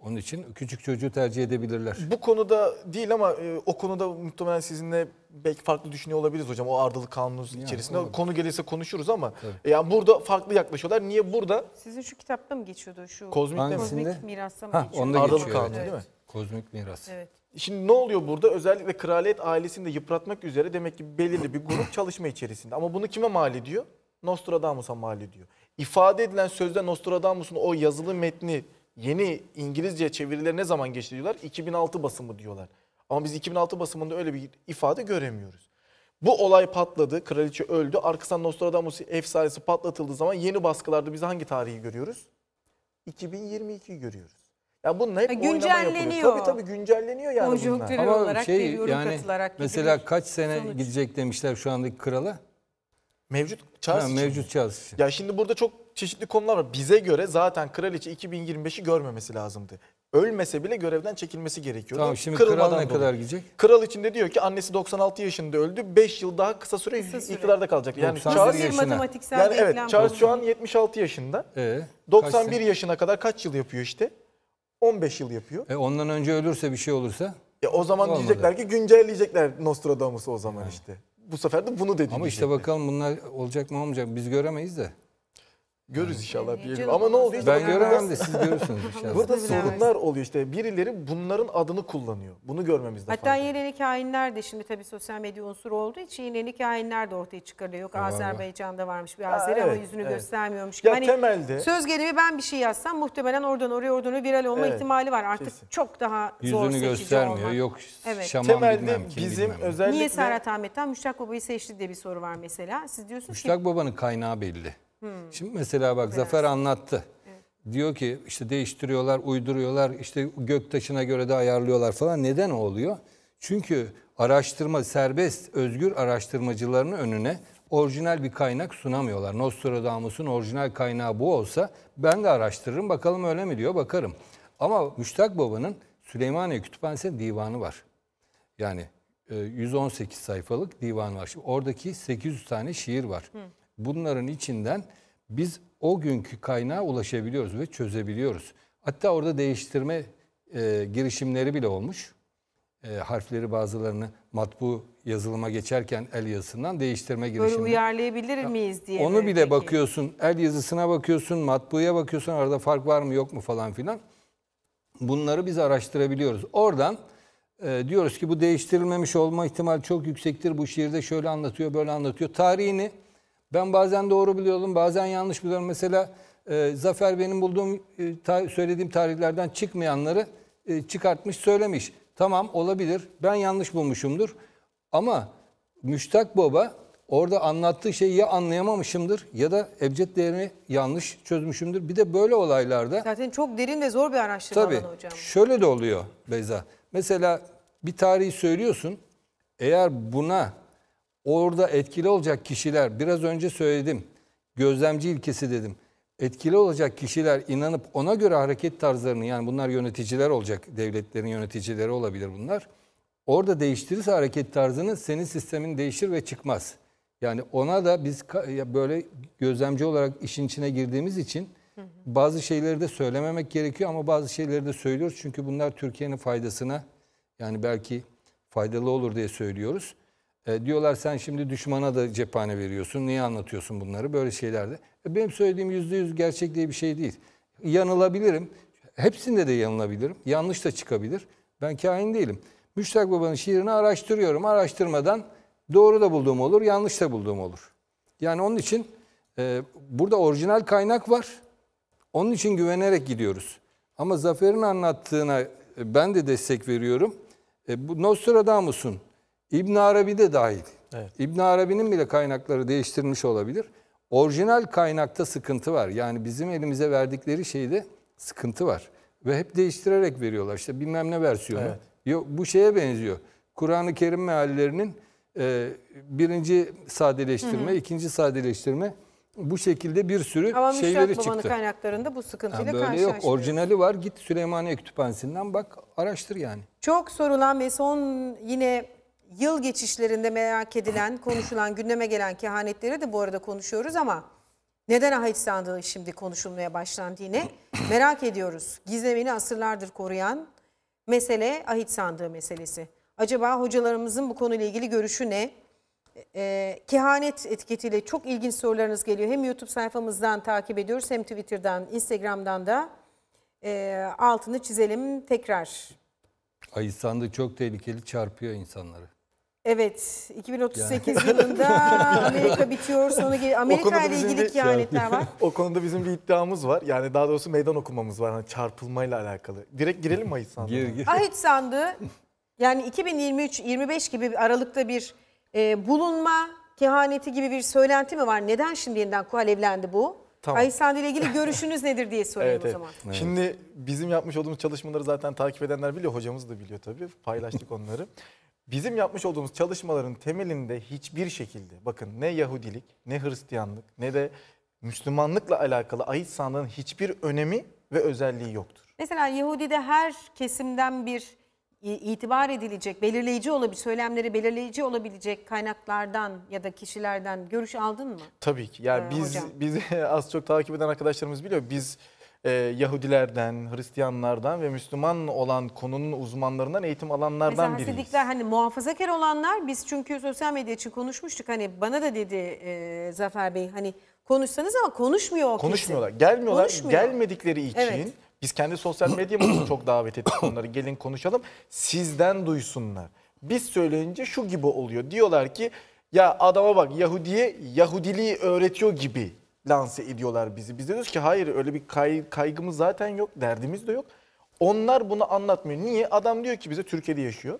[SPEAKER 2] onun için küçük çocuğu tercih edebilirler. Bu
[SPEAKER 3] konuda değil ama e, o konuda muhtemelen sizinle belki farklı düşünüyor olabiliriz hocam. O ardılık kanunuz içerisinde. Olabilir. Konu gelirse konuşuruz ama Tabii. yani burada farklı yaklaşıyorlar. Niye burada? Sizin şu
[SPEAKER 1] kitapta mı geçiyordu? Şu Kozmik, Hangisinde? Kozmik mirasa mı ha, geçiyordu? Onda
[SPEAKER 2] ardılık geçiyor, kanunu evet. değil mi? Kozmik miras.
[SPEAKER 3] Evet. Şimdi ne oluyor burada? Özellikle kraliyet ailesini de yıpratmak üzere demek ki belirli bir grup çalışma içerisinde. Ama bunu kime mal ediyor? Nostradamus'a mal ediyor. İfade edilen sözde Nostradamus'un o yazılı metni yeni İngilizce çevirileri ne zaman geçti diyorlar? 2006 basımı diyorlar. Ama biz 2006 basımında öyle bir ifade göremiyoruz. Bu olay patladı, kraliçe öldü. Arkasından Nostradamus efsanesi patlatıldığı zaman yeni baskılarda biz hangi tarihi görüyoruz? 2022'yi görüyoruz. Ya bunun hep güncelleniyor. Tabii tabii güncelleniyor yani bunlar. Ama olarak şey, bir yorum yani katılarak Mesela
[SPEAKER 2] gidilir. kaç sene Sonuç. gidecek demişler şu andaki krala? Mevcut Charles ha, için. Mevcut Charles için. Ya şimdi burada çok çeşitli konular var. Bize göre
[SPEAKER 3] zaten kraliçe 2025'i görmemesi lazımdı. Ölmese bile görevden çekilmesi gerekiyor. Tamam şimdi kral ne dolayı. kadar gidecek? Kral için diyor ki annesi 96 yaşında öldü. 5 yıl daha kısa süre, kısa süre. iktidarda kalacak. Yani Charles matematiksel yani evet, Charles şu an 76 yaşında. Ee, 91 yaşına kadar kaç yıl yapıyor işte? 15 yıl yapıyor. E ondan önce ölürse bir şey olursa? Ya e, o zaman olmadı. diyecekler ki güncelleyecekler Nostradamus'u o zaman ha. işte. Bu sefer de bunu dedi. Ama işte
[SPEAKER 2] bakalım bunlar olacak mı olmayacak biz göremeyiz de. Görürüz inşallah diyelim. Ama ne oluyor? Ben göremem de siz görürsünüz inşallah. Şey. Burada sorunlar oluyor işte.
[SPEAKER 3] Birileri bunların adını kullanıyor. Bunu görmemiz lazım. Hatta fayda.
[SPEAKER 1] yeni kainler de şimdi tabii sosyal medya unsuru olduğu için yeni kainler de ortaya çıkarılıyor. Yok Vallahi. Azerbaycan'da varmış bir Azeri ama yüzünü evet. göstermiyormuş. Ya hani temelde. Söz gelimi ben bir şey yazsam muhtemelen oradan oraya oradan viral olma evet, ihtimali var. Artık kesin. çok daha
[SPEAKER 2] zor Yüzünü göstermiyor. Olmak. Yok evet. şaman temelde bilmem kim
[SPEAKER 3] bizim bilmem. özellikle. Niye Serhat
[SPEAKER 1] Ahmet'ten Müştak Baba'yı seçti diye bir soru var mesela. Siz diyorsunuz Müştak ki. Müştak
[SPEAKER 2] Baba'nın kaynağı belli. Hmm. Şimdi mesela bak Biraz. Zafer anlattı. Evet. Diyor ki işte değiştiriyorlar, uyduruyorlar, işte göktaşına göre de ayarlıyorlar falan. Neden o oluyor? Çünkü araştırma serbest, özgür araştırmacıların önüne orijinal bir kaynak sunamıyorlar. Nostradamus'un orijinal kaynağı bu olsa ben de araştırırım bakalım öyle mi diyor bakarım. Ama Müştak Baba'nın Süleymaniye Kütüphanesi'nin divanı var. Yani 118 e, sayfalık divan var. Şimdi oradaki 800 tane şiir var. Hı bunların içinden biz o günkü kaynağa ulaşabiliyoruz ve çözebiliyoruz. Hatta orada değiştirme e, girişimleri bile olmuş. E, harfleri bazılarını matbu yazılıma geçerken el yazısından değiştirme girişimi. Böyle
[SPEAKER 1] uyarlayabilir miyiz diye. Onu
[SPEAKER 2] bir de bakıyorsun, el yazısına bakıyorsun, matbuya bakıyorsun, arada fark var mı yok mu falan filan. Bunları biz araştırabiliyoruz. Oradan e, diyoruz ki bu değiştirilmemiş olma ihtimal çok yüksektir. Bu şiirde şöyle anlatıyor, böyle anlatıyor. Tarihini ben bazen doğru biliyorum, bazen yanlış biliyorum. Mesela e, Zafer benim bulduğum, e, ta, söylediğim tarihlerden çıkmayanları e, çıkartmış, söylemiş. Tamam olabilir, ben yanlış bulmuşumdur. Ama Müştak Baba orada anlattığı şeyi ya anlayamamışımdır ya da ebced değerini yanlış çözmüşümdür. Bir de böyle olaylarda... Zaten çok derin ve zor bir araştırma tabii, alanı hocam. Şöyle de oluyor Beyza. Mesela bir tarihi söylüyorsun. Eğer buna orada etkili olacak kişiler biraz önce söyledim. Gözlemci ilkesi dedim. Etkili olacak kişiler inanıp ona göre hareket tarzlarını yani bunlar yöneticiler olacak. Devletlerin yöneticileri olabilir bunlar. Orada değiştirirse hareket tarzını senin sistemin değişir ve çıkmaz. Yani ona da biz böyle gözlemci olarak işin içine girdiğimiz için bazı şeyleri de söylememek gerekiyor ama bazı şeyleri de söylüyoruz. Çünkü bunlar Türkiye'nin faydasına yani belki faydalı olur diye söylüyoruz. E, diyorlar sen şimdi düşmana da cephane veriyorsun. Niye anlatıyorsun bunları? Böyle şeylerde. E, benim söylediğim yüzde yüz gerçek diye bir şey değil. Yanılabilirim. Hepsinde de yanılabilirim. Yanlış da çıkabilir. Ben kain değilim. Müştak Baba'nın şiirini araştırıyorum. Araştırmadan doğru da bulduğum olur, yanlış da bulduğum olur. Yani onun için e, burada orijinal kaynak var. Onun için güvenerek gidiyoruz. Ama Zafer'in anlattığına e, ben de destek veriyorum. E, bu Nostradamus'un İbn Arabi de dahil. Evet. İbn Arabi'nin bile kaynakları değiştirmiş olabilir. Orijinal kaynakta sıkıntı var. Yani bizim elimize verdikleri şeyde sıkıntı var. Ve hep değiştirerek veriyorlar. İşte bilmem ne versiyonu. Evet. Yok, bu şeye benziyor. Kur'an-ı Kerim meallerinin e, birinci sadeleştirme, hı hı. ikinci sadeleştirme bu şekilde bir sürü Ama şeyleri çıktı. Ama Baba'nın
[SPEAKER 1] kaynaklarında bu sıkıntıyla yani böyle yok.
[SPEAKER 2] Orijinali var. Git Süleymaniye Kütüphanesi'nden bak, araştır yani. Çok
[SPEAKER 1] sorulan ve son yine yıl geçişlerinde merak edilen, konuşulan, gündeme gelen kehanetleri de bu arada konuşuyoruz ama neden ahit sandığı şimdi konuşulmaya başlandı yine merak ediyoruz. Gizemini asırlardır koruyan mesele ahit sandığı meselesi. Acaba hocalarımızın bu konuyla ilgili görüşü ne? E, kehanet etiketiyle çok ilginç sorularınız geliyor. Hem YouTube sayfamızdan takip ediyoruz hem Twitter'dan, Instagram'dan da e, altını çizelim tekrar.
[SPEAKER 2] Ahit sandığı çok tehlikeli çarpıyor insanları.
[SPEAKER 1] Evet, 2038 yani. yılında Amerika bitiyor. Sonra Amerika ile ilgili bir, kehanetler var.
[SPEAKER 2] O konuda bizim bir iddiamız var. Yani daha
[SPEAKER 3] doğrusu meydan okumamız var. Hani çarpılmayla alakalı. Direkt girelim mi Ahit sandığı? Gir, gir. Ahit
[SPEAKER 1] sandığı yani 2023-25 gibi aralıkta bir e, bulunma kehaneti gibi bir söylenti mi var? Neden şimdi yeniden alevlendi bu? Tamam. Ahit sandığı ile ilgili görüşünüz nedir diye sorayım evet, o zaman. Evet.
[SPEAKER 3] Şimdi bizim yapmış olduğumuz çalışmaları zaten takip edenler biliyor. Hocamız da biliyor tabii. Paylaştık onları. Bizim yapmış olduğumuz çalışmaların temelinde hiçbir şekilde bakın ne Yahudilik, ne Hristiyanlık, ne de Müslümanlıkla alakalı ait sandığın hiçbir önemi ve özelliği yoktur.
[SPEAKER 1] Mesela Yahudi'de her kesimden bir itibar edilecek, belirleyici olabilecek, söylemleri belirleyici olabilecek kaynaklardan ya da kişilerden görüş aldın mı?
[SPEAKER 3] Tabii ki. Yani ee, biz hocam. biz az çok takip eden arkadaşlarımız biliyor. Biz e, Yahudilerden, Hristiyanlardan ve Müslüman olan konunun uzmanlarından eğitim alanlardan Mesela biriyiz.
[SPEAKER 1] hani muhafazakar olanlar biz çünkü sosyal medya için konuşmuştuk. Hani bana da dedi e, Zafer Bey hani konuşsanız ama konuşmuyor o Konuşmuyorlar.
[SPEAKER 3] Gelmiyorlar. Konuşmuyor. Gelmedikleri için evet. biz kendi sosyal medyamızda çok davet ettik onları. Gelin konuşalım. Sizden duysunlar. Biz söyleyince şu gibi oluyor. Diyorlar ki ya adama bak Yahudi'ye Yahudiliği öğretiyor gibi lanse ediyorlar bizi. Biz diyoruz ki hayır öyle bir kay, kaygımız zaten yok, derdimiz de yok. Onlar bunu anlatmıyor. Niye? Adam diyor ki bize Türkiye'de yaşıyor.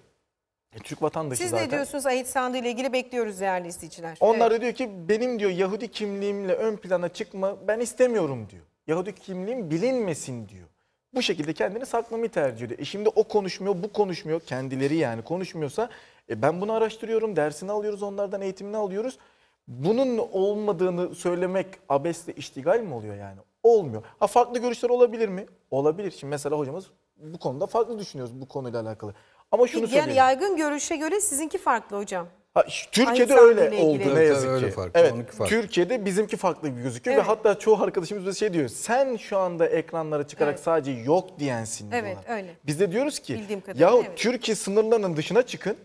[SPEAKER 3] E, Türk vatandaşı Siz zaten. Siz ne
[SPEAKER 1] diyorsunuz ahit sandığı ile ilgili bekliyoruz değerli izleyiciler. Onlar evet. da diyor
[SPEAKER 3] ki benim diyor Yahudi kimliğimle ön plana çıkma ben istemiyorum diyor. Yahudi kimliğim bilinmesin diyor. Bu şekilde kendini saklamayı tercih ediyor. E şimdi o konuşmuyor, bu konuşmuyor. Kendileri yani konuşmuyorsa e ben bunu araştırıyorum, dersini alıyoruz onlardan, eğitimini alıyoruz bunun olmadığını söylemek abesle iştigal mi oluyor yani? Olmuyor. Ha farklı görüşler olabilir mi? Olabilir. Şimdi mesela hocamız bu konuda farklı düşünüyoruz bu konuyla alakalı. Ama şunu yani söyleyeyim.
[SPEAKER 1] yaygın görüşe göre sizinki farklı hocam.
[SPEAKER 3] Ha, Türkiye'de Aynı öyle oldu ilgili. ne yazık ki. farklı, evet, Türkiye'de bizimki farklı gibi gözüküyor evet. ve hatta çoğu arkadaşımız bize şey diyor. Sen şu anda ekranlara çıkarak evet. sadece yok diyensin
[SPEAKER 1] evet, Öyle.
[SPEAKER 3] Biz de diyoruz ki ya evet. Türkiye sınırlarının dışına çıkın.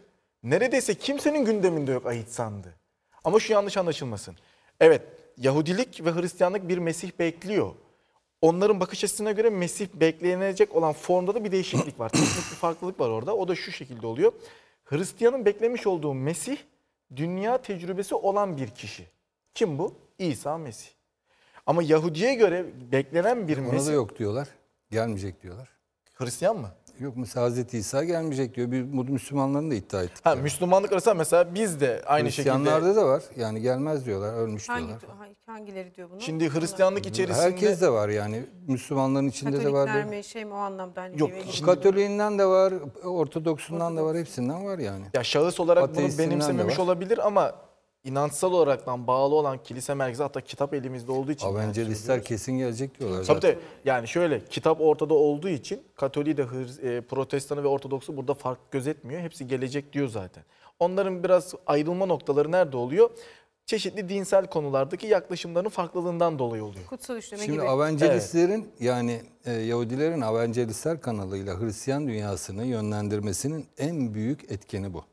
[SPEAKER 3] Neredeyse kimsenin gündeminde yok ahit sandı. Ama şu yanlış anlaşılmasın. Evet Yahudilik ve Hristiyanlık bir Mesih bekliyor. Onların bakış açısına göre Mesih beklenecek olan formda da bir değişiklik var. Teknik bir farklılık var orada. O da şu şekilde oluyor. Hristiyanın beklemiş olduğu Mesih dünya tecrübesi olan bir kişi. Kim bu? İsa Mesih.
[SPEAKER 2] Ama Yahudi'ye göre beklenen bir Ona Mesih. Ona da yok diyorlar. Gelmeyecek diyorlar. Hristiyan mı? Yok mesela Hazreti İsa gelmeyecek diyor. Bir Müslümanların da iddia ettik.
[SPEAKER 3] Ha, Müslümanlık arasında mesela biz de aynı şekilde. Hristiyanlarda
[SPEAKER 2] da var. Yani gelmez diyorlar, ölmüş Hangi, diyorlar.
[SPEAKER 1] Hangileri diyor
[SPEAKER 3] bunu?
[SPEAKER 2] Şimdi Hristiyanlık içerisinde... Herkes de var yani. Müslümanların içinde Katolikler de var. Katolikler
[SPEAKER 1] mi şey mi o anlamda? Hani Yok. Şimdi...
[SPEAKER 2] Katoliğinden de var, Ortodoksundan Ortodoks. da var, hepsinden var yani.
[SPEAKER 3] Ya şahıs olarak bunu benimsememiş olabilir ama inançsal olaraktan bağlı olan kilise merkezi hatta kitap elimizde olduğu için. Avangelistler
[SPEAKER 2] kesin gelecek diyorlar Tabii zaten. de
[SPEAKER 3] yani şöyle kitap ortada olduğu için Katolik de e, Protestanı ve Ortodoksu burada fark gözetmiyor. Hepsi gelecek diyor zaten. Onların biraz ayrılma noktaları nerede oluyor? Çeşitli dinsel konulardaki yaklaşımların farklılığından dolayı oluyor.
[SPEAKER 1] Kutsal üçleme Şimdi gibi. Şimdi Avangelistlerin
[SPEAKER 2] evet. yani e, Yahudilerin Avangelistler kanalıyla Hristiyan dünyasını yönlendirmesinin en büyük etkeni bu.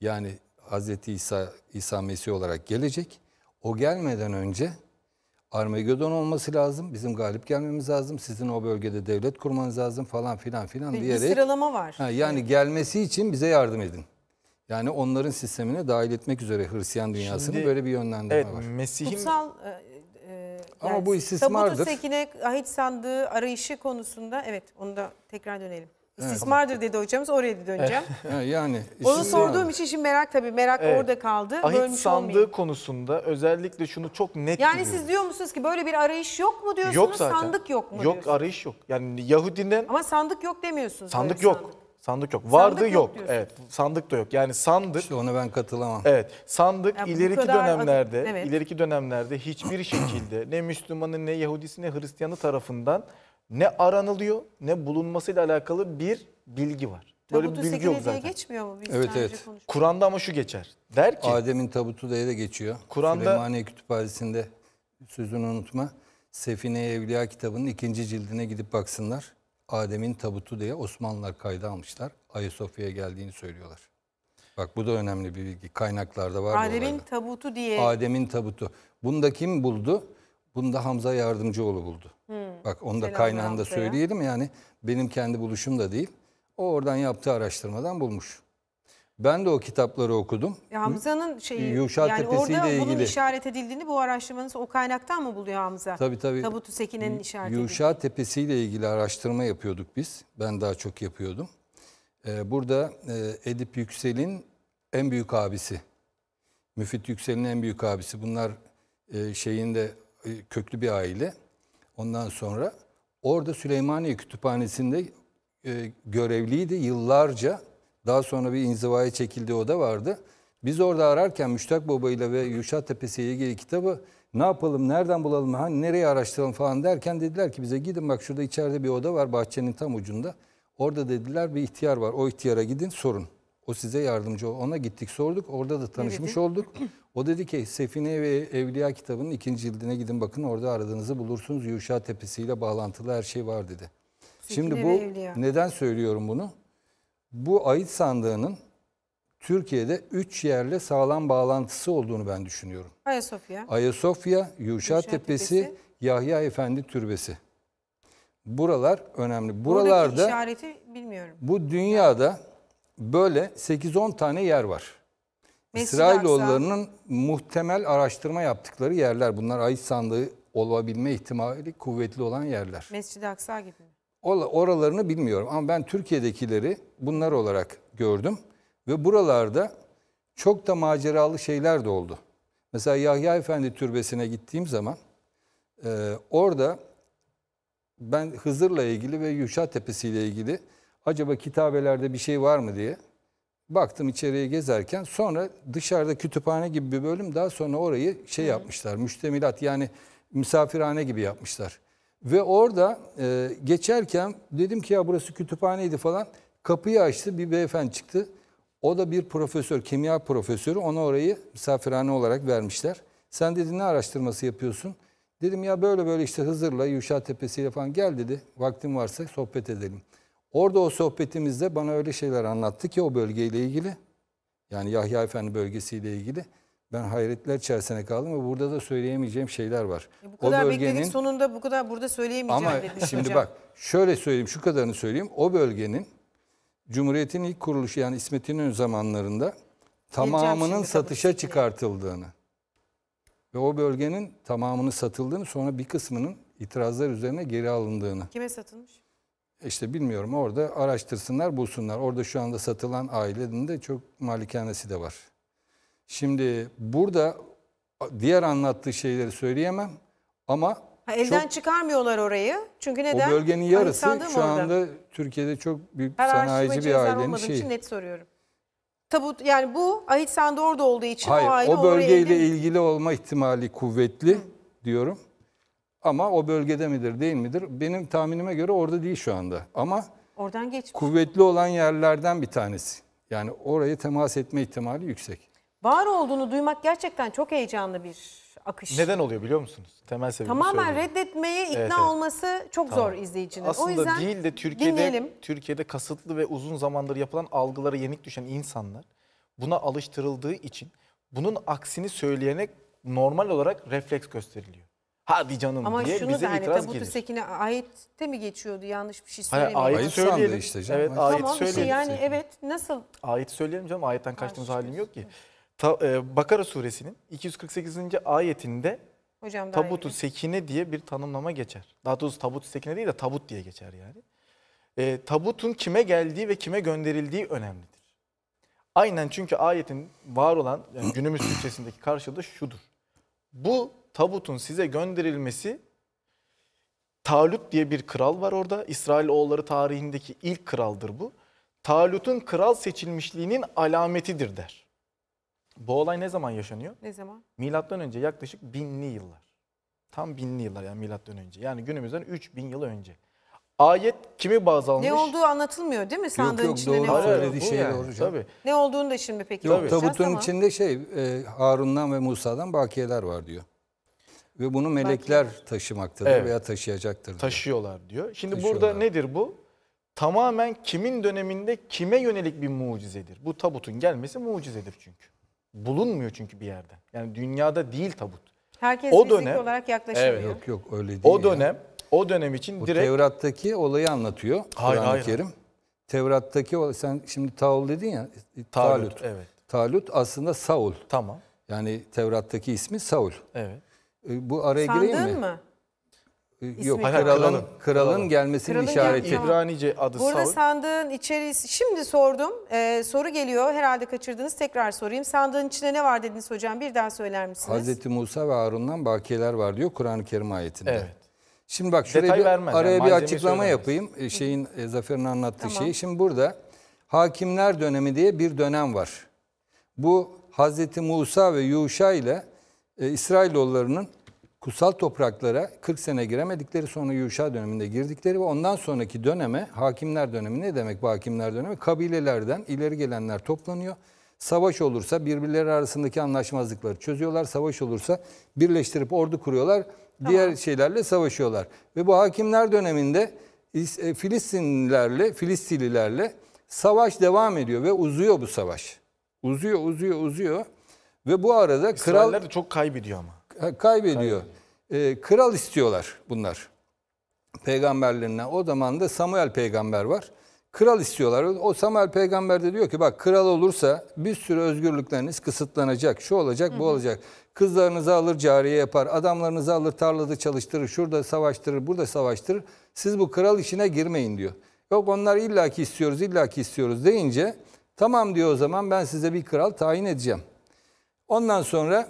[SPEAKER 2] Yani Hz. İsa, İsa Mesih olarak gelecek. O gelmeden önce Armagedon olması lazım. Bizim galip gelmemiz lazım. Sizin o bölgede devlet kurmanız lazım falan filan filan bir, diyerek. Bir sıralama var. Ha, yani evet. gelmesi için bize yardım edin. Yani onların sistemine dahil etmek üzere Hristiyan dünyasını Şimdi, böyle bir yönlendirme evet, var. Mesih'in... Kutsal e, e ama bu istismardır. Tabutu
[SPEAKER 1] Sekin'e ahit sandığı arayışı konusunda evet onu da tekrar dönelim. İstismardır dedi hocamız. Oraya döneceğim.
[SPEAKER 3] yani. Onu sorduğum
[SPEAKER 1] için şimdi merak tabii. Merak Evet. orada kaldı. Ahit Bölmüş sandığı
[SPEAKER 3] olmayayım. konusunda özellikle şunu çok net Yani biliyorum. siz
[SPEAKER 1] diyor musunuz ki böyle bir arayış yok mu diyorsunuz? yok zaten. Sandık yok mu Yok diyorsunuz?
[SPEAKER 3] arayış yok. Yani Yahudinin Ama
[SPEAKER 1] sandık yok demiyorsunuz. sandık yok. sandık.
[SPEAKER 3] Sandık yok. Vardı yok yok. evet. Sandık da yok. Yani sandık İşte ona ben katılamam. Evet. Sandık Ya ileriki kadar- dönemlerde, Evet. ileriki dönemlerde hiçbir şekilde ne Müslümanı ne Yahudisi ne Hristiyanı tarafından ne aranılıyor ne bulunmasıyla alakalı bir bilgi var. Böyle Tabutu bir bilgi yok zaten. geçmiyor mu? Biz evet evet.
[SPEAKER 2] Kur'an'da ama şu geçer. Der ki. Adem'in tabutu da ele geçiyor. Kur'an'da. Süleymaniye Kütüphanesi'nde sözünü unutma. Sefine Evliya kitabının ikinci cildine gidip baksınlar. Adem'in tabutu diye Osmanlılar kayda almışlar. Ayasofya'ya geldiğini söylüyorlar. Bak bu da önemli bir bilgi. Kaynaklarda var. Adem'in
[SPEAKER 1] tabutu diye.
[SPEAKER 2] Adem'in tabutu. Bunu da kim buldu? Bunu da Hamza Yardımcıoğlu buldu. Hmm. Bak onu da kaynağını söyleyelim. Yani benim kendi buluşum da değil. O oradan yaptığı araştırmadan bulmuş. Ben de o kitapları okudum. Hamza'nın
[SPEAKER 1] şeyi Yuşa yani Tepesi orada ilgili. bunun işaret edildiğini bu araştırmanız o kaynaktan mı buluyor Hamza? Tabii tabii. Tabutu Sekine'nin işaret
[SPEAKER 2] Yuşa Tepesi ile ilgili araştırma yapıyorduk biz. Ben daha çok yapıyordum. Ee, burada e, Edip Yüksel'in en büyük abisi. Müfit Yüksel'in en büyük abisi. Bunlar e, şeyinde e, köklü bir aile. Ondan sonra orada Süleymaniye Kütüphanesi'nde e, görevliydi yıllarca. Daha sonra bir inzivaya çekildiği oda vardı. Biz orada ararken Müştak Baba ile ve Yuşat Tepesi'ye ilgili kitabı ne yapalım, nereden bulalım, hani nereye araştıralım falan derken dediler ki bize gidin bak şurada içeride bir oda var bahçenin tam ucunda. Orada dediler bir ihtiyar var. O ihtiyara gidin sorun. O size yardımcı ol. Ona gittik sorduk. Orada da tanışmış olduk. O dedi ki Sefine ve Evliya kitabının ikinci cildine gidin bakın orada aradığınızı bulursunuz. Yuşa Tepesi ile bağlantılı her şey var dedi. Sefine Şimdi bu neden söylüyorum bunu? Bu ait sandığının Türkiye'de üç yerle sağlam bağlantısı olduğunu ben düşünüyorum.
[SPEAKER 1] Ayasofya.
[SPEAKER 2] Ayasofya, Yuşa, Tepesi, Tepesi, Yahya Efendi Türbesi. Buralar önemli. Buralarda Buradaki
[SPEAKER 1] işareti bilmiyorum.
[SPEAKER 2] Bu dünyada böyle 8-10 tane yer var. İsrailoğullarının muhtemel araştırma yaptıkları yerler. Bunlar ait sandığı olabilme ihtimali kuvvetli olan yerler.
[SPEAKER 1] Mescid-i Aksa gibi mi?
[SPEAKER 2] Oralarını bilmiyorum ama ben Türkiye'dekileri bunlar olarak gördüm. Ve buralarda çok da maceralı şeyler de oldu. Mesela Yahya Efendi Türbesi'ne gittiğim zaman e, orada ben Hızır'la ilgili ve Yuşa Tepesi ile ilgili acaba kitabelerde bir şey var mı diye. Baktım içeriye gezerken sonra dışarıda kütüphane gibi bir bölüm daha sonra orayı şey yapmışlar. Müştemilat yani misafirhane gibi yapmışlar. Ve orada e, geçerken dedim ki ya burası kütüphaneydi falan. Kapıyı açtı bir beyefendi çıktı. O da bir profesör, kimya profesörü. Ona orayı misafirhane olarak vermişler. Sen dedi ne araştırması yapıyorsun? Dedim ya böyle böyle işte Hızır'la, Yuşa Tepesi'yle falan gel dedi. Vaktim varsa sohbet edelim. Orada o sohbetimizde bana öyle şeyler anlattı ki o bölgeyle ilgili. Yani Yahya Efendi bölgesiyle ilgili. Ben hayretler içerisine kaldım ve burada da söyleyemeyeceğim şeyler var. E bu kadar o bölgenin, bekledik
[SPEAKER 1] sonunda bu kadar burada söyleyemeyeceğim ama dediniz şimdi bak
[SPEAKER 2] şöyle söyleyeyim şu kadarını söyleyeyim. O bölgenin Cumhuriyet'in ilk kuruluşu yani İsmet İnönü zamanlarında
[SPEAKER 3] tamamının satışa
[SPEAKER 2] tabii. çıkartıldığını ve o bölgenin tamamını satıldığını sonra bir kısmının itirazlar üzerine geri alındığını.
[SPEAKER 1] Kime satılmış?
[SPEAKER 2] işte bilmiyorum orada araştırsınlar bulsunlar. Orada şu anda satılan ailenin de çok malikanesi de var. Şimdi burada diğer anlattığı şeyleri söyleyemem ama
[SPEAKER 1] ha, elden çok, çıkarmıyorlar orayı. Çünkü neden? O bölgenin yarısı hani şu orada? anda
[SPEAKER 2] Türkiye'de çok büyük Her sanayici bir ailenin şeyi. için
[SPEAKER 1] net soruyorum. Tabut yani bu Ahit Sandor'da olduğu için Hayır, o aile o bölgeyle
[SPEAKER 2] ilgili olma ihtimali kuvvetli Hı. diyorum. Ama o bölgede midir değil midir? Benim tahminime göre orada değil şu anda. Ama Oradan geçmiş. kuvvetli olan yerlerden bir tanesi. Yani oraya temas etme ihtimali yüksek.
[SPEAKER 1] Var olduğunu duymak gerçekten çok heyecanlı bir akış.
[SPEAKER 2] Neden oluyor biliyor musunuz? Temel sebebi Tamamen söyleyeyim.
[SPEAKER 1] reddetmeye ikna evet. olması çok Tamam. zor izleyicinin. Aslında o yüzden değil de Türkiye'de dinleyelim.
[SPEAKER 3] Türkiye'de kasıtlı ve uzun zamandır yapılan algılara yenik düşen insanlar buna alıştırıldığı için bunun aksini söyleyene normal olarak refleks gösteriliyor hadi canım Ama diye şunu bize da hani itiraz Tabutu gelir.
[SPEAKER 1] Sekin'e ayette mi geçiyordu yanlış bir şey Hayır, söylemeyeyim.
[SPEAKER 3] ayet Ayet söyleyelim.
[SPEAKER 1] işte
[SPEAKER 2] canım.
[SPEAKER 3] Evet Ayet. ayet tamam şey söyleyelim. işte yani
[SPEAKER 1] evet nasıl?
[SPEAKER 3] Ayet söyleyelim canım ayetten kaçtığımız Karşı halim yok ki. Ta- e, Bakara suresinin 248. ayetinde
[SPEAKER 1] Hocam daha iyi tabutu
[SPEAKER 3] sekine diye bir tanımlama geçer. Daha doğrusu tabutu sekine değil de tabut diye geçer yani. E, tabutun kime geldiği ve kime gönderildiği önemlidir. Aynen çünkü ayetin var olan yani günümüz Türkçesindeki karşılığı şudur. Bu tabutun size gönderilmesi Talut diye bir kral var orada. İsrail oğulları tarihindeki ilk kraldır bu. Talut'un kral seçilmişliğinin alametidir der. Bu olay ne zaman yaşanıyor? Ne zaman? Milattan önce yaklaşık binli yıllar. Tam binli yıllar yani milattan önce. Yani günümüzden 3000 yıl önce.
[SPEAKER 2] Ayet kimi baz
[SPEAKER 3] almış?
[SPEAKER 1] Ne olduğu anlatılmıyor değil mi sandığın yok, yok, içinde? Doğru, ne söylediği şey yani. doğru. Ne olduğunu da şimdi peki yok, Tabutun ama. içinde
[SPEAKER 2] şey e, Harun'dan ve Musa'dan bakiyeler var diyor. Ve bunu melekler Belki. taşımaktadır evet. veya taşıyacaktır. Taşıyorlar
[SPEAKER 3] diyor. Şimdi Taşıyorlar. burada nedir bu? Tamamen kimin döneminde kime yönelik bir mucizedir. Bu tabutun gelmesi mucizedir çünkü. Bulunmuyor çünkü bir yerde. Yani dünyada değil
[SPEAKER 2] tabut.
[SPEAKER 1] Herkes o dönem olarak yaklaşıyor. Evet.
[SPEAKER 2] Yok yok öyle değil. O dönem ya. o dönem için Bu direkt Tevrat'taki olayı anlatıyor. Kur'an-ı Kerim. Tevrat'taki olay sen şimdi Taul dedin ya Talut. Talut, evet. Talut aslında Saul. Tamam. Yani Tevrat'taki ismi Saul. Evet. E, bu araya Sandığın gireyim mi? mı? E, yok, İsmi kralın, kralın, kralın gelmesinin Kralın işareti. gelmesi. İbranice adı Burada Saul.
[SPEAKER 1] sandığın içerisi şimdi sordum. Ee, soru geliyor. Herhalde kaçırdınız. Tekrar sorayım. Sandığın içinde ne var dediniz hocam? Bir daha söyler misiniz? Hazreti
[SPEAKER 2] Musa ve Harun'dan bakiyeler var diyor Kur'an-ı Kerim ayetinde. Evet. Şimdi bak şuraya bir, vermez yani, bir açıklama söylemez. yapayım. E, şeyin e, Zafer'in anlattığı Tamam. şeyi. Şimdi burada hakimler dönemi diye bir dönem var. Bu Hazreti Musa ve Yuşa ile e, İsrailoğullarının kutsal topraklara 40 sene giremedikleri sonra Yuşa döneminde girdikleri ve ondan sonraki döneme hakimler dönemi ne demek bu hakimler dönemi? Kabilelerden ileri gelenler toplanıyor. Savaş olursa birbirleri arasındaki anlaşmazlıkları çözüyorlar. Savaş olursa birleştirip ordu kuruyorlar. Tamam. Diğer şeylerle savaşıyorlar. Ve bu hakimler döneminde e, Filistinlilerle, Filistililerle savaş devam ediyor ve uzuyor bu savaş. Uzuyor, uzuyor, uzuyor. Ve bu arada İsrailler kral... de çok kaybediyor ama. Kaybediyor. kaybediyor. Ee, kral istiyorlar bunlar. peygamberlerine. O zaman da Samuel peygamber var. Kral istiyorlar. O Samuel peygamber de diyor ki bak kral olursa bir sürü özgürlükleriniz kısıtlanacak. Şu olacak, bu olacak. Kızlarınızı alır cariye yapar, adamlarınızı alır tarlada çalıştırır, şurada savaştırır, burada savaştırır. Siz bu kral işine girmeyin diyor. Yok onlar illaki istiyoruz, illaki istiyoruz deyince tamam diyor o zaman ben size bir kral tayin edeceğim. Ondan sonra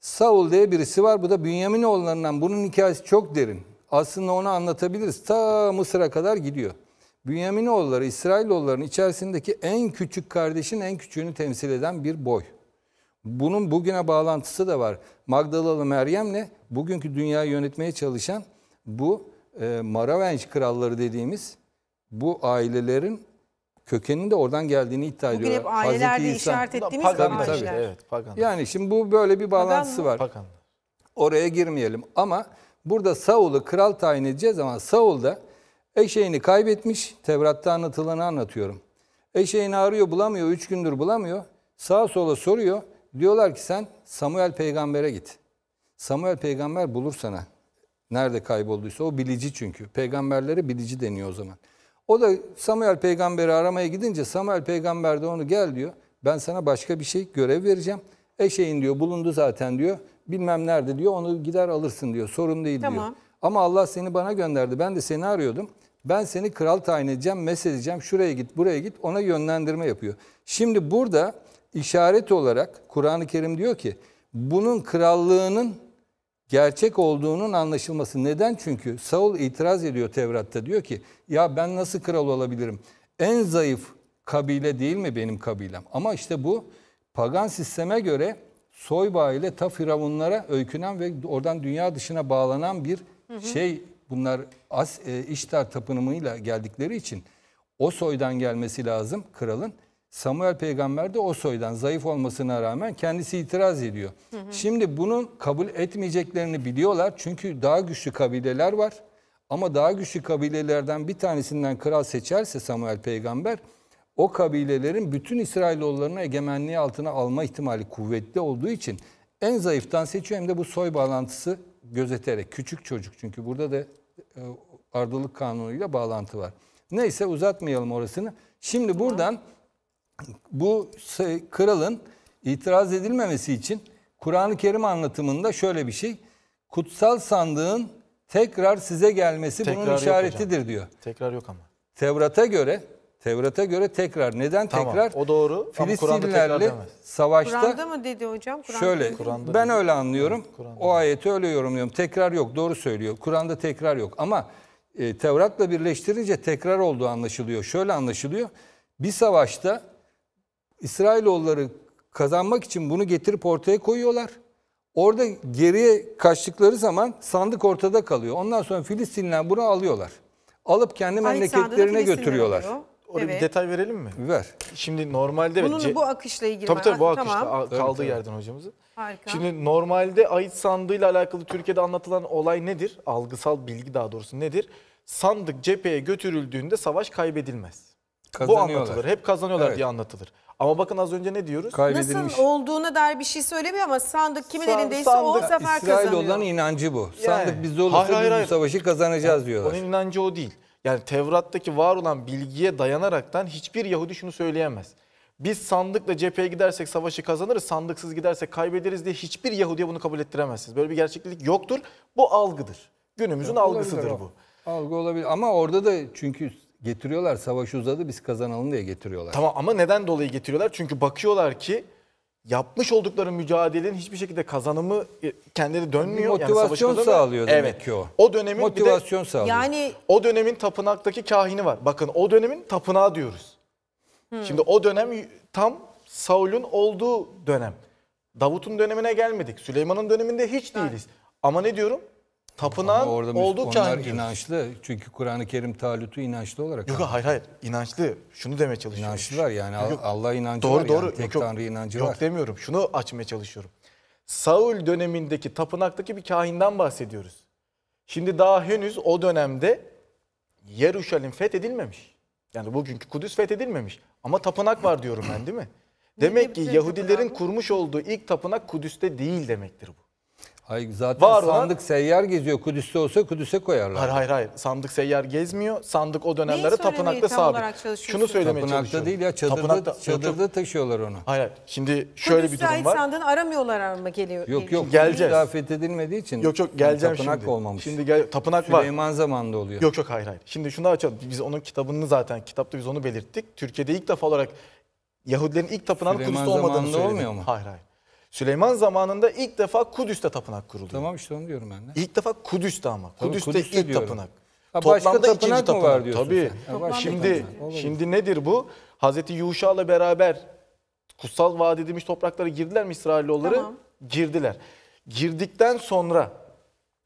[SPEAKER 2] Saul diye birisi var. Bu da Bünyamin oğullarından. Bunun hikayesi çok derin. Aslında onu anlatabiliriz. Ta Mısır'a kadar gidiyor. Bünyamin oğulları İsrailoğullarının içerisindeki en küçük kardeşin en küçüğünü temsil eden bir boy. Bunun bugüne bağlantısı da var. Magdalalı Meryem'le bugünkü dünyayı yönetmeye çalışan bu e, Maravenç kralları dediğimiz bu ailelerin kökenin de oradan geldiğini iddia Bugün ediyor. Bugün hep ailelerde İsa. işaret ettiğimiz pagan, tabii, tabii, evet, pagan. Yani şimdi bu böyle bir bağlantısı pagan var. Pagan. Oraya girmeyelim ama burada Saul'u kral tayin edeceğiz ama Saul da eşeğini kaybetmiş. Tevrat'ta anlatılanı anlatıyorum. Eşeğini arıyor bulamıyor. Üç gündür bulamıyor. Sağa sola soruyor. Diyorlar ki sen Samuel peygambere git. Samuel peygamber bulur sana. Nerede kaybolduysa o bilici çünkü. Peygamberlere bilici deniyor o zaman. O da Samuel peygamberi aramaya gidince Samuel peygamber de onu gel diyor. Ben sana başka bir şey görev vereceğim. Eşeğin diyor bulundu zaten diyor. Bilmem nerede diyor onu gider alırsın diyor. Sorun değil tamam. diyor. Ama Allah seni bana gönderdi. Ben de seni arıyordum. Ben seni kral tayin edeceğim, mesedeceğim. Şuraya git, buraya git. Ona yönlendirme yapıyor. Şimdi burada işaret olarak Kur'an-ı Kerim diyor ki bunun krallığının gerçek olduğunun anlaşılması. Neden? Çünkü Saul itiraz ediyor Tevrat'ta. Diyor ki ya ben nasıl kral olabilirim? En zayıf kabile değil mi benim kabilem? Ama işte bu pagan sisteme göre soy bağıyla ta firavunlara öykünen ve oradan dünya dışına bağlanan bir hı hı. şey. Bunlar As, e, İştar tapınımıyla geldikleri için o soydan gelmesi lazım kralın. Samuel peygamber de o soydan zayıf olmasına rağmen kendisi itiraz ediyor. Hı hı. Şimdi bunun kabul etmeyeceklerini biliyorlar. Çünkü daha güçlü kabileler var. Ama daha güçlü kabilelerden bir tanesinden kral seçerse Samuel peygamber o kabilelerin bütün İsrailoğullarını egemenliği altına alma ihtimali kuvvetli olduğu için en zayıftan seçiyor hem de bu soy bağlantısı gözeterek. Küçük çocuk çünkü burada da e, ardılık kanunuyla bağlantı var. Neyse uzatmayalım orasını. Şimdi buradan bu kralın itiraz edilmemesi için Kur'an-ı Kerim anlatımında şöyle bir şey. Kutsal sandığın tekrar size gelmesi tekrar bunun işaretidir diyor. Tekrar yok ama. Tevrat'a göre Tevrat'a göre tekrar. Neden tamam, tekrar? O doğru. Filistinlilerle savaşta Kur'an'da
[SPEAKER 1] mı dedi hocam? Kur'an'da
[SPEAKER 2] şöyle. Kur'an'da ben dedi. öyle anlıyorum. Kur'an'da. O ayeti öyle yorumluyorum. Tekrar yok. Doğru söylüyor. Kur'an'da tekrar yok ama e, Tevrat'la birleştirince tekrar olduğu anlaşılıyor. Şöyle anlaşılıyor. Bir savaşta İsrailoğulları kazanmak için bunu getirip ortaya koyuyorlar. Orada geriye kaçtıkları zaman sandık ortada kalıyor. Ondan sonra Filistinler bunu alıyorlar. Alıp kendi memleketlerine götürüyorlar. Alıyor. Orada evet. bir detay verelim mi? Ver. Şimdi normalde...
[SPEAKER 3] Bunun evet, bu
[SPEAKER 1] akışla ilgili. Tabii tabii bu akışla kaldığı tabii, tabii. yerden hocamızı. Harika.
[SPEAKER 3] Şimdi normalde ait sandığıyla alakalı Türkiye'de anlatılan olay nedir? Algısal bilgi daha doğrusu nedir? Sandık cepheye götürüldüğünde savaş kaybedilmez bu anlatılır. Hep kazanıyorlar evet. diye anlatılır.
[SPEAKER 2] Ama bakın az önce ne diyoruz? Kaybedilmiş. Nasıl
[SPEAKER 1] olduğuna dair bir şey söylemiyor ama sandık kimin San, elindeyse sandık, o
[SPEAKER 2] sefer İsrail kazanıyor. olan inancı bu. Yani. Sandık bizde olursa hayır, hayır, hayır. bu savaşı kazanacağız yani, diyorlar. Onun
[SPEAKER 3] inancı o değil. Yani Tevrat'taki var olan bilgiye dayanaraktan hiçbir Yahudi şunu söyleyemez. Biz sandıkla cepheye gidersek savaşı kazanırız, sandıksız gidersek kaybederiz diye hiçbir Yahudi'ye bunu kabul ettiremezsiniz.
[SPEAKER 2] Böyle bir gerçeklik yoktur. Bu algıdır. Günümüzün ya, algısıdır bu. Algı olabilir ama orada da çünkü getiriyorlar. Savaş uzadı biz kazanalım diye getiriyorlar. Tamam ama neden dolayı
[SPEAKER 3] getiriyorlar? Çünkü bakıyorlar ki yapmış oldukları mücadelenin hiçbir şekilde kazanımı e, kendileri dönmüyor. motivasyon yani sağlıyor demek evet. ki o. O dönemin motivasyon bir de, sağlıyor. Yani o dönemin tapınaktaki kahini var. Bakın o dönemin tapınağı diyoruz. Hmm. Şimdi o dönem tam Saul'un olduğu dönem. Davut'un dönemine gelmedik. Süleyman'ın döneminde hiç değiliz. Evet. Ama ne diyorum? Tapınan Ama orada oldukça onlar
[SPEAKER 2] inançlı. Çünkü Kur'an-ı Kerim talutu inançlı olarak. Yok anlıyor. hayır hayır inançlı. Şunu demeye çalışıyorum. İnançlılar yani Allah inancı
[SPEAKER 3] doğru, var. Doğru yani. Tek yok, Tanrı inancı yok, var. Yok demiyorum. Şunu açmaya çalışıyorum. Saul dönemindeki tapınaktaki bir kahinden bahsediyoruz. Şimdi daha henüz o dönemde Yeruşalim fethedilmemiş. Yani bugünkü Kudüs fethedilmemiş. Ama tapınak var diyorum ben değil mi? Demek ki Yahudilerin kurmuş olduğu ilk tapınak Kudüs'te değil demektir bu.
[SPEAKER 2] Ay zaten var sandık olan... seyyar geziyor. Kudüs'te olsa Kudüs'e koyarlar. Hayır hayır hayır. Sandık seyyar gezmiyor. Sandık o dönemlere tapınakta sabit. Şunu söylemeye tapınakta çalışıyorum. değil ya çadırda, tapınakta, çadırda yok,
[SPEAKER 3] taşıyorlar onu. Hayır Şimdi şöyle Kudüs'te bir durum var.
[SPEAKER 1] sandığını aramıyorlar mı geliyor? Yok
[SPEAKER 3] yok. Geleceğiz. Daha
[SPEAKER 2] fethedilmediği için. Yok yok geleceğim tapınak şimdi. Tapınak olmamış. Şimdi gel, tapınak Süleyman var. Süleyman zamanında oluyor. Yok yok
[SPEAKER 3] hayır hayır. Şimdi şunu açalım. Biz onun kitabını zaten kitapta biz onu belirttik. Türkiye'de ilk defa olarak Yahudilerin ilk tapınağının Kudüs'te olmadığını söyledik. Olmuyor mu? Hayır hayır. Süleyman zamanında ilk defa Kudüs'te tapınak kuruluyor. Tamam işte onu diyorum ben de. İlk defa Kudüs'te ama. Tabii, Kudüs'te, Kudüs'te ilk diyorum. tapınak. Ha, Toplamda başka tapınak mı tapınak. var diyorsun Tabii. Sen. Ha, şimdi şimdi nedir bu? Hazreti Yuşa'la beraber kutsal vaat edilmiş topraklara girdiler mi İsrailoğulları? Tamam. Girdiler. Girdikten sonra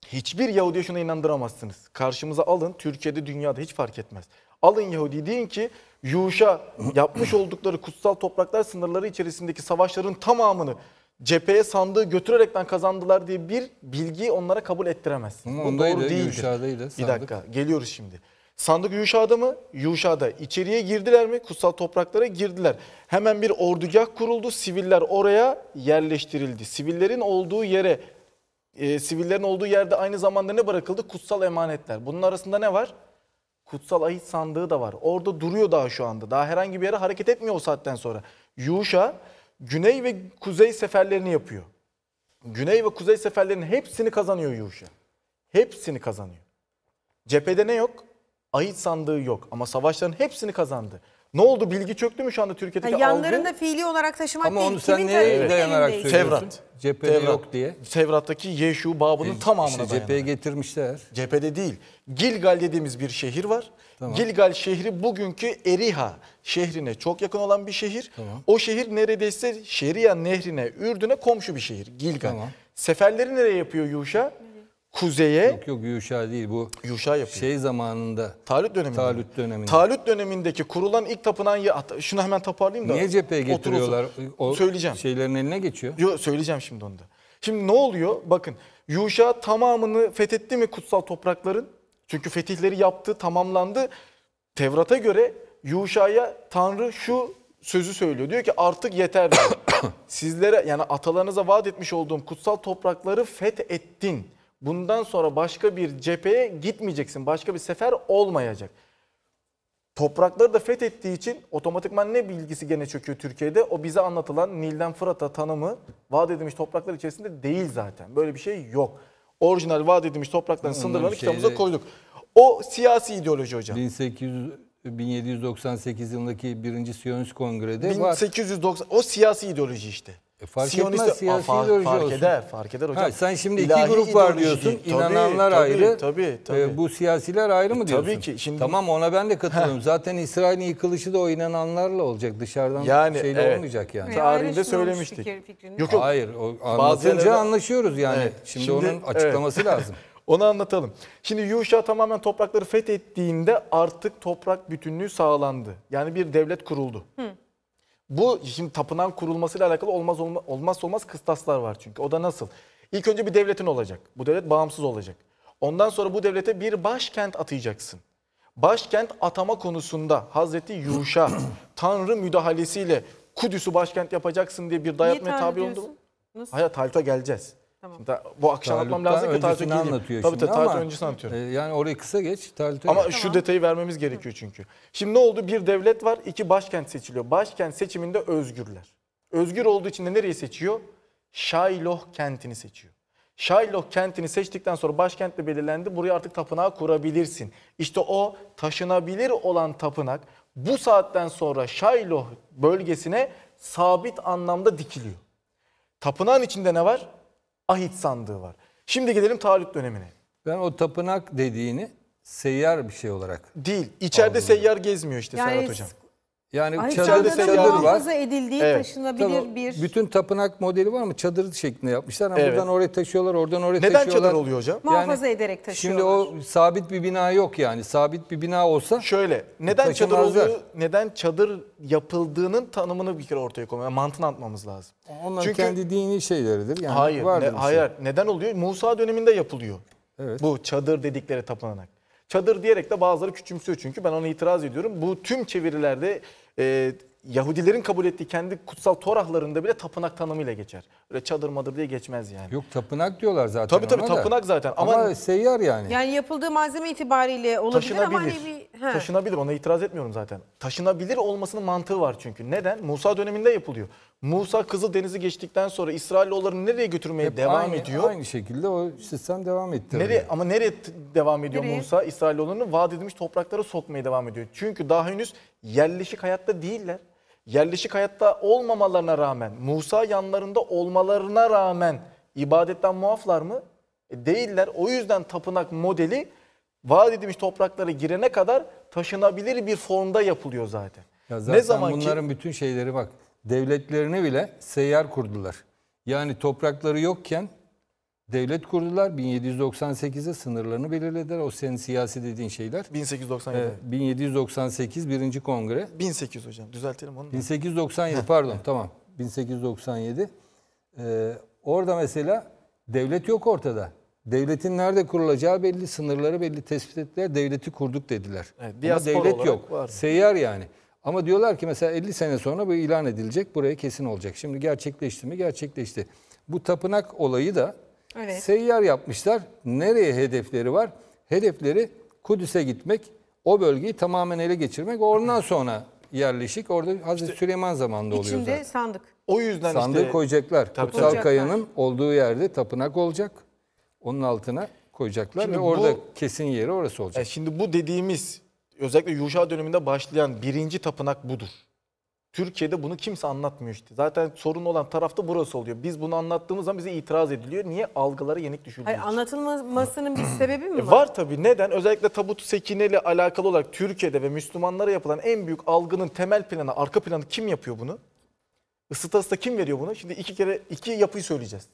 [SPEAKER 3] hiçbir Yahudi'ye şuna inandıramazsınız. Karşımıza alın Türkiye'de dünyada hiç fark etmez. Alın Yahudi deyin ki Yuşa yapmış oldukları kutsal topraklar sınırları içerisindeki savaşların tamamını cepheye sandığı götürerekten kazandılar diye bir bilgiyi onlara kabul ettiremezsin. Hı, Bu doğru değil. Bir dakika geliyoruz şimdi. Sandık Yuşa'da mı? Yuşa'da. İçeriye girdiler mi? Kutsal topraklara girdiler. Hemen bir ordugah kuruldu. Siviller oraya yerleştirildi. Sivillerin olduğu yere, e, sivillerin olduğu yerde aynı zamanda ne bırakıldı? Kutsal emanetler. Bunun arasında ne var? Kutsal ahit sandığı da var. Orada duruyor daha şu anda. Daha herhangi bir yere hareket etmiyor o saatten sonra. Yuşa güney ve kuzey seferlerini yapıyor. Güney ve kuzey seferlerinin hepsini kazanıyor Yuşa. Hepsini kazanıyor. Cephede ne yok? Ahit sandığı yok ama savaşların hepsini kazandı. Ne oldu bilgi çöktü mü şu anda Türkiye'deki ha, yanlarında algı?
[SPEAKER 1] Yanlarında fiili olarak taşımak Ama değil. onu sen Kimin neye tarafının dayanarak
[SPEAKER 3] Tevrat. Cephede Tevrat. yok diye. Tevrat'taki Yeşu babının E, tamamına işte cepheye getirmişler. Cephede değil. Gilgal dediğimiz bir şehir var. Gilgal şehri bugünkü Eriha şehrine çok yakın olan bir şehir. O şehir neredeyse Şeria nehrine, Ürdün'e komşu bir şehir. Gilgal. Tamam. Seferleri nereye yapıyor Yuşa? kuzeye... Yok yok Yuşa değil bu. Yuşa yapıyor. Şey zamanında. Talut döneminde. Talut döneminde. Talut dönemindeki kurulan ilk tapınağın... Şunu hemen toparlayayım da. Niye cepheye getiriyorlar? O söyleyeceğim. Şeylerin eline geçiyor. Yok söyleyeceğim şimdi onu da. Şimdi ne oluyor? Bakın Yuşa tamamını fethetti mi kutsal toprakların? Çünkü fetihleri yaptı, tamamlandı. Tevrat'a göre Yuşa'ya Tanrı şu sözü söylüyor. Diyor ki artık yeter. Sizlere yani atalarınıza vaat etmiş olduğum kutsal toprakları fethettin bundan sonra başka bir cepheye gitmeyeceksin. Başka bir sefer olmayacak. Toprakları da fethettiği için otomatikman ne bilgisi gene çöküyor Türkiye'de? O bize anlatılan Nil'den Fırat'a tanımı vaat edilmiş topraklar içerisinde değil zaten. Böyle bir şey yok. Orijinal vaat edilmiş toprakların sınırlarını şeyde... kitabımıza koyduk. O siyasi
[SPEAKER 2] ideoloji hocam. 1898 yılındaki birinci Siyonist Kongre'de 1890
[SPEAKER 3] var. o siyasi ideoloji işte. E fark Siyonist etmez siyasi fa, fark, fark olsun. eder, fark eder hocam. Ha, sen şimdi İlahi iki grup var diyorsun. Tabii, inananlar tabii, ayrı. Tabii, e,
[SPEAKER 2] tabii. E, bu siyasiler ayrı mı e, diyorsun? Tabii ki. Şimdi... Tamam ona ben de katılıyorum. Zaten İsrail'in yıkılışı da o inananlarla olacak. Dışarıdan yani, şeyle evet. olmayacak yani. E, Tarihinde söylemiştik. Fikir, yok, yok. Hayır. O, anlatınca yerlere... anlaşıyoruz yani. Evet. Şimdi, şimdi onun açıklaması evet. lazım.
[SPEAKER 3] Onu anlatalım. Şimdi Yuşa tamamen toprakları fethettiğinde artık toprak bütünlüğü sağlandı. Yani bir devlet kuruldu. Hı. Bu şimdi tapınan kurulmasıyla alakalı olmaz olmaz olmaz kıstaslar var çünkü. O da nasıl? İlk önce bir devletin olacak. Bu devlet bağımsız olacak. Ondan sonra bu devlete bir başkent atayacaksın. Başkent atama konusunda Hazreti Yuşa Tanrı müdahalesiyle Kudüs'ü başkent yapacaksın diye bir dayatma tabi oldu Hayat halta geleceğiz. Tamam. Şimdi bu akşam atmam lazım ki Tartuk anlatıyor Tabii tabii Tartuk öncesi anlatıyorum. E, yani orayı kısa geç. Tartuk ama tamam. şu detayı vermemiz gerekiyor çünkü. Şimdi ne oldu? Bir devlet var, iki başkent seçiliyor. Başkent seçiminde özgürler. Özgür olduğu için de nereyi seçiyor? Şayloh kentini seçiyor. Şayloh kentini seçtikten sonra başkentle belirlendi. Buraya artık tapınağı kurabilirsin. İşte o taşınabilir olan tapınak bu saatten sonra Şayloh bölgesine sabit anlamda dikiliyor. Tapınağın içinde ne var? ahit sandığı var.
[SPEAKER 2] Şimdi gelelim Talip dönemine. Ben o tapınak dediğini seyyar bir şey olarak. Değil. İçeride seyyar gezmiyor işte yani Serhat Hocam. Yani Ay, çadır, çadır var.
[SPEAKER 1] edildiği evet. taşınabilir Tabii, bir...
[SPEAKER 2] Bütün tapınak modeli var mı çadır şeklinde yapmışlar. Ama evet. Buradan oraya taşıyorlar, oradan oraya Neden taşıyorlar. Neden çadır oluyor hocam? Yani, Muhafaza ederek taşıyorlar. Şimdi o sabit bir bina yok yani. Sabit bir bina olsa Şöyle, neden çadır oluyor, neden çadır yapıldığının tanımını bir kere
[SPEAKER 3] ortaya koymak, yani mantığını atmamız lazım.
[SPEAKER 2] Onlar Çünkü, kendi
[SPEAKER 3] dini şeyleridir. Yani hayır, ne, şey. hayır. Şey. Neden oluyor? Musa döneminde yapılıyor. Evet. Bu çadır dedikleri tapınak. Çadır diyerek de bazıları küçümsüyor çünkü ben ona itiraz ediyorum. Bu tüm çevirilerde e, Yahudilerin kabul ettiği kendi kutsal Torahlarında bile tapınak tanımıyla geçer. Öyle çadır madır diye geçmez yani. Yok tapınak diyorlar zaten Tabii tabii tapınak da. zaten. Ama, ama seyyar yani.
[SPEAKER 1] Yani yapıldığı malzeme itibariyle olabilir taşınabilir. ama hani bir...
[SPEAKER 3] He. Taşınabilir ona itiraz etmiyorum zaten. Taşınabilir olmasının mantığı var çünkü. Neden? Musa döneminde yapılıyor. Musa Kızıl Denizi geçtikten sonra İsrailoğulları nereye götürmeye Hep devam aynı, ediyor? Aynı
[SPEAKER 2] şekilde o sistem devam etti. Nereye,
[SPEAKER 3] ama nereye devam ediyor nereye? Musa? İsrailoğullarını vaat edilmiş topraklara sokmaya devam ediyor. Çünkü daha henüz yerleşik hayatta değiller yerleşik hayatta olmamalarına rağmen, Musa yanlarında olmalarına rağmen ibadetten muaflar mı? E değiller. O yüzden tapınak modeli vaat edilmiş topraklara girene kadar taşınabilir bir formda yapılıyor zaten.
[SPEAKER 2] Ya zaten ne zaman bunların ki... bütün şeyleri bak devletlerini bile seyyar kurdular. Yani toprakları yokken devlet kurdular. 1798'e sınırlarını belirlediler. O senin siyasi dediğin şeyler. 1897. 1798 ee, birinci Kongre. 1800 hocam düzeltelim onu. 1897 pardon tamam. 1897. Ee, orada mesela devlet yok ortada. Devletin nerede kurulacağı belli, sınırları belli tespit ettiler. Devleti kurduk dediler. Evet, Ama devlet yok. Var. Seyyar yani. Ama diyorlar ki mesela 50 sene sonra bu ilan edilecek. Buraya kesin olacak. Şimdi gerçekleşti mi? Gerçekleşti. Bu tapınak olayı da Evet. Seyyar yapmışlar. Nereye hedefleri var? Hedefleri Kudüs'e gitmek, o bölgeyi tamamen ele geçirmek. Oradan sonra yerleşik. Orada Hazreti işte, Süleyman zamanında oluyor zaten. İçinde sandık. O yüzden sandığı işte, koyacaklar. Tabii, Kutsal kayanın olduğu yerde tapınak olacak. Onun altına koyacaklar şimdi ve bu, orada kesin yeri orası olacak. E şimdi bu dediğimiz
[SPEAKER 3] özellikle Yuşa döneminde başlayan birinci tapınak budur. Türkiye'de bunu kimse anlatmıyor işte. Zaten sorun olan tarafta burası oluyor. Biz bunu anlattığımız zaman bize itiraz ediliyor. Niye algılara yenik düşüldüğü Hayır,
[SPEAKER 1] anlatılmasının bir sebebi mi e, var? E var
[SPEAKER 3] tabii. Neden? Özellikle tabut sekine ile alakalı olarak Türkiye'de ve Müslümanlara yapılan en büyük algının temel planı, arka planı kim yapıyor bunu? Isıta ısıta kim veriyor bunu? Şimdi iki kere iki yapıyı söyleyeceğiz.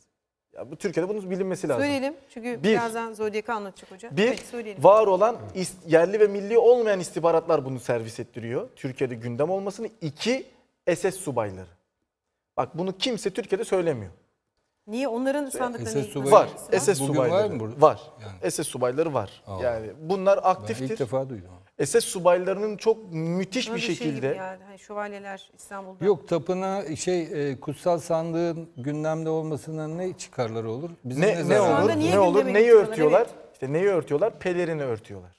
[SPEAKER 3] Ya bu Türkiye'de bunun bilinmesi lazım. Söyleyelim
[SPEAKER 1] çünkü bir, birazdan Zodyak'ı anlatacak hoca. Bir, evet, söyleyelim.
[SPEAKER 3] var olan yerli ve milli olmayan istihbaratlar bunu servis ettiriyor. Türkiye'de gündem olmasını. iki SS subayları. Bak bunu kimse Türkiye'de söylemiyor.
[SPEAKER 1] Niye onların sandıklarını SS var.
[SPEAKER 3] SS subayları var. Mı Var. Yani. SS subayları var. Aa. Yani bunlar aktiftir. Ben ilk defa duydum.
[SPEAKER 2] SS subaylarının çok müthiş Öyle bir şey şekilde. Şey
[SPEAKER 1] yani. Hani şövalyeler İstanbul'da.
[SPEAKER 2] Yok tapına şey e, kutsal sandığın gündemde olmasının ne çıkarları olur? Bizim ne, ne, ne olur? Ne olur? Neyi örtüyorlar? Evet. İşte neyi örtüyorlar? Pelerini örtüyorlar.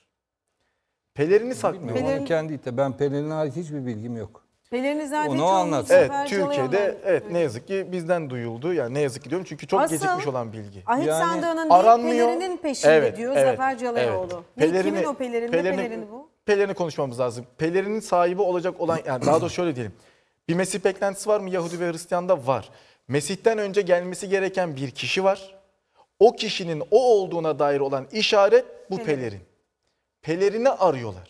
[SPEAKER 2] Pelerini saklıyorlar. Pelerin... Onu kendi itte. Ben pelerine ait hiçbir bilgim yok.
[SPEAKER 1] Pelerini zaten Onu anlat. Evet,
[SPEAKER 3] Türkiye'de evet ne yazık ki bizden duyuldu. Yani ne yazık ki diyorum çünkü çok Asıl, gecikmiş olan bilgi. Ahit yani, Sandığı'nın aranmıyor. pelerinin peşinde evet, diyor evet, Zafer Calayoğlu. Evet. Pelerini, ne, kimin o pelerini, pelerini, pelerini bu? pelerini konuşmamız lazım. Pelerinin sahibi olacak olan yani daha da şöyle diyelim. Bir Mesih beklentisi var mı Yahudi ve Hristiyan'da? Var. Mesih'ten önce gelmesi gereken bir kişi var. O kişinin o olduğuna dair olan işaret bu pelerin. Pelerini arıyorlar.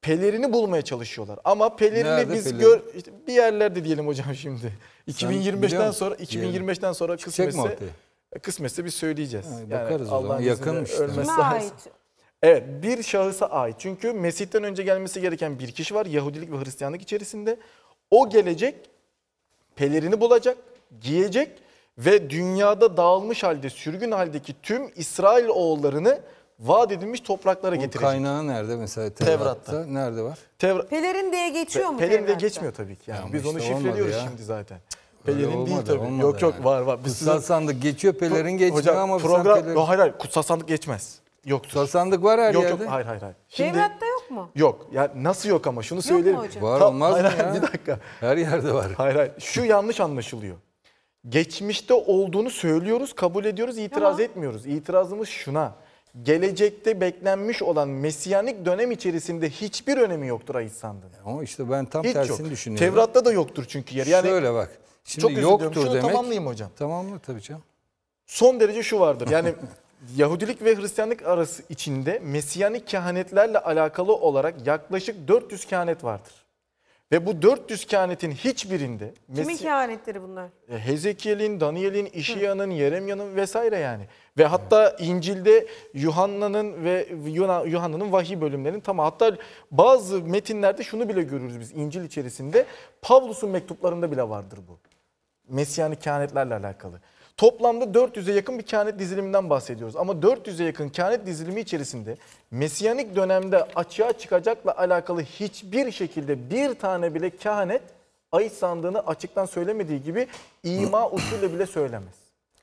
[SPEAKER 3] Pelerini bulmaya çalışıyorlar. Ama pelerini Nerede biz pelerin? gör işte bir yerlerde diyelim hocam şimdi. 2025'ten sonra 2025'ten sonra kısmetse kısmetse biz söyleyeceğiz. Ha, bakarız yani Allah'ın yakınmış. Ölmesi lazım. Evet bir şahısa ait. Çünkü Mesih'ten önce gelmesi gereken bir kişi var Yahudilik ve Hristiyanlık içerisinde. O gelecek, pelerini bulacak, giyecek ve dünyada dağılmış halde, sürgün haldeki tüm İsrail oğullarını vaat edilmiş topraklara getirecek. Bu kaynağı nerede mesela Tevrat'ta? Tevrat'ta. Nerede var? Tevra
[SPEAKER 1] Pelerin diye geçiyor mu Pelerin
[SPEAKER 3] diye geçmiyor tabii ki. Yani. Biz işte onu şifreliyoruz ya. şimdi zaten. pelerin olmadı, değil tabii. Olmadı yok yani. yok var var. Biz kutsal sandık geçiyor pelerin geçmiyor Hocam, ama program, sen pelerin... Hayır hayır kutsal sandık geçmez. Yok Sarsandık var her yok, yerde. Yok hayır hayır. hayır. Şimdi, Devlette yok mu? Yok. Ya nasıl yok ama şunu yok söylerim. Mu hocam? Var Tam, olmaz hayır, mı ya? bir dakika. Her yerde var. Hayır hayır. Şu yanlış anlaşılıyor. Geçmişte olduğunu söylüyoruz, kabul ediyoruz, itiraz ya. etmiyoruz. İtirazımız şuna. Gelecekte beklenmiş olan mesiyanik dönem içerisinde
[SPEAKER 2] hiçbir önemi yoktur ayı sandığın. E, ama işte ben tam Hiç tersini yok. düşünüyorum. Tevrat'ta da yoktur çünkü yer. Yani Şöyle bak. Şimdi çok yoktur üzülüyorum. Şunu tamamlayayım hocam. Tamamla tabii canım
[SPEAKER 3] son derece şu vardır. Yani Yahudilik ve Hristiyanlık arası içinde Mesiyanik kehanetlerle alakalı olarak yaklaşık 400 kehanet vardır. Ve bu 400 kehanetin hiçbirinde... Kimin Mesi-
[SPEAKER 1] kehanetleri bunlar?
[SPEAKER 3] E, Hezekiel'in, Daniel'in, İşiya'nın, Yeremya'nın vesaire yani. Ve hatta İncil'de Yuhanna'nın ve Yuhanna'nın vahiy bölümlerinin tamam. Hatta bazı metinlerde şunu bile görürüz biz İncil içerisinde. Pavlus'un mektuplarında bile vardır bu. Mesiyanik kehanetlerle alakalı. Toplamda 400'e yakın bir kehanet diziliminden bahsediyoruz. Ama 400'e yakın kehanet dizilimi içerisinde Mesiyanik dönemde açığa çıkacakla alakalı hiçbir şekilde bir tane bile kehanet ayı sandığını açıktan söylemediği gibi ima usulü bile söylemez.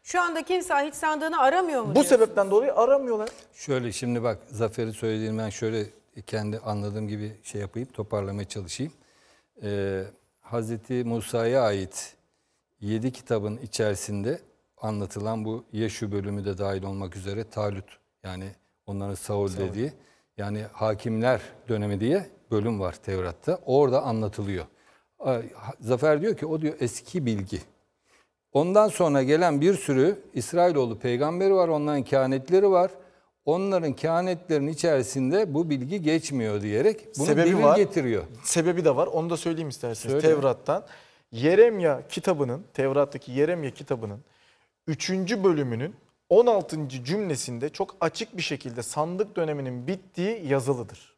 [SPEAKER 1] Şu anda kimse hiç sandığını aramıyor
[SPEAKER 3] mu? Bu diyorsunuz? sebepten dolayı aramıyorlar.
[SPEAKER 2] Şöyle şimdi bak Zafer'i söylediğim ben şöyle kendi anladığım gibi şey yapayım toparlamaya çalışayım. Ee, Hazreti Musa'ya ait 7 kitabın içerisinde anlatılan bu Yeşu bölümü de dahil olmak üzere Talut yani onların Saul, dediği yani hakimler dönemi diye bölüm var Tevrat'ta. Orada anlatılıyor. Ee, Zafer diyor ki o diyor eski bilgi. Ondan sonra gelen bir sürü İsrailoğlu peygamberi var, onların kehanetleri var. Onların kehanetlerin içerisinde bu bilgi geçmiyor diyerek bunu Sebebi var, getiriyor. Sebebi de var. Onu da söyleyeyim isterseniz. Söyle. Tevrat'tan Yeremya
[SPEAKER 3] kitabının, Tevrat'taki Yeremya kitabının 3. bölümünün 16. cümlesinde çok açık bir şekilde sandık döneminin bittiği yazılıdır.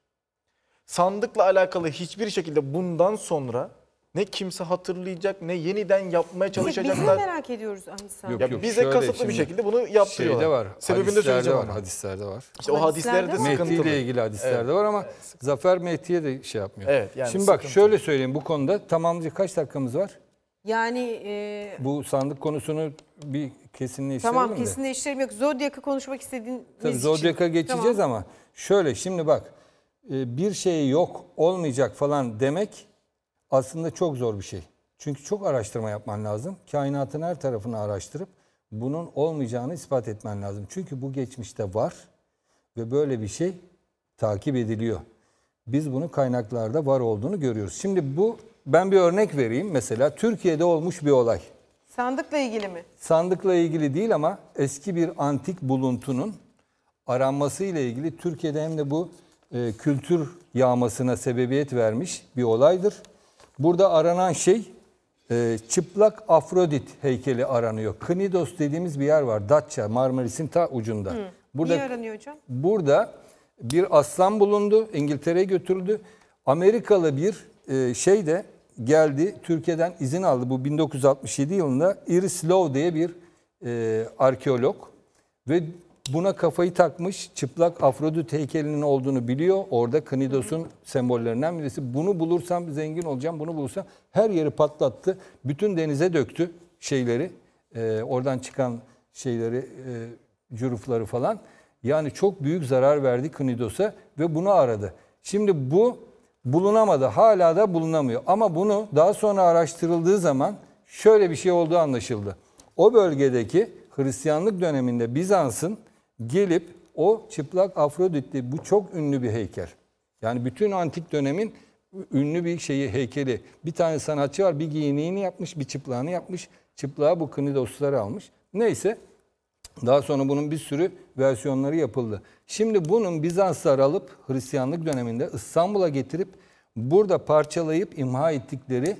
[SPEAKER 3] Sandıkla alakalı hiçbir şekilde bundan sonra ne kimse hatırlayacak ne yeniden yapmaya çalışacaklar. Biz, de
[SPEAKER 1] merak ediyoruz Ahisa.
[SPEAKER 2] Yok, ya bize kasıtlı bir şekilde bunu yaptırıyorlar. Şeyde var. Sebebini de söyleyeceğim var, Hadislerde var. İşte o hadislerde, hadislerde sıkıntılı. Mehdi ile ilgili hadislerde evet, var ama evet, Zafer Mehdi'ye de şey yapmıyor. Evet, yani Şimdi bak sıkıntılı. şöyle söyleyeyim bu konuda tamamlayacak kaç dakikamız var?
[SPEAKER 1] Yani e,
[SPEAKER 2] bu sandık konusunu bir kesinleştirelim Tamam de.
[SPEAKER 1] kesinleştirelim yok. Zodyak'ı konuşmak istediğiniz Tabii için. Zodyak'a geçeceğiz
[SPEAKER 2] tamam. ama şöyle şimdi bak e, bir şey yok olmayacak falan demek aslında çok zor bir şey. Çünkü çok araştırma yapman lazım. Kainatın her tarafını araştırıp bunun olmayacağını ispat etmen lazım. Çünkü bu geçmişte var ve böyle bir şey takip ediliyor. Biz bunu kaynaklarda var olduğunu görüyoruz. Şimdi bu ben bir örnek vereyim mesela Türkiye'de olmuş bir olay.
[SPEAKER 1] Sandıkla ilgili mi?
[SPEAKER 2] Sandıkla ilgili değil ama eski bir antik buluntunun aranması ile ilgili Türkiye'de hem de bu e, kültür yağmasına sebebiyet vermiş bir olaydır. Burada aranan şey e, çıplak Afrodit heykeli aranıyor. Knidos dediğimiz bir yer var. Datça, Marmaris'in ta ucunda. Hı. Burada, Niye aranıyor hocam? Burada bir aslan bulundu. İngiltere'ye götürüldü. Amerikalı bir e, şey de geldi. Türkiye'den izin aldı. Bu 1967 yılında Iris Lowe diye bir e, arkeolog ve buna kafayı takmış çıplak Afrodit heykelinin olduğunu biliyor. Orada Knidos'un sembollerinden birisi. Bunu bulursam zengin olacağım, bunu bulursam her yeri patlattı. Bütün denize döktü şeyleri. E, oradan çıkan şeyleri, e, cürufları falan. Yani çok büyük zarar verdi Knidos'a ve bunu aradı. Şimdi bu bulunamadı. Hala da bulunamıyor. Ama bunu daha sonra araştırıldığı zaman şöyle bir şey olduğu anlaşıldı. O bölgedeki Hristiyanlık döneminde Bizans'ın gelip o çıplak Afrodit'li bu çok ünlü bir heykel. Yani bütün antik dönemin ünlü bir şeyi heykeli. Bir tane sanatçı var bir giyiniğini yapmış bir çıplağını yapmış. Çıplağı bu dostları almış. Neyse daha sonra bunun bir sürü versiyonları yapıldı. Şimdi bunun Bizanslar alıp Hristiyanlık döneminde İstanbul'a getirip burada parçalayıp imha ettikleri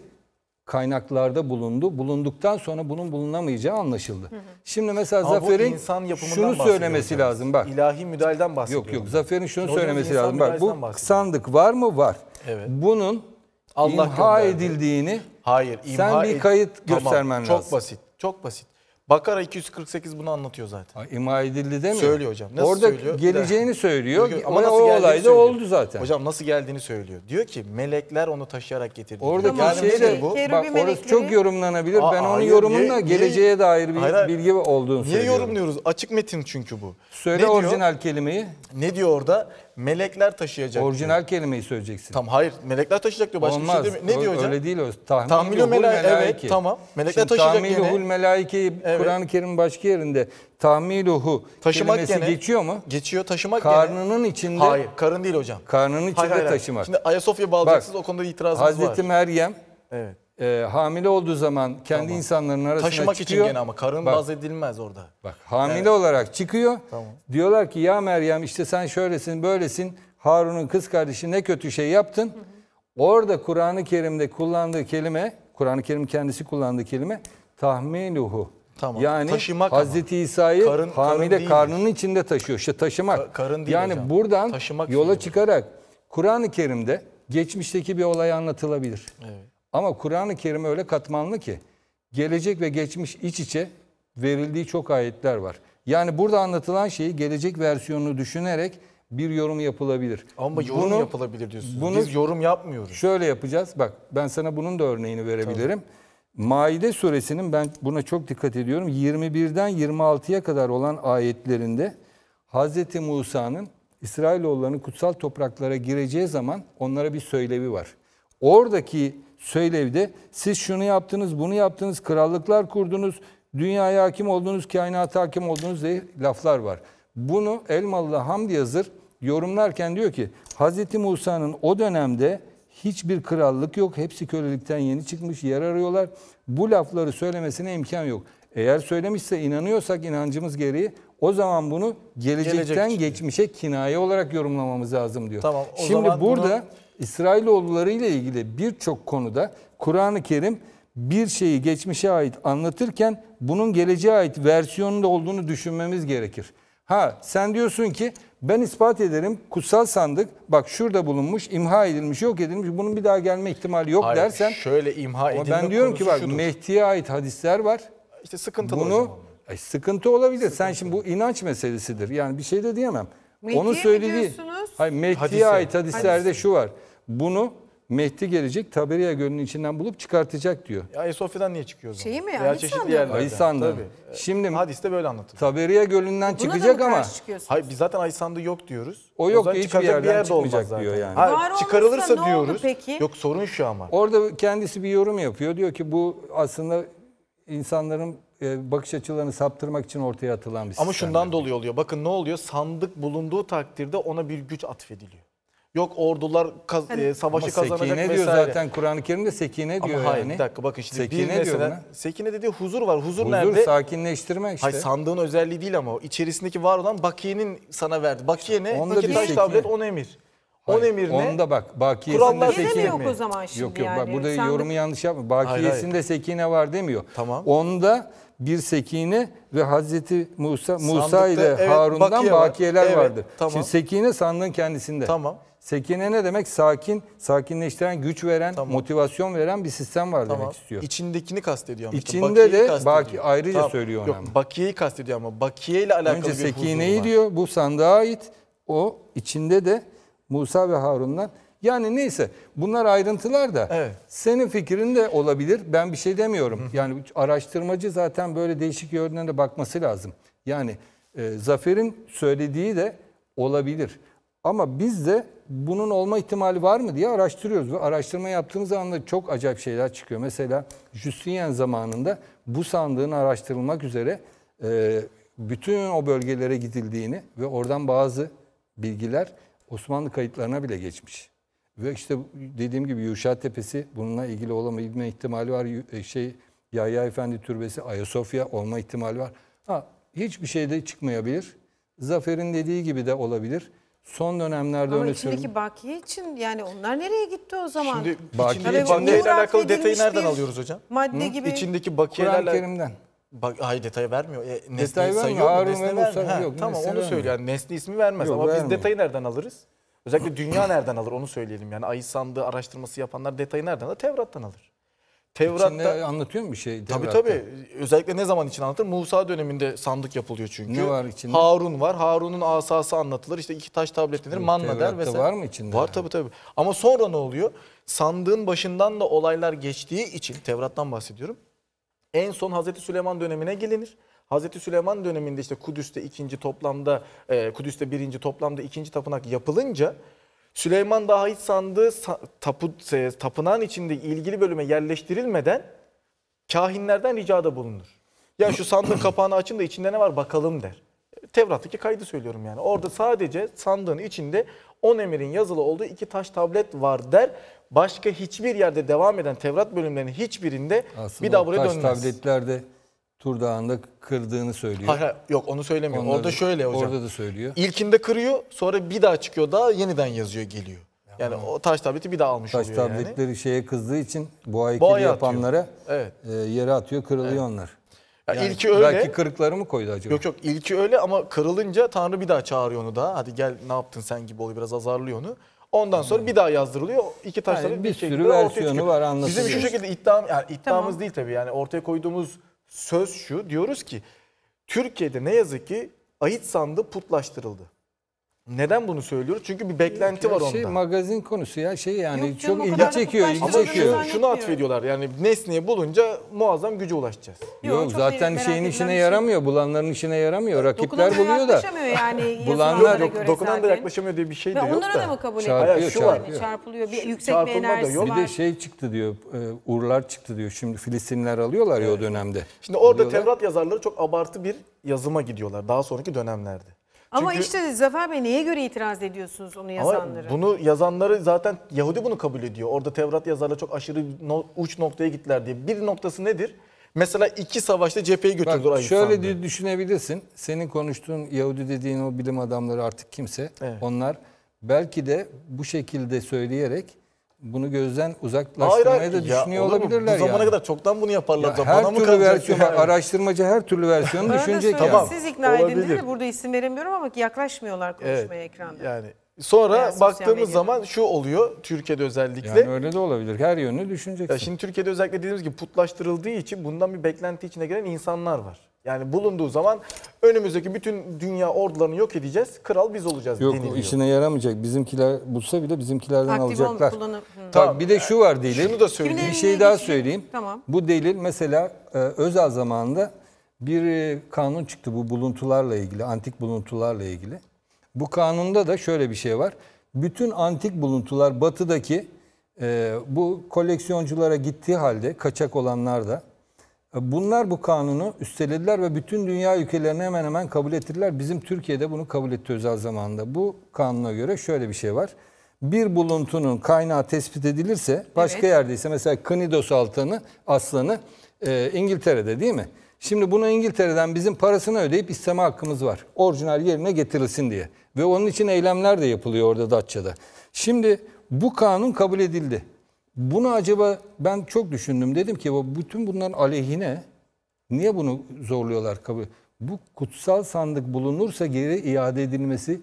[SPEAKER 2] kaynaklarda bulundu. Bulunduktan sonra bunun bulunamayacağı anlaşıldı. Hı hı. Şimdi mesela Ama Zafer'in insan şunu söylemesi lazım bak. İlahi müdahaleden bahsediyor. Yok yok Zafer'in şunu Hocam söylemesi lazım. Bak bu sandık var mı? Var. Evet. Bunun Allah imha gönderdi. edildiğini Hayır, imha sen bir kayıt ed- göstermen tamam, lazım. Çok basit.
[SPEAKER 3] Çok basit. Bakara 248 bunu anlatıyor zaten. Ha, ima edildi değil mi? Söylüyor hocam. Nasıl Orada söylüyor? geleceğini de. söylüyor. Diyor, ama nasıl o olay da oldu zaten. Hocam nasıl geldiğini söylüyor. Diyor ki melekler onu taşıyarak getirdi. Orada tamam, şey de bu. Bak orası çok yorumlanabilir. Aa, ben onun hayır, yorumunla niye, geleceğe niye, dair bir hayır, bilgi olduğunu niye söylüyorum. Niye yorumluyoruz? Açık metin çünkü bu. Söyle ne orijinal diyor? kelimeyi. Ne diyor orada? melekler taşıyacak. Orijinal
[SPEAKER 2] diyor. kelimeyi söyleyeceksin.
[SPEAKER 3] Tamam hayır melekler taşıyacak diyor. Başka Olmaz. bir şey demiyor. Ne o, diyor hocam? Öyle değil
[SPEAKER 2] o. Tahmilü, tahmilü melaike. Evet tamam. Melekler Şimdi, taşıyacak tahmiluhul gene. Tahmiluhul melaikeyi evet. Kur'an-ı Kerim başka yerinde tahmiluhu taşımak kelimesi gene, geçiyor
[SPEAKER 3] mu? Geçiyor taşımak
[SPEAKER 2] Karnının gene. içinde. Hayır karın değil hocam. Karnının içinde hayır, hayır, taşımak. Şimdi Ayasofya bağlayacaksınız Bak, o konuda itirazımız Hazreti var. Hazreti Meryem. Evet e, hamile olduğu zaman kendi tamam. insanların arasına Taşımak çıkıyor. için gene ama karın bak, baz
[SPEAKER 3] edilmez orada. Bak
[SPEAKER 2] hamile evet. olarak çıkıyor. Tamam. Diyorlar ki ya Meryem işte sen şöylesin böylesin Harun'un kız kardeşi ne kötü şey yaptın. Hı hı. Orada Kur'an-ı Kerim'de kullandığı kelime, Kur'an-ı Kerim kendisi kullandığı kelime tahmiluhu. Tamam. Yani taşımak Hazreti İsa'yı hamile karın karnının içinde taşıyor. İşte taşımak. Ka karın değil yani hocam. buradan taşımak yola çıkarak Kur'an-ı Kerim'de geçmişteki bir olay anlatılabilir. Evet. Ama Kur'an-ı Kerim öyle katmanlı ki gelecek ve geçmiş iç içe verildiği çok ayetler var. Yani burada anlatılan şeyi gelecek versiyonunu düşünerek bir yorum yapılabilir. Ama yorum bunu, yapılabilir diyorsunuz. Bunu Biz yorum yapmıyoruz. Şöyle yapacağız. Bak ben sana bunun da örneğini verebilirim. Tabii. Maide suresinin ben buna çok dikkat ediyorum. 21'den 26'ya kadar olan ayetlerinde Hz. Musa'nın İsrailoğullarının kutsal topraklara gireceği zaman onlara bir söylevi var. Oradaki söylevde siz şunu yaptınız, bunu yaptınız, krallıklar kurdunuz, dünyaya hakim oldunuz, kainata hakim oldunuz diye laflar var. Bunu Elmalı Hamdi Yazır yorumlarken diyor ki Hz. Musa'nın o dönemde hiçbir krallık yok. Hepsi kölelikten yeni çıkmış, yer arıyorlar. Bu lafları söylemesine imkan yok. Eğer söylemişse inanıyorsak inancımız gereği o zaman bunu gelecekten Gelecek geçmişe kinaye olarak yorumlamamız lazım diyor. Tamam, o Şimdi zaman burada bunu İsrailoğulları ile ilgili birçok konuda Kur'an-ı Kerim bir şeyi geçmişe ait anlatırken bunun geleceğe ait versiyonunda olduğunu düşünmemiz gerekir. Ha sen diyorsun ki ben ispat ederim kutsal sandık bak şurada bulunmuş, imha edilmiş, yok edilmiş. Bunun bir daha gelme ihtimali yok Hayır, dersen. Şöyle imha edilme Ben diyorum ki bak şudur. Mehdi'ye ait hadisler var. İşte sıkıntılı Bunu, e, sıkıntı olabilir. Sıkıntı. Sen şimdi bu inanç meselesidir. Yani bir şey de diyemem. Mehdi'ye Onu söylediği. Hayır Mehdi'ye hadise. ait hadislerde hadise. şu var. Bunu Mehdi gelecek Taberiya Gölü'nün içinden bulup çıkartacak diyor.
[SPEAKER 3] Ya Ayasofya'dan niye çıkıyor o zaman? Şeyi mi ya, Veya çeşitli Aysan'da. yerlerden.
[SPEAKER 2] Tabii. Şimdi ee, Hadiste böyle anlatılıyor. Taberiya Gölü'nden çıkacak ama Hayır biz zaten Aysan'da yok diyoruz. O yok o hiçbir yerden bir yer de olmaz zaten. diyor yani. Hayır, çıkarılırsa ne diyoruz. Oldu peki? Yok sorun şu ama. Orada kendisi bir yorum yapıyor. Diyor ki bu aslında insanların e, bakış açılarını saptırmak için ortaya atılan bir sistem. Ama şundan dolayı
[SPEAKER 3] oluyor. Bakın ne oluyor? Sandık bulunduğu takdirde ona bir güç atfediliyor. Yok ordular
[SPEAKER 2] kaz, hani, e, savaşı ama kazanacak sekine vesaire. diyor zaten Kur'an-ı Kerim'de sekine diyor ama hayır, yani. bir dakika bak işte sekine bir mesela, diyor
[SPEAKER 3] Sekine dediği huzur var. Huzur, huzur nerede? Huzur
[SPEAKER 2] sakinleştirme işte. Hayır sandığın özelliği değil ama o. içerisindeki
[SPEAKER 3] var olan bakiyenin sana verdi. Bakiye ne? Onda Fakir taş tablet on emir.
[SPEAKER 2] on emir ne? Onda bak bakiyesinde sekine yok o zaman şimdi Yok yok yani. bak burada Sen yorumu yanlış yapma. Bakiyesinde hayır, hayır. sekine var demiyor. Tamam. Onda bir sekine ve Hazreti Musa Musa Sandıkta, ile evet, Harun'dan bakiye var. bakiyeler evet, vardır. Tamam. Şimdi sekine sandığın kendisinde. Tamam. Sekine ne demek? Sakin, sakinleştiren, güç veren, tamam. motivasyon veren bir sistem var tamam. demek istiyor. İçindekini kastediyor ama. İçinde bakiyeyi de kastediyor. baki ayrıca tamam. söylüyor Yok, ona. Bakiyeyi kastediyor ama bakiye
[SPEAKER 3] ile alakalı Önce bir sekineyi
[SPEAKER 2] diyor. Bu sandığa ait. O içinde de Musa ve Harun'dan yani neyse bunlar ayrıntılar da evet. senin fikrin de olabilir. Ben bir şey demiyorum. Hı. Yani araştırmacı zaten böyle değişik yönlerine bakması lazım. Yani e, Zafer'in söylediği de olabilir. Ama biz de bunun olma ihtimali var mı diye araştırıyoruz. Ve araştırma yaptığımız anda çok acayip şeyler çıkıyor. Mesela Justinian zamanında bu sandığın araştırılmak üzere e, bütün o bölgelere gidildiğini ve oradan bazı bilgiler Osmanlı kayıtlarına bile geçmiş. Ve işte dediğim gibi Yuşa Tepesi bununla ilgili olabilme ihtimali var. E, şey Yahya Efendi Türbesi, Ayasofya olma ihtimali var. Ha, hiçbir şey de çıkmayabilir. Zafer'in dediği gibi de olabilir. Son dönemlerde Ama öne sürdüm. içindeki
[SPEAKER 1] bakiye için yani onlar nereye gitti o zaman? Şimdi bakiye, içinde, bakiyeyle
[SPEAKER 2] alakalı detayı nereden alıyoruz hocam? Madde Hı? gibi.
[SPEAKER 1] İçindeki
[SPEAKER 3] bakiyelerle... Kur'an-ı Kerim'den. Bak, hayır detayı vermiyor. E, nesneyi detayı sayıyor vermiyor. mu? Nesne vermiyor. Ha, yok, tamam onu söyle. Yani nesne ismi vermez yok, ama vermiyor. biz detayı nereden alırız? Özellikle dünya nereden alır onu söyleyelim. Yani ayı sandığı araştırması yapanlar detayı nereden alır? Tevrat'tan alır.
[SPEAKER 2] Tevrat'ta İçinde anlatıyor mu bir şey? Tevrat'ta. Tabii tabii.
[SPEAKER 3] Özellikle ne zaman için anlatır? Musa döneminde sandık yapılıyor çünkü. Ne var içinde? Harun var. Harun'un asası anlatılır. İşte iki taş tablet denir. Manna Tevrat'ta der vesaire. var
[SPEAKER 2] mı içinde? Var tabii
[SPEAKER 3] tabii. Ama sonra ne oluyor? Sandığın başından da olaylar geçtiği için Tevrat'tan bahsediyorum. En son Hazreti Süleyman dönemine gelinir. Hazreti Süleyman döneminde işte Kudüs'te ikinci toplamda, e, Kudüs'te birinci toplamda ikinci tapınak yapılınca Süleyman daha hiç sandığı tapu, tapınağın içinde ilgili bölüme yerleştirilmeden kahinlerden ricada bulunur. Ya şu sandığın kapağını açın da içinde ne var bakalım der. Tevrat'taki kaydı söylüyorum yani. Orada sadece sandığın içinde 10 emirin yazılı olduğu iki taş tablet var der. Başka hiçbir yerde devam eden Tevrat bölümlerinin hiçbirinde Aslında bir daha buraya taş dönmez.
[SPEAKER 2] tabletlerde Tur Dağı'nda kırdığını söylüyor. Hayır, hayır
[SPEAKER 3] yok onu söylemiyor. Onları, orada şöyle hocam. Orada da söylüyor. İlkinde kırıyor sonra bir daha çıkıyor daha yeniden yazıyor geliyor. Yani o
[SPEAKER 2] taş tableti bir daha almış taş oluyor tabletleri yani. tabletleri şeye kızdığı için bu heykeli yapanlara evet. e, yere atıyor kırılıyor evet. onlar. Yani, yani ilki öyle. Belki kırıkları mı koydu acaba? Yok yok ilki öyle ama
[SPEAKER 3] kırılınca Tanrı bir daha çağırıyor onu da. Hadi gel ne yaptın sen gibi oluyor biraz azarlıyor onu. Ondan sonra bir daha yazdırılıyor. İki taş. yani bir, bir sürü versiyonu var anlatılıyor. Bizim şu şekilde iddiam, yani iddiamız tamam. değil tabii yani ortaya koyduğumuz söz şu diyoruz ki Türkiye'de ne yazık ki ait sandı putlaştırıldı. Neden bunu söylüyoruz? Çünkü bir beklenti Yok, var şey, ondan. Magazin konusu ya şey yani
[SPEAKER 2] Yok çok ilgi çekiyor, ilgi çekiyor. zannetmiyorum. Şunu
[SPEAKER 3] atfediyorlar yani nesneyi bulunca muazzam güce ulaşacağız.
[SPEAKER 2] Yok, Yok, zaten merak şeyin işine şey. yaramıyor, bulanların işine yaramıyor. Rakipler Dokunana buluyor da yaklaşamıyor yani Bulanlar- Yok, göre dokunan da zaten. yaklaşamıyor diye bir şey de Ve yok onlara da mı kabul Çarpıyor, ediyor? şu var. çarpıyor. Çarpılıyor.
[SPEAKER 1] Bir yüksek bir da enerjisi yok. var. bir de
[SPEAKER 2] şey çıktı diyor, e, Uğurlar çıktı diyor. Şimdi Filistinler
[SPEAKER 3] alıyorlar ya o dönemde. Şimdi orada Alıyorlar. Tevrat yazarları çok abartı bir yazıma gidiyorlar daha sonraki dönemlerde. Ama işte
[SPEAKER 1] Zafer Bey neye göre itiraz ediyorsunuz onu yazanları?
[SPEAKER 3] Ama bunu yazanları zaten Yahudi bunu kabul ediyor. Orada Tevrat yazarla çok aşırı no, uç noktaya gittiler diye. Bir noktası nedir? Mesela iki savaşta cepheyi götürdüler Bak, Şöyle
[SPEAKER 2] diye düşünebilirsin. Senin konuştuğun Yahudi dediğin o bilim adamları artık kimse. Evet. Onlar belki de bu şekilde söyleyerek bunu gözden uzaklaştırmaya da düşünüyor ya, olabilirler. Bu zamana yani. kadar
[SPEAKER 3] çoktan bunu yaparlar. Ya, her Bana türlü versiyon, yani?
[SPEAKER 2] araştırmacı her türlü versiyonu düşünecek. Tamam, Siz ikna olabilir. edin de
[SPEAKER 1] burada isim veremiyorum ama yaklaşmıyorlar konuşmaya evet, ekranda.
[SPEAKER 3] Yani
[SPEAKER 2] Sonra yani baktığımız zaman şu oluyor
[SPEAKER 3] Türkiye'de özellikle. Yani öyle de olabilir. Her yönünü düşüneceksin. Ya şimdi Türkiye'de özellikle dediğimiz gibi putlaştırıldığı için bundan bir beklenti içine gelen insanlar var. Yani bulunduğu zaman önümüzdeki bütün dünya ordularını yok edeceğiz. Kral biz olacağız Yok deniliyor. işine
[SPEAKER 2] yaramayacak. Bizimkiler bulsa bile bizimkilerden Aktif alacaklar. Tak bir de şu var delil. Şunu da söyleyeyim. Bir şey daha söyleyeyim. Tamam. Bu delil mesela e, Özal zamanında bir e, kanun çıktı bu buluntularla ilgili, antik buluntularla ilgili. Bu kanunda da şöyle bir şey var. Bütün antik buluntular batıdaki e, bu koleksiyonculara gittiği halde kaçak olanlar da Bunlar bu kanunu üstelediler ve bütün dünya ülkelerine hemen hemen kabul ettiler. Bizim Türkiye'de bunu kabul etti özel zamanında. Bu kanuna göre şöyle bir şey var. Bir buluntunun kaynağı tespit edilirse başka evet. yerdeyse mesela Knidos altını aslanı e, İngiltere'de değil mi? Şimdi bunu İngiltere'den bizim parasını ödeyip isteme hakkımız var. Orijinal yerine getirilsin diye. Ve onun için eylemler de yapılıyor orada Datça'da. Şimdi bu kanun kabul edildi. Bunu acaba ben çok düşündüm. Dedim ki bütün bunların aleyhine niye bunu zorluyorlar kabul? Bu kutsal sandık bulunursa geri iade edilmesi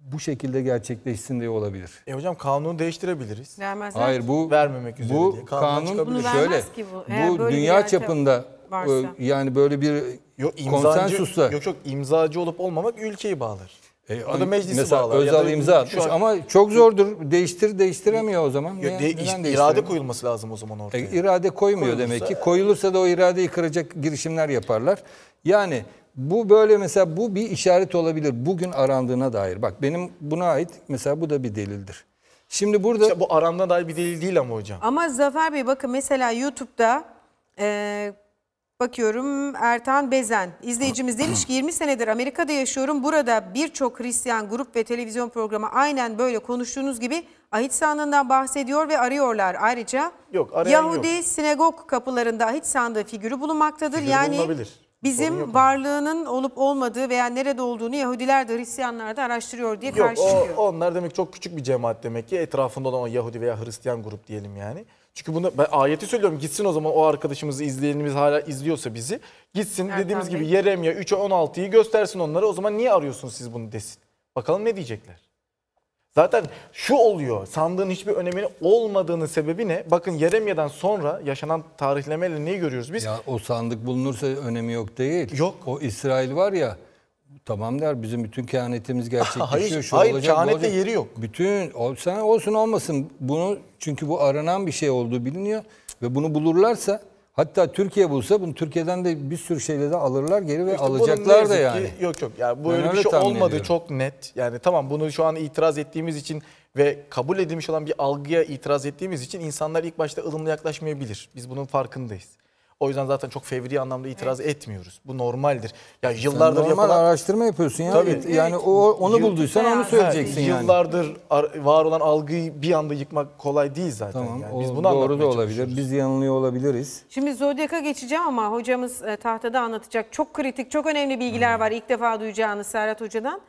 [SPEAKER 2] bu şekilde gerçekleşsin diye olabilir.
[SPEAKER 3] E hocam kanunu değiştirebiliriz. Vermezler. Hayır bu vermemek üzere bu diye. Kanun, kanun bunu şöyle. Ki bu Eğer bu dünya çapında varsa. E,
[SPEAKER 2] yani böyle bir yok, imzancı, konsensusla.
[SPEAKER 3] Yok yok imzacı olup olmamak ülkeyi
[SPEAKER 2] bağlar. E, o da meclisi mesela bağlar. imza atmış an... ama çok zordur. Değiştir değiştiremiyor o zaman. Ya, de, Neden irade koyulması lazım o zaman ortaya. E, irade koymuyor Koyulursa, demek ki. Koyulursa da o iradeyi kıracak girişimler yaparlar. Yani bu böyle mesela bu bir işaret olabilir. Bugün arandığına dair. Bak benim buna ait mesela bu da bir delildir. Şimdi burada... İşte bu aramdan dair bir delil değil ama hocam.
[SPEAKER 1] Ama Zafer Bey bakın mesela YouTube'da e, Bakıyorum Ertan Bezen izleyicimiz demiş ki 20 senedir Amerika'da yaşıyorum. Burada birçok Hristiyan grup ve televizyon programı aynen böyle konuştuğunuz gibi ahit sandığından bahsediyor ve arıyorlar. Ayrıca
[SPEAKER 3] yok, Yahudi yok.
[SPEAKER 1] sinagog kapılarında ahit sandığı figürü bulunmaktadır. Figürü yani bulunabilir. bizim varlığının olup olmadığı veya nerede olduğunu Yahudiler de Hristiyanlar da araştırıyor diye yok, karşılıyor.
[SPEAKER 3] onlar demek çok küçük bir cemaat demek ki etrafında olan Yahudi veya Hristiyan grup diyelim yani. Çünkü bunu ben ayeti söylüyorum. Gitsin o zaman o arkadaşımızı izleyenimiz hala izliyorsa bizi. Gitsin Erkan dediğimiz Bey. gibi Yeremya 3'e 16'yı göstersin onlara. O zaman niye arıyorsunuz siz bunu desin. Bakalım ne diyecekler. Zaten şu oluyor. Sandığın hiçbir
[SPEAKER 2] önemini olmadığını sebebi ne? Bakın Yeremya'dan sonra yaşanan tarihlemeyle neyi görüyoruz biz? Ya o sandık bulunursa önemi yok değil. Yok. O İsrail var ya Tamam der bizim bütün kehanetimiz gerçekleşiyor. hayır, şu hayır olacak, kehanette olacak. yeri yok. Bütün olsan olsun olmasın bunu çünkü bu aranan bir şey olduğu biliniyor ve bunu bulurlarsa hatta Türkiye bulsa bunu Türkiye'den de bir sürü şeyle de alırlar geri ve işte alacaklar da yani. Ki,
[SPEAKER 3] yok yok yani bu ben öyle bir şey olmadı çok net. Yani tamam bunu şu an itiraz ettiğimiz için ve kabul edilmiş olan bir algıya itiraz ettiğimiz için insanlar ilk başta ılımlı yaklaşmayabilir. Biz bunun farkındayız. O yüzden zaten çok fevri anlamda itiraz etmiyoruz. Bu normaldir. Ya yıllardır Sen normal yapılan
[SPEAKER 2] araştırma yapıyorsun ya. Tabii. Evet. Yani o onu Yıl... bulduysan onu söyleyeceksin yani.
[SPEAKER 3] Yıllardır var olan algıyı bir anda yıkmak
[SPEAKER 2] kolay değil zaten. Tamam. Yani biz bunu doğru da olabilir. Biz yanılıyor olabiliriz.
[SPEAKER 1] Şimdi Zodyak'a geçeceğim ama hocamız e, tahtada anlatacak. Çok kritik, çok önemli bilgiler hmm. var İlk defa duyacağınız Serhat Hoca'dan.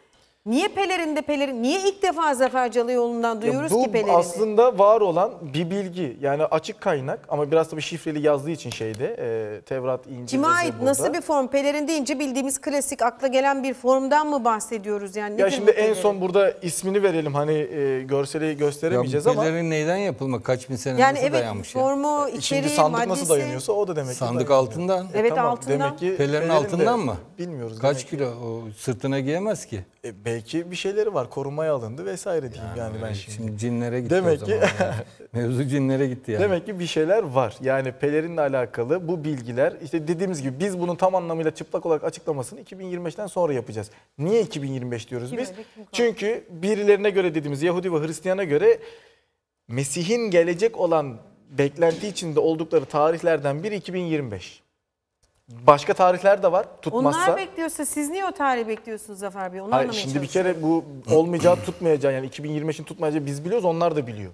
[SPEAKER 1] Niye pelerinde pelerin? Niye ilk defa Zafer Calı yolundan duyuyoruz bu ki pelerini?
[SPEAKER 3] aslında var olan bir bilgi. Yani açık kaynak ama biraz da bir şifreli yazdığı için şeyde e, Tevrat, İncil. Kime ait burada. nasıl bir
[SPEAKER 1] form? Pelerin deyince bildiğimiz klasik akla gelen bir formdan mı bahsediyoruz? yani? Ya şimdi en
[SPEAKER 3] son burada ismini verelim hani e, görseli gösteremeyeceğiz ya, ama. Pelerin
[SPEAKER 2] neyden yapılma? Kaç bin sene yani nasıl evet, dayanmış? Yani
[SPEAKER 1] evet formu, e, içeriği, Şimdi sandık maddesi... nasıl dayanıyorsa o da demek Sandık ki
[SPEAKER 2] altından. Evet e, tamam, altından. Demek ki pelerin, pelerin altından de, mı? Bilmiyoruz. Kaç kilo? O sırtına giyemez ki. E, belki bir şeyleri var. Korumaya alındı vesaire diyeyim yani, yani ben şimdi. cinlere gitti Demek Ki, Mevzu cinlere gitti yani.
[SPEAKER 3] Demek ki bir şeyler var. Yani pelerinle alakalı bu bilgiler işte dediğimiz gibi biz bunun tam anlamıyla çıplak olarak açıklamasını 2025'ten sonra yapacağız. Niye 2025 diyoruz biz? Çünkü birilerine göre dediğimiz Yahudi ve Hristiyana göre Mesih'in gelecek olan beklenti içinde oldukları tarihlerden biri 2025. Başka tarihler de var tutmazsa. Onlar
[SPEAKER 1] bekliyorsa siz niye o tarihi bekliyorsunuz Zafer Bey? Onu Hayır, anlamaya Şimdi bir
[SPEAKER 3] kere bu olmayacağı tutmayacağı yani 2025'in tutmayacağı biz biliyoruz onlar da biliyor.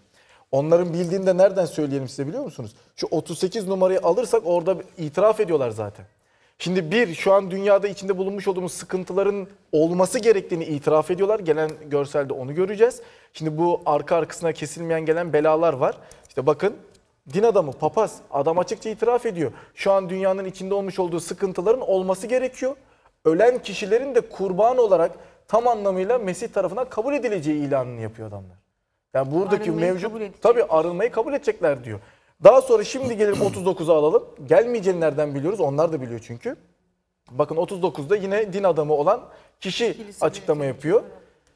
[SPEAKER 3] Onların bildiğinde nereden söyleyelim size biliyor musunuz? Şu 38 numarayı alırsak orada itiraf ediyorlar zaten. Şimdi bir şu an dünyada içinde bulunmuş olduğumuz sıkıntıların olması gerektiğini itiraf ediyorlar. Gelen görselde onu göreceğiz. Şimdi bu arka arkasına kesilmeyen gelen belalar var. İşte bakın din adamı, papaz. Adam açıkça itiraf ediyor. Şu an dünyanın içinde olmuş olduğu sıkıntıların olması gerekiyor. Ölen kişilerin de kurban olarak tam anlamıyla Mesih tarafından kabul edileceği ilanını yapıyor adamlar. Yani buradaki arınmayı mevcut tabii arınmayı kabul edecekler diyor. Daha sonra şimdi gelip 39'a alalım. Gelmeyeceğini nereden biliyoruz? Onlar da biliyor çünkü. Bakın 39'da yine din adamı olan kişi Kilise açıklama yapıyor.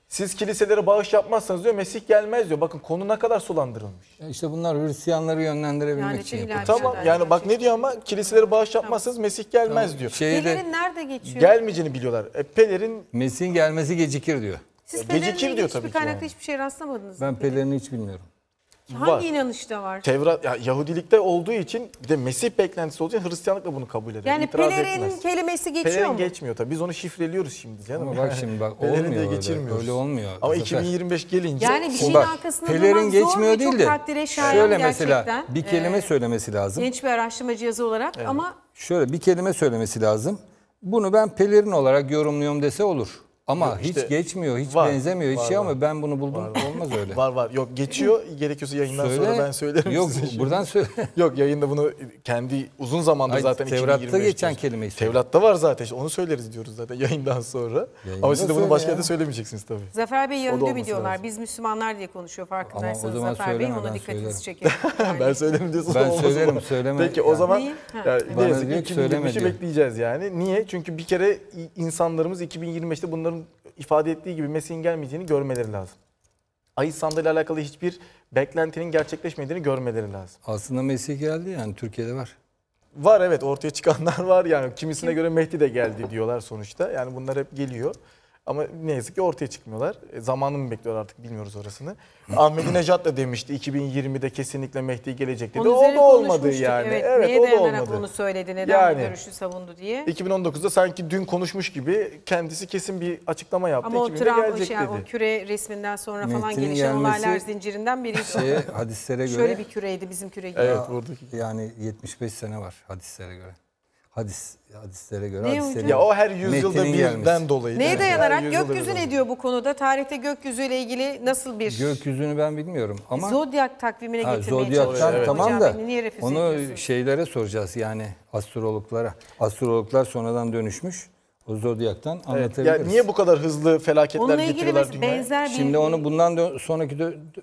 [SPEAKER 3] Siz kiliselere bağış yapmazsanız diyor Mesih gelmez diyor. Bakın konu ne kadar sulandırılmış. İşte bunlar Hristiyanları yönlendirebilmek yani için yapıyor. Tamam yani gerçekten. bak ne diyor ama kiliselere bağış
[SPEAKER 2] yapmazsanız tamam. Mesih gelmez tamam. diyor. Şeyde, Pelerin
[SPEAKER 1] nerede geçiyor?
[SPEAKER 2] Gelmeyeceğini biliyorlar. E, Pelerin... Mesih'in gelmesi gecikir diyor. Siz Pelerin gecikir diyor tabii ki. Hiçbir kaynakta
[SPEAKER 1] yani. hiçbir şey rastlamadınız.
[SPEAKER 2] Ben Pelerin'i hiç bilmiyorum.
[SPEAKER 3] Hangi var.
[SPEAKER 1] inanışta var?
[SPEAKER 3] Tevrat, ya Yahudilikte olduğu için bir de Mesih beklentisi olduğu için Hristiyanlık da bunu kabul eder. Yani İtiraz pelerin kelimesi geçiyor pelerin mu? geçmiyor tabii. Biz onu şifreliyoruz şimdi canım. Ama bak şimdi bak pelerin olmuyor
[SPEAKER 2] öyle. Öyle olmuyor. Ama 2025 gelince. Yani bir şeyin bak, arkasında pelerin geçmiyor zor değil de. Şöyle mesela bir kelime ee, söylemesi lazım. Genç
[SPEAKER 1] bir araştırmacı yazı olarak evet. ama.
[SPEAKER 2] Şöyle bir kelime söylemesi lazım. Bunu ben pelerin olarak yorumluyorum dese olur. Ama Yok, işte, hiç geçmiyor, hiç var, benzemiyor, hiç var, şey var. ama ben bunu buldum. Var, Olmaz öyle. Var var. Yok geçiyor. Gerekiyorsa
[SPEAKER 3] yayından söyle. sonra ben söylerim Yok size buradan söyle. Yok yayında bunu kendi uzun zamanda Ay, zaten Tevrat'ta geçen kelimeyi kelime işte. Tevrat'ta var zaten. onu söyleriz diyoruz zaten yayından sonra. Yayında ama siz de bunu başka yerde söylemeyeceksiniz tabii. Zafer Bey Yahudi mi
[SPEAKER 1] Biz Müslümanlar diye konuşuyor farkındaysanız Zafer Bey. Ona dikkatinizi çekelim.
[SPEAKER 3] ben söylerim diyorsunuz. Ben söylerim söyleme. Peki o zaman ne yazık ki 2023'ü bekleyeceğiz yani. Niye? Çünkü bir kere insanlarımız 2025'te bunların ifade ettiği gibi Messi'nin gelmeyeceğini görmeleri lazım. Ayı sandığı alakalı hiçbir beklentinin gerçekleşmediğini görmeleri lazım.
[SPEAKER 2] Aslında Messi geldi yani Türkiye'de var.
[SPEAKER 3] Var evet ortaya çıkanlar var yani kimisine göre Mehdi de geldi diyorlar sonuçta. Yani bunlar hep geliyor. Ama ne yazık ki ortaya çıkmıyorlar. E, zamanı mı bekliyor artık bilmiyoruz orasını. Ahmet Necat da demişti 2020'de kesinlikle Mehdi gelecek dedi. Onun o da olmadı yani. Evet, evet neye o da olmadı. bunu
[SPEAKER 1] söyledi, neden yani, görüşü savundu diye.
[SPEAKER 3] 2019'da sanki dün konuşmuş gibi kendisi kesin bir açıklama yaptı. Ama o Trump yani şey, dedi.
[SPEAKER 1] o küre resminden sonra Mehdi'nin falan gelişen olaylar zincirinden biri. Şeye, hadislere göre. Şöyle bir küreydi bizim küre gibi. Evet
[SPEAKER 2] buradaki. Yani 75 sene var hadislere göre hadis hadislere göre ne Ya o her yüzyılda birden dolayı. Neye dayanarak gökyüzü
[SPEAKER 1] ne diyor bu konuda? Tarihte gökyüzüyle ilgili nasıl bir
[SPEAKER 2] Gökyüzünü ben bilmiyorum ama
[SPEAKER 1] zodyak takvimine ha, getirmeye Zodyaktan evet. tamam da onu
[SPEAKER 2] şeylere soracağız yani astrologlara. Astrologlar sonradan dönüşmüş. O zodyaktan evet. anlatabiliriz. Ya niye bu kadar hızlı felaketler Onunla getiriyorlar ilgili dünyaya? Benzer bir Şimdi onu bundan sonraki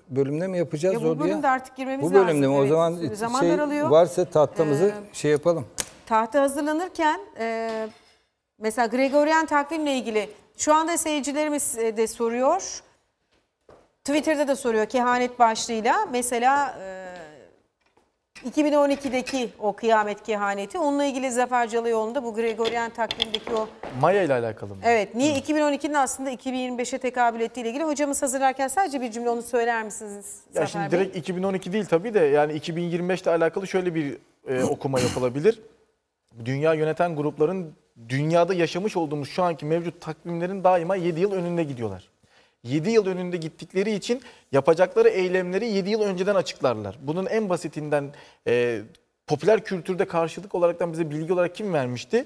[SPEAKER 2] bölümde mi yapacağız ya bu bölümde
[SPEAKER 1] artık girmemiz lazım. Bu bölümde lazım, mi? Evet. O zaman, zaman şey
[SPEAKER 2] varsa tatlımızı ee, şey yapalım
[SPEAKER 1] tahta hazırlanırken e, mesela Gregorian takvimle ilgili şu anda seyircilerimiz e, de soruyor. Twitter'da da soruyor kehanet başlığıyla. Mesela e, 2012'deki o kıyamet kehaneti onunla ilgili Zafer Calayoğlu'nda bu Gregorian takvimdeki o...
[SPEAKER 3] Maya ile alakalı mı?
[SPEAKER 1] Evet. Niye 2012'nin aslında 2025'e tekabül ettiği ile ilgili hocamız hazırlarken sadece bir cümle onu söyler misiniz
[SPEAKER 3] Ya şimdi Bey? direkt 2012 değil tabii de yani 2025 ile alakalı şöyle bir e, okuma yapılabilir dünya yöneten grupların dünyada yaşamış olduğumuz şu anki mevcut takvimlerin daima 7 yıl önünde gidiyorlar. 7 yıl önünde gittikleri için yapacakları eylemleri 7 yıl önceden açıklarlar. Bunun en basitinden e, popüler kültürde karşılık olaraktan bize bilgi olarak kim vermişti?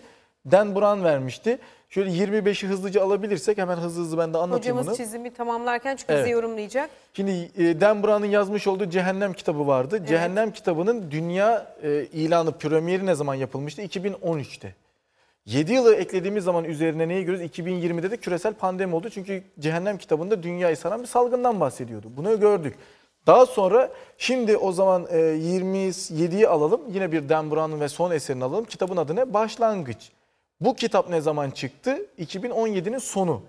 [SPEAKER 3] Dan Buran vermişti. Şöyle 25'i hızlıca alabilirsek hemen hızlı hızlı ben de anlatayım Hocamız bunu.
[SPEAKER 1] çizimi tamamlarken çünkü evet. bizi yorumlayacak.
[SPEAKER 3] Şimdi e, Dan Brown'ın yazmış olduğu Cehennem kitabı vardı. Evet. Cehennem kitabının dünya e, ilanı, premieri ne zaman yapılmıştı? 2013'te. 7 yılı eklediğimiz zaman üzerine neyi görüyoruz? 2020'de de küresel pandemi oldu. Çünkü Cehennem kitabında dünyayı saran bir salgından bahsediyordu. Bunu gördük. Daha sonra şimdi o zaman 27'yi e, alalım. Yine bir Dan Brown'ın ve son eserini alalım. Kitabın adı ne? Başlangıç. Bu kitap ne zaman çıktı? 2017'nin sonu.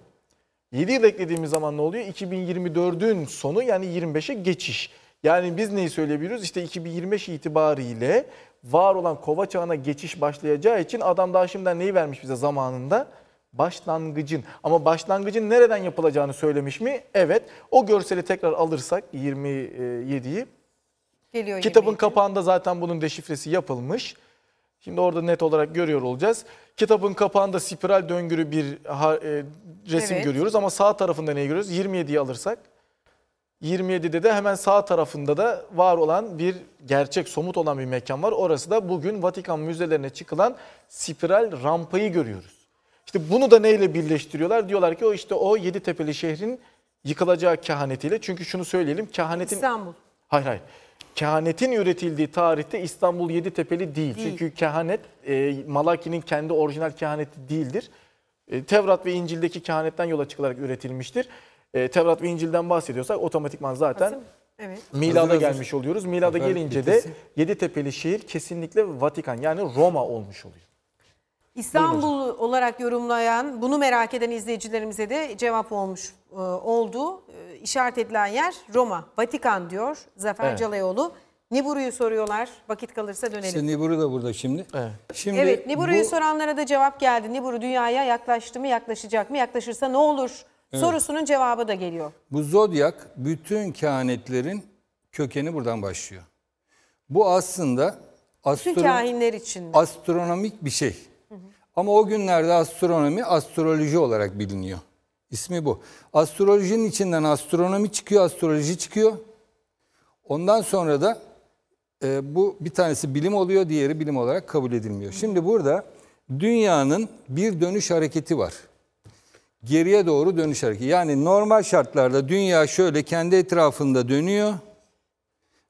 [SPEAKER 3] 7 yıl eklediğimiz zaman ne oluyor? 2024'ün sonu yani 25'e geçiş. Yani biz neyi söyleyebiliriz? İşte 2025 itibariyle var olan kova çağına geçiş başlayacağı için adam daha şimdiden neyi vermiş bize zamanında? Başlangıcın. Ama başlangıcın nereden yapılacağını söylemiş mi? Evet. O görseli tekrar alırsak 27'yi. E, kitabın 27. kapağında zaten bunun deşifresi yapılmış. Şimdi orada net olarak görüyor olacağız. Kitabın kapağında spiral döngülü bir e, resim evet. görüyoruz ama sağ tarafında ne görüyoruz? 27'yi alırsak 27'de de hemen sağ tarafında da var olan bir gerçek somut olan bir mekan var. Orası da bugün Vatikan müzelerine çıkılan spiral rampayı görüyoruz. İşte bunu da neyle birleştiriyorlar? Diyorlar ki o işte o yedi tepeli şehrin yıkılacağı kehanetiyle. Çünkü şunu söyleyelim kehanetin... İstanbul. Hayır hayır kehanetin üretildiği tarihte İstanbul Yeditepe'li değil. değil. Çünkü kehanet e, Malaki'nin kendi orijinal kehaneti değildir. E, Tevrat ve İncil'deki kehanetten yola çıkılarak üretilmiştir. E, Tevrat ve İncil'den bahsediyorsak otomatikman zaten
[SPEAKER 1] Evet. Milada hazır, gelmiş hazır.
[SPEAKER 3] oluyoruz. Milada Haber gelince bitesi. de Yeditepe'li şehir kesinlikle Vatikan yani Roma olmuş oluyor.
[SPEAKER 1] İstanbul Buyurun. olarak yorumlayan, bunu merak eden izleyicilerimize de cevap olmuş e, oldu. E, işaret edilen yer Roma, Vatikan diyor Zafer evet. Calayoğlu. Niburu'yu soruyorlar. Vakit kalırsa dönelim. İşte
[SPEAKER 2] Niburu da burada şimdi. Evet, şimdi evet Niburu'yu bu...
[SPEAKER 1] soranlara da cevap geldi. Niburu dünyaya yaklaştı mı, yaklaşacak mı, yaklaşırsa ne olur evet. sorusunun cevabı da geliyor.
[SPEAKER 2] Bu zodyak bütün kainetlerin kökeni buradan başlıyor. Bu aslında astro... kahinler için. Astronomik bir şey. Ama o günlerde astronomi astroloji olarak biliniyor. İsmi bu. Astrolojinin içinden astronomi çıkıyor, astroloji çıkıyor. Ondan sonra da e, bu bir tanesi bilim oluyor, diğeri bilim olarak kabul edilmiyor. Şimdi burada dünyanın bir dönüş hareketi var. Geriye doğru dönüş hareketi. Yani normal şartlarda dünya şöyle kendi etrafında dönüyor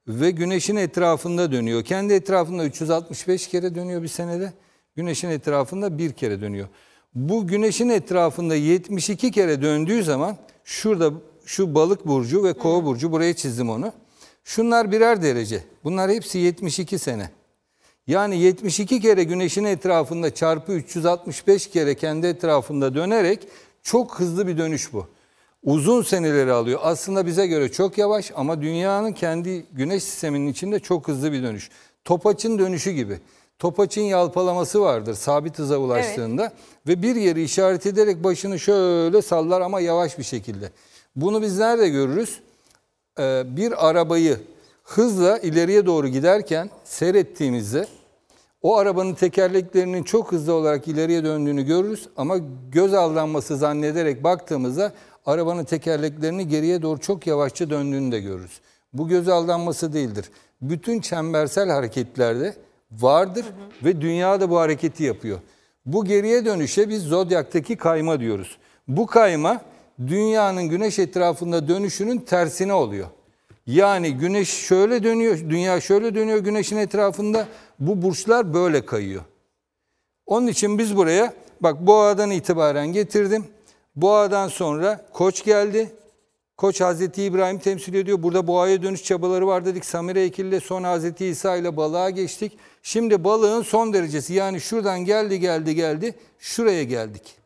[SPEAKER 2] ve güneşin etrafında dönüyor. Kendi etrafında 365 kere dönüyor bir senede. Güneşin etrafında bir kere dönüyor. Bu güneşin etrafında 72 kere döndüğü zaman şurada şu balık burcu ve kova burcu buraya çizdim onu. Şunlar birer derece. Bunlar hepsi 72 sene. Yani 72 kere güneşin etrafında çarpı 365 kere kendi etrafında dönerek çok hızlı bir dönüş bu. Uzun seneleri alıyor. Aslında bize göre çok yavaş ama dünyanın kendi güneş sisteminin içinde çok hızlı bir dönüş. Topaçın dönüşü gibi topaçın yalpalaması vardır sabit hıza ulaştığında evet. ve bir yeri işaret ederek başını şöyle sallar ama yavaş bir şekilde. Bunu biz nerede görürüz? Ee, bir arabayı hızla ileriye doğru giderken seyrettiğimizde o arabanın tekerleklerinin çok hızlı olarak ileriye döndüğünü görürüz ama göz aldanması zannederek baktığımızda arabanın tekerleklerini geriye doğru çok yavaşça döndüğünü de görürüz. Bu göz aldanması değildir. Bütün çembersel hareketlerde vardır hı hı. ve dünya da bu hareketi yapıyor. Bu geriye dönüşe biz zodyaktaki kayma diyoruz. Bu kayma dünyanın güneş etrafında dönüşünün tersine oluyor. Yani güneş şöyle dönüyor, dünya şöyle dönüyor güneşin etrafında. Bu burçlar böyle kayıyor. Onun için biz buraya bak boğadan itibaren getirdim. Boğadan sonra koç geldi. Koç Hazreti İbrahim temsil ediyor. Burada boğaya dönüş çabaları var dedik. Samire ekille son Hazreti İsa ile balığa geçtik. Şimdi balığın son derecesi yani şuradan geldi geldi geldi şuraya geldik.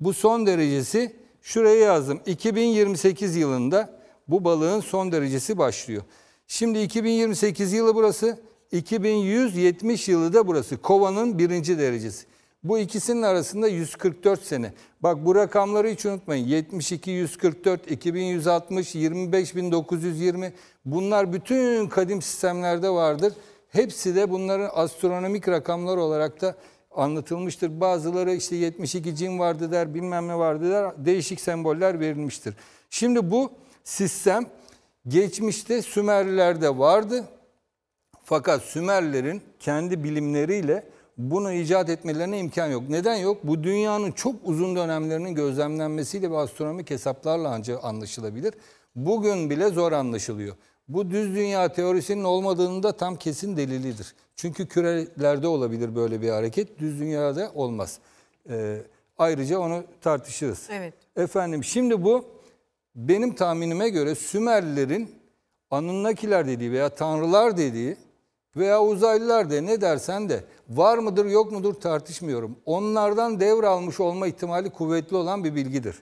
[SPEAKER 2] Bu son derecesi şuraya yazdım. 2028 yılında bu balığın son derecesi başlıyor. Şimdi 2028 yılı burası, 2170 yılı da burası. Kovanın birinci derecesi. Bu ikisinin arasında 144 sene. Bak bu rakamları hiç unutmayın. 72, 144, 2160, 25920 bunlar bütün kadim sistemlerde vardır. Hepsi de bunların astronomik rakamlar olarak da anlatılmıştır. Bazıları işte 72 cin vardı der, bilmem ne vardı der. Değişik semboller verilmiştir. Şimdi bu sistem geçmişte Sümerlilerde vardı. Fakat Sümerlerin kendi bilimleriyle bunu icat etmelerine imkan yok. Neden yok? Bu dünyanın çok uzun dönemlerinin gözlemlenmesiyle ve astronomik hesaplarla ancak anlaşılabilir. Bugün bile zor anlaşılıyor. Bu düz dünya teorisinin olmadığını da tam kesin delilidir. Çünkü kürelerde olabilir böyle bir hareket, düz dünyada olmaz. Ee, ayrıca onu tartışırız. Evet. Efendim şimdi bu benim tahminime göre Sümerlilerin Anunnakiler dediği veya tanrılar dediği veya uzaylılar de ne dersen de var mıdır yok mudur tartışmıyorum. Onlardan devralmış olma ihtimali kuvvetli olan bir bilgidir.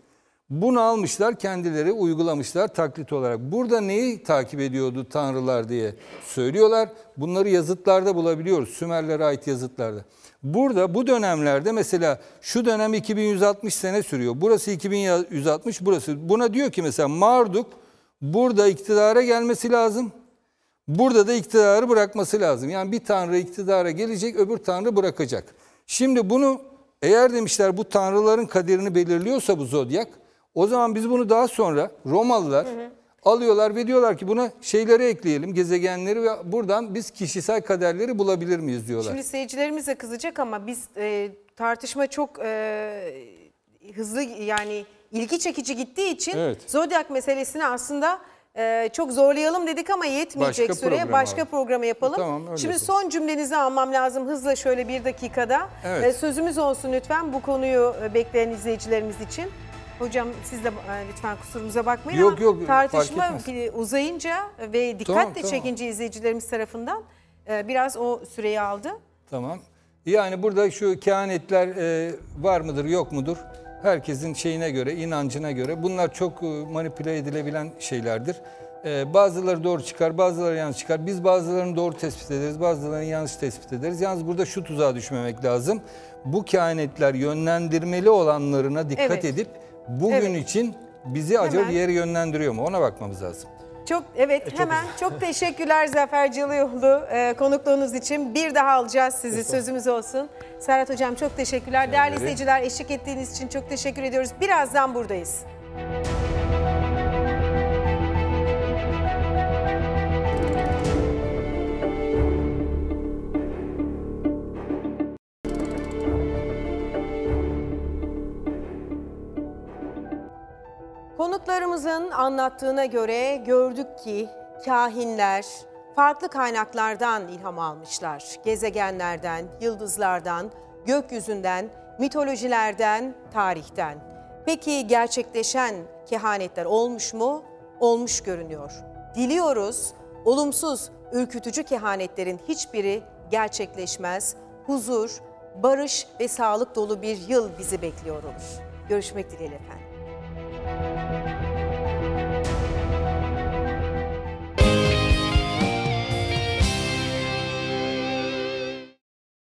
[SPEAKER 2] Bunu almışlar kendileri uygulamışlar taklit olarak. Burada neyi takip ediyordu tanrılar diye söylüyorlar. Bunları yazıtlarda bulabiliyoruz. Sümerlere ait yazıtlarda. Burada bu dönemlerde mesela şu dönem 2160 sene sürüyor. Burası 2160 burası. Buna diyor ki mesela Marduk burada iktidara gelmesi lazım. Burada da iktidarı bırakması lazım. Yani bir tanrı iktidara gelecek, öbür tanrı bırakacak. Şimdi bunu eğer demişler bu tanrıların kaderini belirliyorsa bu zodyak, o zaman biz bunu daha sonra Romalılar hı hı. alıyorlar ve diyorlar ki buna şeyleri ekleyelim, gezegenleri ve buradan biz kişisel kaderleri bulabilir miyiz diyorlar. Şimdi
[SPEAKER 1] seyircilerimiz de kızacak ama biz e, tartışma çok e, hızlı yani ilgi çekici gittiği için evet. zodyak meselesini aslında e, çok zorlayalım dedik ama yetmeyecek başka süreye başka abi. programa yapalım. Tamam, Şimdi yapalım. son cümlenizi almam lazım hızla şöyle bir dakikada. Evet. E, sözümüz olsun lütfen bu konuyu e, bekleyen izleyicilerimiz için. Hocam siz de e, lütfen kusurumuza bakmayın yok, yok, tartışma uzayınca ve dikkatle tamam, tamam. çekince izleyicilerimiz tarafından e, biraz o süreyi aldı.
[SPEAKER 2] Tamam. Yani burada şu kehanetler var mıdır yok mudur? herkesin şeyine göre, inancına göre bunlar çok e, manipüle edilebilen şeylerdir. E, bazıları doğru çıkar, bazıları yanlış çıkar. Biz bazılarını doğru tespit ederiz, bazılarını yanlış tespit ederiz. Yalnız burada şu tuzağa düşmemek lazım. Bu kainetler yönlendirmeli olanlarına dikkat Evet. edip bugün Evet. için bizi acaba Hemen. bir yere yönlendiriyor mu ona bakmamız lazım.
[SPEAKER 1] Çok evet e, hemen güzel. çok teşekkürler Zafer Cılıoğlu e, konukluğunuz için. Bir daha alacağız sizi sözümüz olsun. Serhat hocam çok teşekkürler. Değerli izleyiciler eşlik ettiğiniz için çok teşekkür ediyoruz. Birazdan buradayız. Müzik Konuklarımızın anlattığına göre gördük ki kahinler farklı kaynaklardan ilham almışlar. Gezegenlerden, yıldızlardan, gökyüzünden, mitolojilerden, tarihten. Peki gerçekleşen kehanetler olmuş mu? Olmuş görünüyor. Diliyoruz olumsuz, ürkütücü kehanetlerin hiçbiri gerçekleşmez. Huzur, barış ve sağlık dolu bir yıl bizi bekliyor olur. Görüşmek dileğiyle efendim. Thank you.